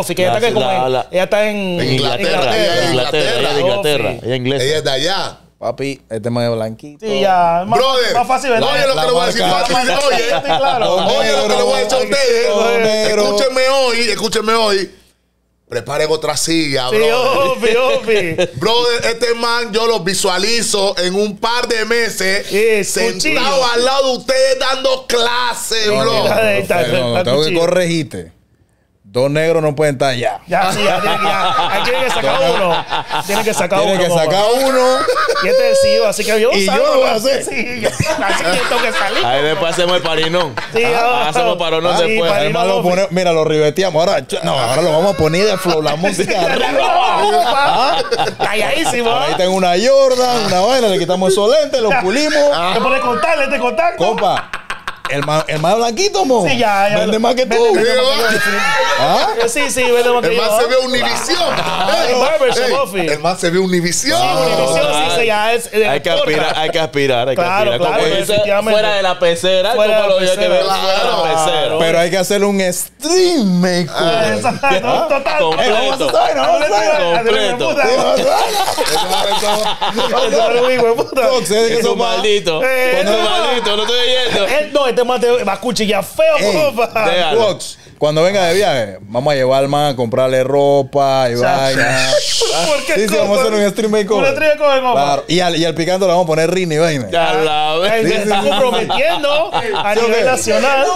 ella está en en, Inglaterra. Inglaterra. Ella es de Inglaterra. Ella es inglesa. Ella es de allá. Papi, este man es blanquito. Brother, Oye, lo que le voy a decir, fácil. Oye, este, oye, lo que le voy a decir a ustedes. Escúchenme hoy, escúchenme hoy. Preparen otra silla, bro. Brother, este man yo lo visualizo en un par de meses sentado al lado de ustedes dando clases, bro. No, tengo que corregirte. Los negros no pueden estar ya. Ya, sí, ya, ya. Ahí tienen que sacar uno. Tienen que sacar uno. Tienen que sacar uno. Y este es así que yo. Y yo lo voy a hacer. Sí, así que tengo que salir. Ahí después hacemos el parinón. Sí, ah, hacemos el después. lo mira, lo ribeteamos. Ahora, no, ahora lo vamos a poner de flow, la música arriba. Ah. Calladísimo. ¿eh? Ahí tengo una Jordan, una vaina, le quitamos esos lentes, lo pulimos. Te pones contarle, te contacto. Compa. El más, blanquito, mo. Vende más que tú. Sí, vende más el Más se ve univisión El más se ve univisión hay, que aspirar, hay que aspirar, fuera de la pecera, de la pecera. Pero hay que hacer un stream, ah, Eso es maldito. Eh, maldito, no estoy oyendo. Eh, no, este va a feo, cuando venga de viaje, vamos a llevar al man a comprarle ropa y vaina. ¿Por Sí, sí, vamos a hacer un claro. Y al, y picante le vamos a poner Rini, vaina. Ya la está comprometiendo a nivel nacional.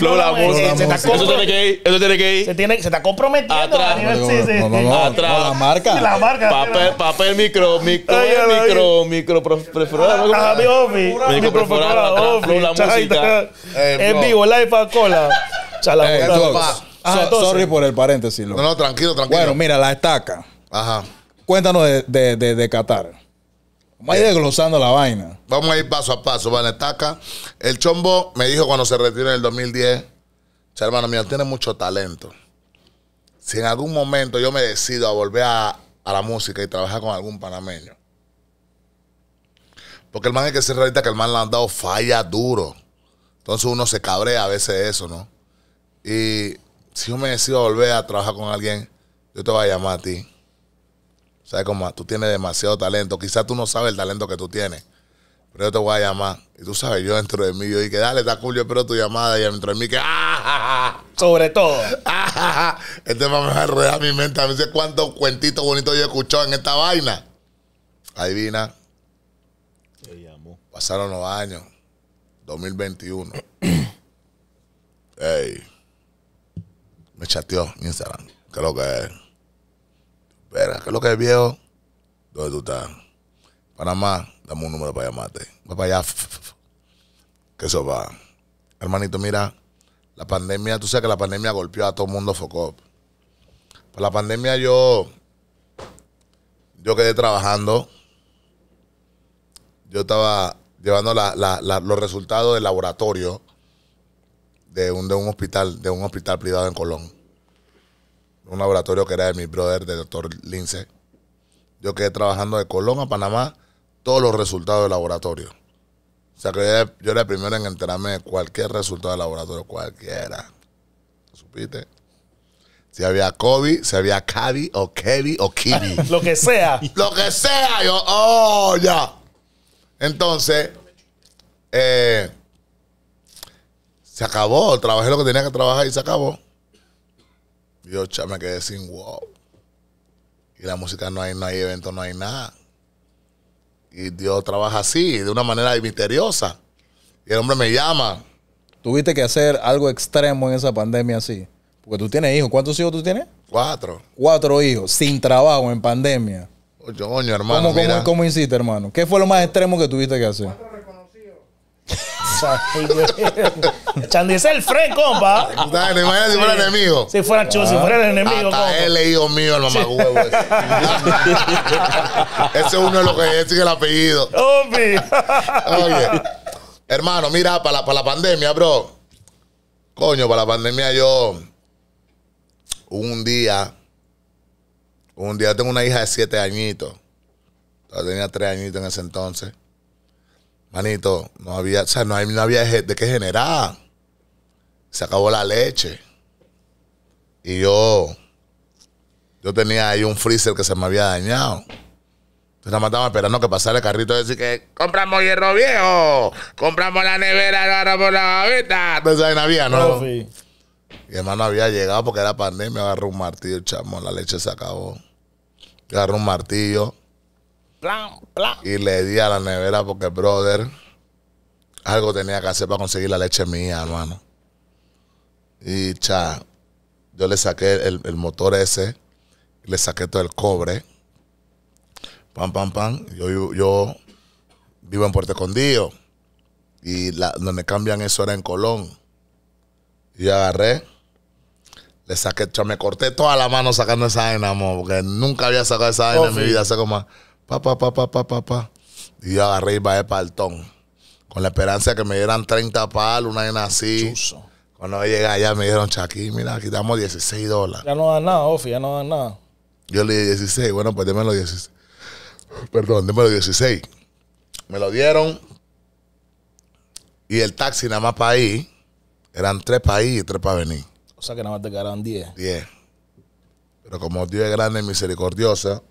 la la Eso tiene que ir. Eso tiene que ir. Se, tiene, está comprometiendo a nivel. Sí, sí. La marca. La marca. Papel, papel ah, micro, micro, micro, micro, micro, Micro, la música. Eh, en vivo, live a cola. Eh, sorry por el paréntesis. No, no, tranquilo, tranquilo. bueno, mira, la estaca. Ajá. Cuéntanos de, Qatar. Vamos a ir eh. desglosando la vaina. Vamos a ir paso a paso. la estaca. El chombo me dijo cuando se retiró en el 2010, "Che, hermano mío, tiene mucho talento. Si en algún momento yo me decido a volver a, a la música y trabajar con algún panameño. Porque el man es que se realista que el man le han dado falla duro. Entonces uno se cabrea a veces eso, ¿no? Y si yo me decido volver a trabajar con alguien, yo te voy a llamar a ti. ¿Sabes cómo? tú tienes demasiado talento. Quizás tú no sabes el talento que tú tienes. Pero yo te voy a llamar. Y tú sabes, yo dentro de mí, yo dije, dale, está culo, yo espero tu llamada. Y dentro de mí que, ¡ah! Sobre todo. Ah, este va a enredar mi mente. A mí sé cuántos cuentitos bonitos yo he escuchado en esta vaina. Adivina. Pasaron los años. 2021. Ey. Me chateó mi Instagram. ¿Qué es lo que es? Espera, ¿qué es lo que es, viejo? ¿Dónde tú estás? Panamá, dame un número para llamarte. Va para allá. Que eso va. Hermanito, mira, la pandemia, tú sabes que la pandemia golpeó a todo el mundo focop. Por pues la pandemia yo, yo quedé trabajando. Yo estaba llevando los resultados del laboratorio de un, de un hospital, de un hospital privado en Colón. Un laboratorio que era de mi brother, del doctor Lince. Yo quedé trabajando de Colón a Panamá todos los resultados del laboratorio. O sea que yo era, el primero en enterarme de cualquier resultado del laboratorio, cualquiera. ¿Supiste? Si había COVID, si había Cavi o Kevi o Kitty. Lo que sea. Lo que sea. Yo, oh, ya. Entonces, eh, se acabó. Trabajé lo que tenía que trabajar y se acabó. Yo cha, me quedé sin wow. Y la música no hay, no hay evento, no hay nada. Y Dios trabaja así, de una manera misteriosa. Y el hombre me llama. Tuviste que hacer algo extremo en esa pandemia así. Porque tú tienes hijos. ¿Cuántos hijos tú tienes? Cuatro. Cuatro hijos, sin trabajo, en pandemia hermano. ¿Cómo, mira. ¿cómo, hiciste, hermano? ¿Qué fue lo más extremo que tuviste que hacer? es el fren, compa. imagínate si fuera el enemigo. Si fuera Chu, si fuera el enemigo. Hasta él es hijo mío, el mamá huevo. Ese. es uno de los que sigue el apellido. Oye, hermano, mira, para para la pandemia, bro. Coño, para la pandemia yo. Un día un día tengo una hija de siete añitos. Yo tenía tres añitos en ese entonces. Manito, no había, o sea, no, había de qué generar. Se acabó la leche. Y yo, yo tenía ahí un freezer que se me había dañado. Entonces nada más estaba esperando que pasara el carrito y decir que compramos hierro viejo, compramos la nevera, agarramos la gaveta. Entonces no había, ¿no? Mi hermano había llegado porque era pandemia, agarró un martillo, chamo, la leche se acabó agarré un martillo y le di a la nevera porque, brother, algo tenía que hacer para conseguir la leche mía, hermano. Y cha, yo le saqué el, motor ese, le saqué todo el cobre. Pam, pam, pam. Yo, vivo en Puerto Escondido y donde cambian eso era en Colón. Y agarré le me corté toda la mano sacando esa vaina, amor, porque nunca había sacado esa vaina en oh, mi vida. Hace como, pa, pa, pa, pa, pa, pa, pa. Y yo agarré y bajé para el ton. Con la esperanza de que me dieran 30 palos, una vaina así. Cuando llegué allá me dieron, chaquín, mira, aquí damos 16 dólares. Ya no da nada, Ofi, ya no da nada. Yo le di 16, bueno, pues démelo 16. Perdón, démelo 16. Me lo dieron. Y el taxi nada más para ahí. Eran tres para ir y tres para venir. O sea que nada más te quedaron 10. 10. Pero como Dios es grande y misericordioso,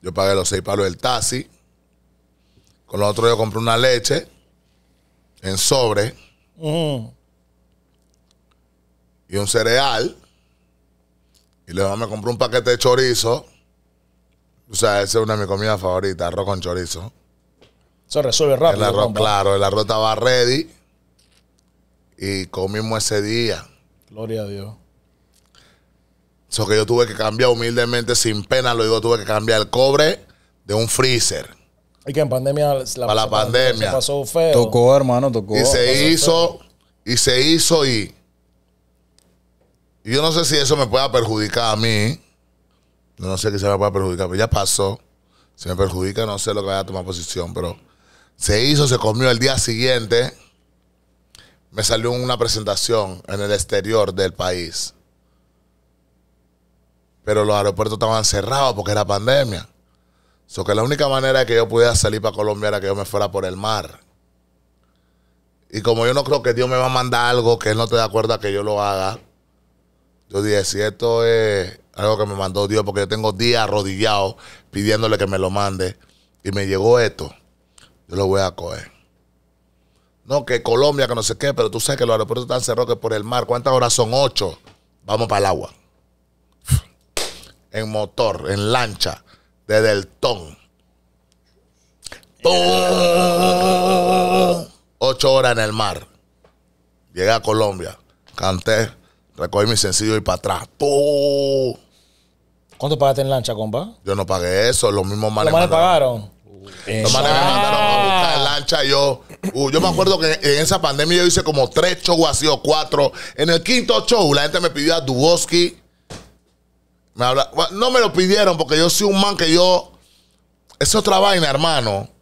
yo pagué los 6 palos del taxi. Con los otros yo compré una leche en sobre y un cereal. Y luego me compré un paquete de chorizo. O sea, esa es una de mis comidas favoritas, arroz con chorizo. Eso resuelve rápido. El arroz, claro, el arroz estaba ready y comimos ese día. Gloria a Dios. Eso que yo tuve que cambiar humildemente, sin pena, lo digo, tuve que cambiar el cobre de un freezer. Y que en pandemia la, Para la pandemia Tocó, hermano, tocó. Y se hizo, y se hizo, y, y, yo no sé si eso me pueda perjudicar a mí. no sé qué se me pueda perjudicar, pero ya pasó. Se me perjudica, no sé lo que vaya a tomar posición, pero se hizo, se comió el día siguiente me salió una presentación en el exterior del país. Pero los aeropuertos estaban cerrados porque era pandemia. So que la única manera que yo pudiera salir para Colombia era que yo me fuera por el mar. Y como yo no creo que Dios me va a mandar algo que Él no te da acuerdo que yo lo haga, yo dije, si esto es algo que me mandó Dios, porque yo tengo días arrodillado pidiéndole que me lo mande, y me llegó esto, yo lo voy a coger. No, que Colombia, que no sé qué, pero tú sabes que los aeropuertos están cerrados que por el mar. ¿Cuántas horas son? Ocho. Vamos para el agua. En motor, en lancha, desde el ton. Ocho horas en el mar. Llegué a Colombia, canté, recogí mi sencillo y para atrás. ¿Cuánto pagaste en lancha, compa? Yo no pagué eso, los mismos males. me pagaron? me mandaron a buscar en lancha. Yo, uh, yo me acuerdo que en esa pandemia yo hice como tres shows así cuatro. En el quinto show, la gente me pidió a Duboski. Me habla, no me lo pidieron porque yo soy un man que yo. Es otra vaina, hermano.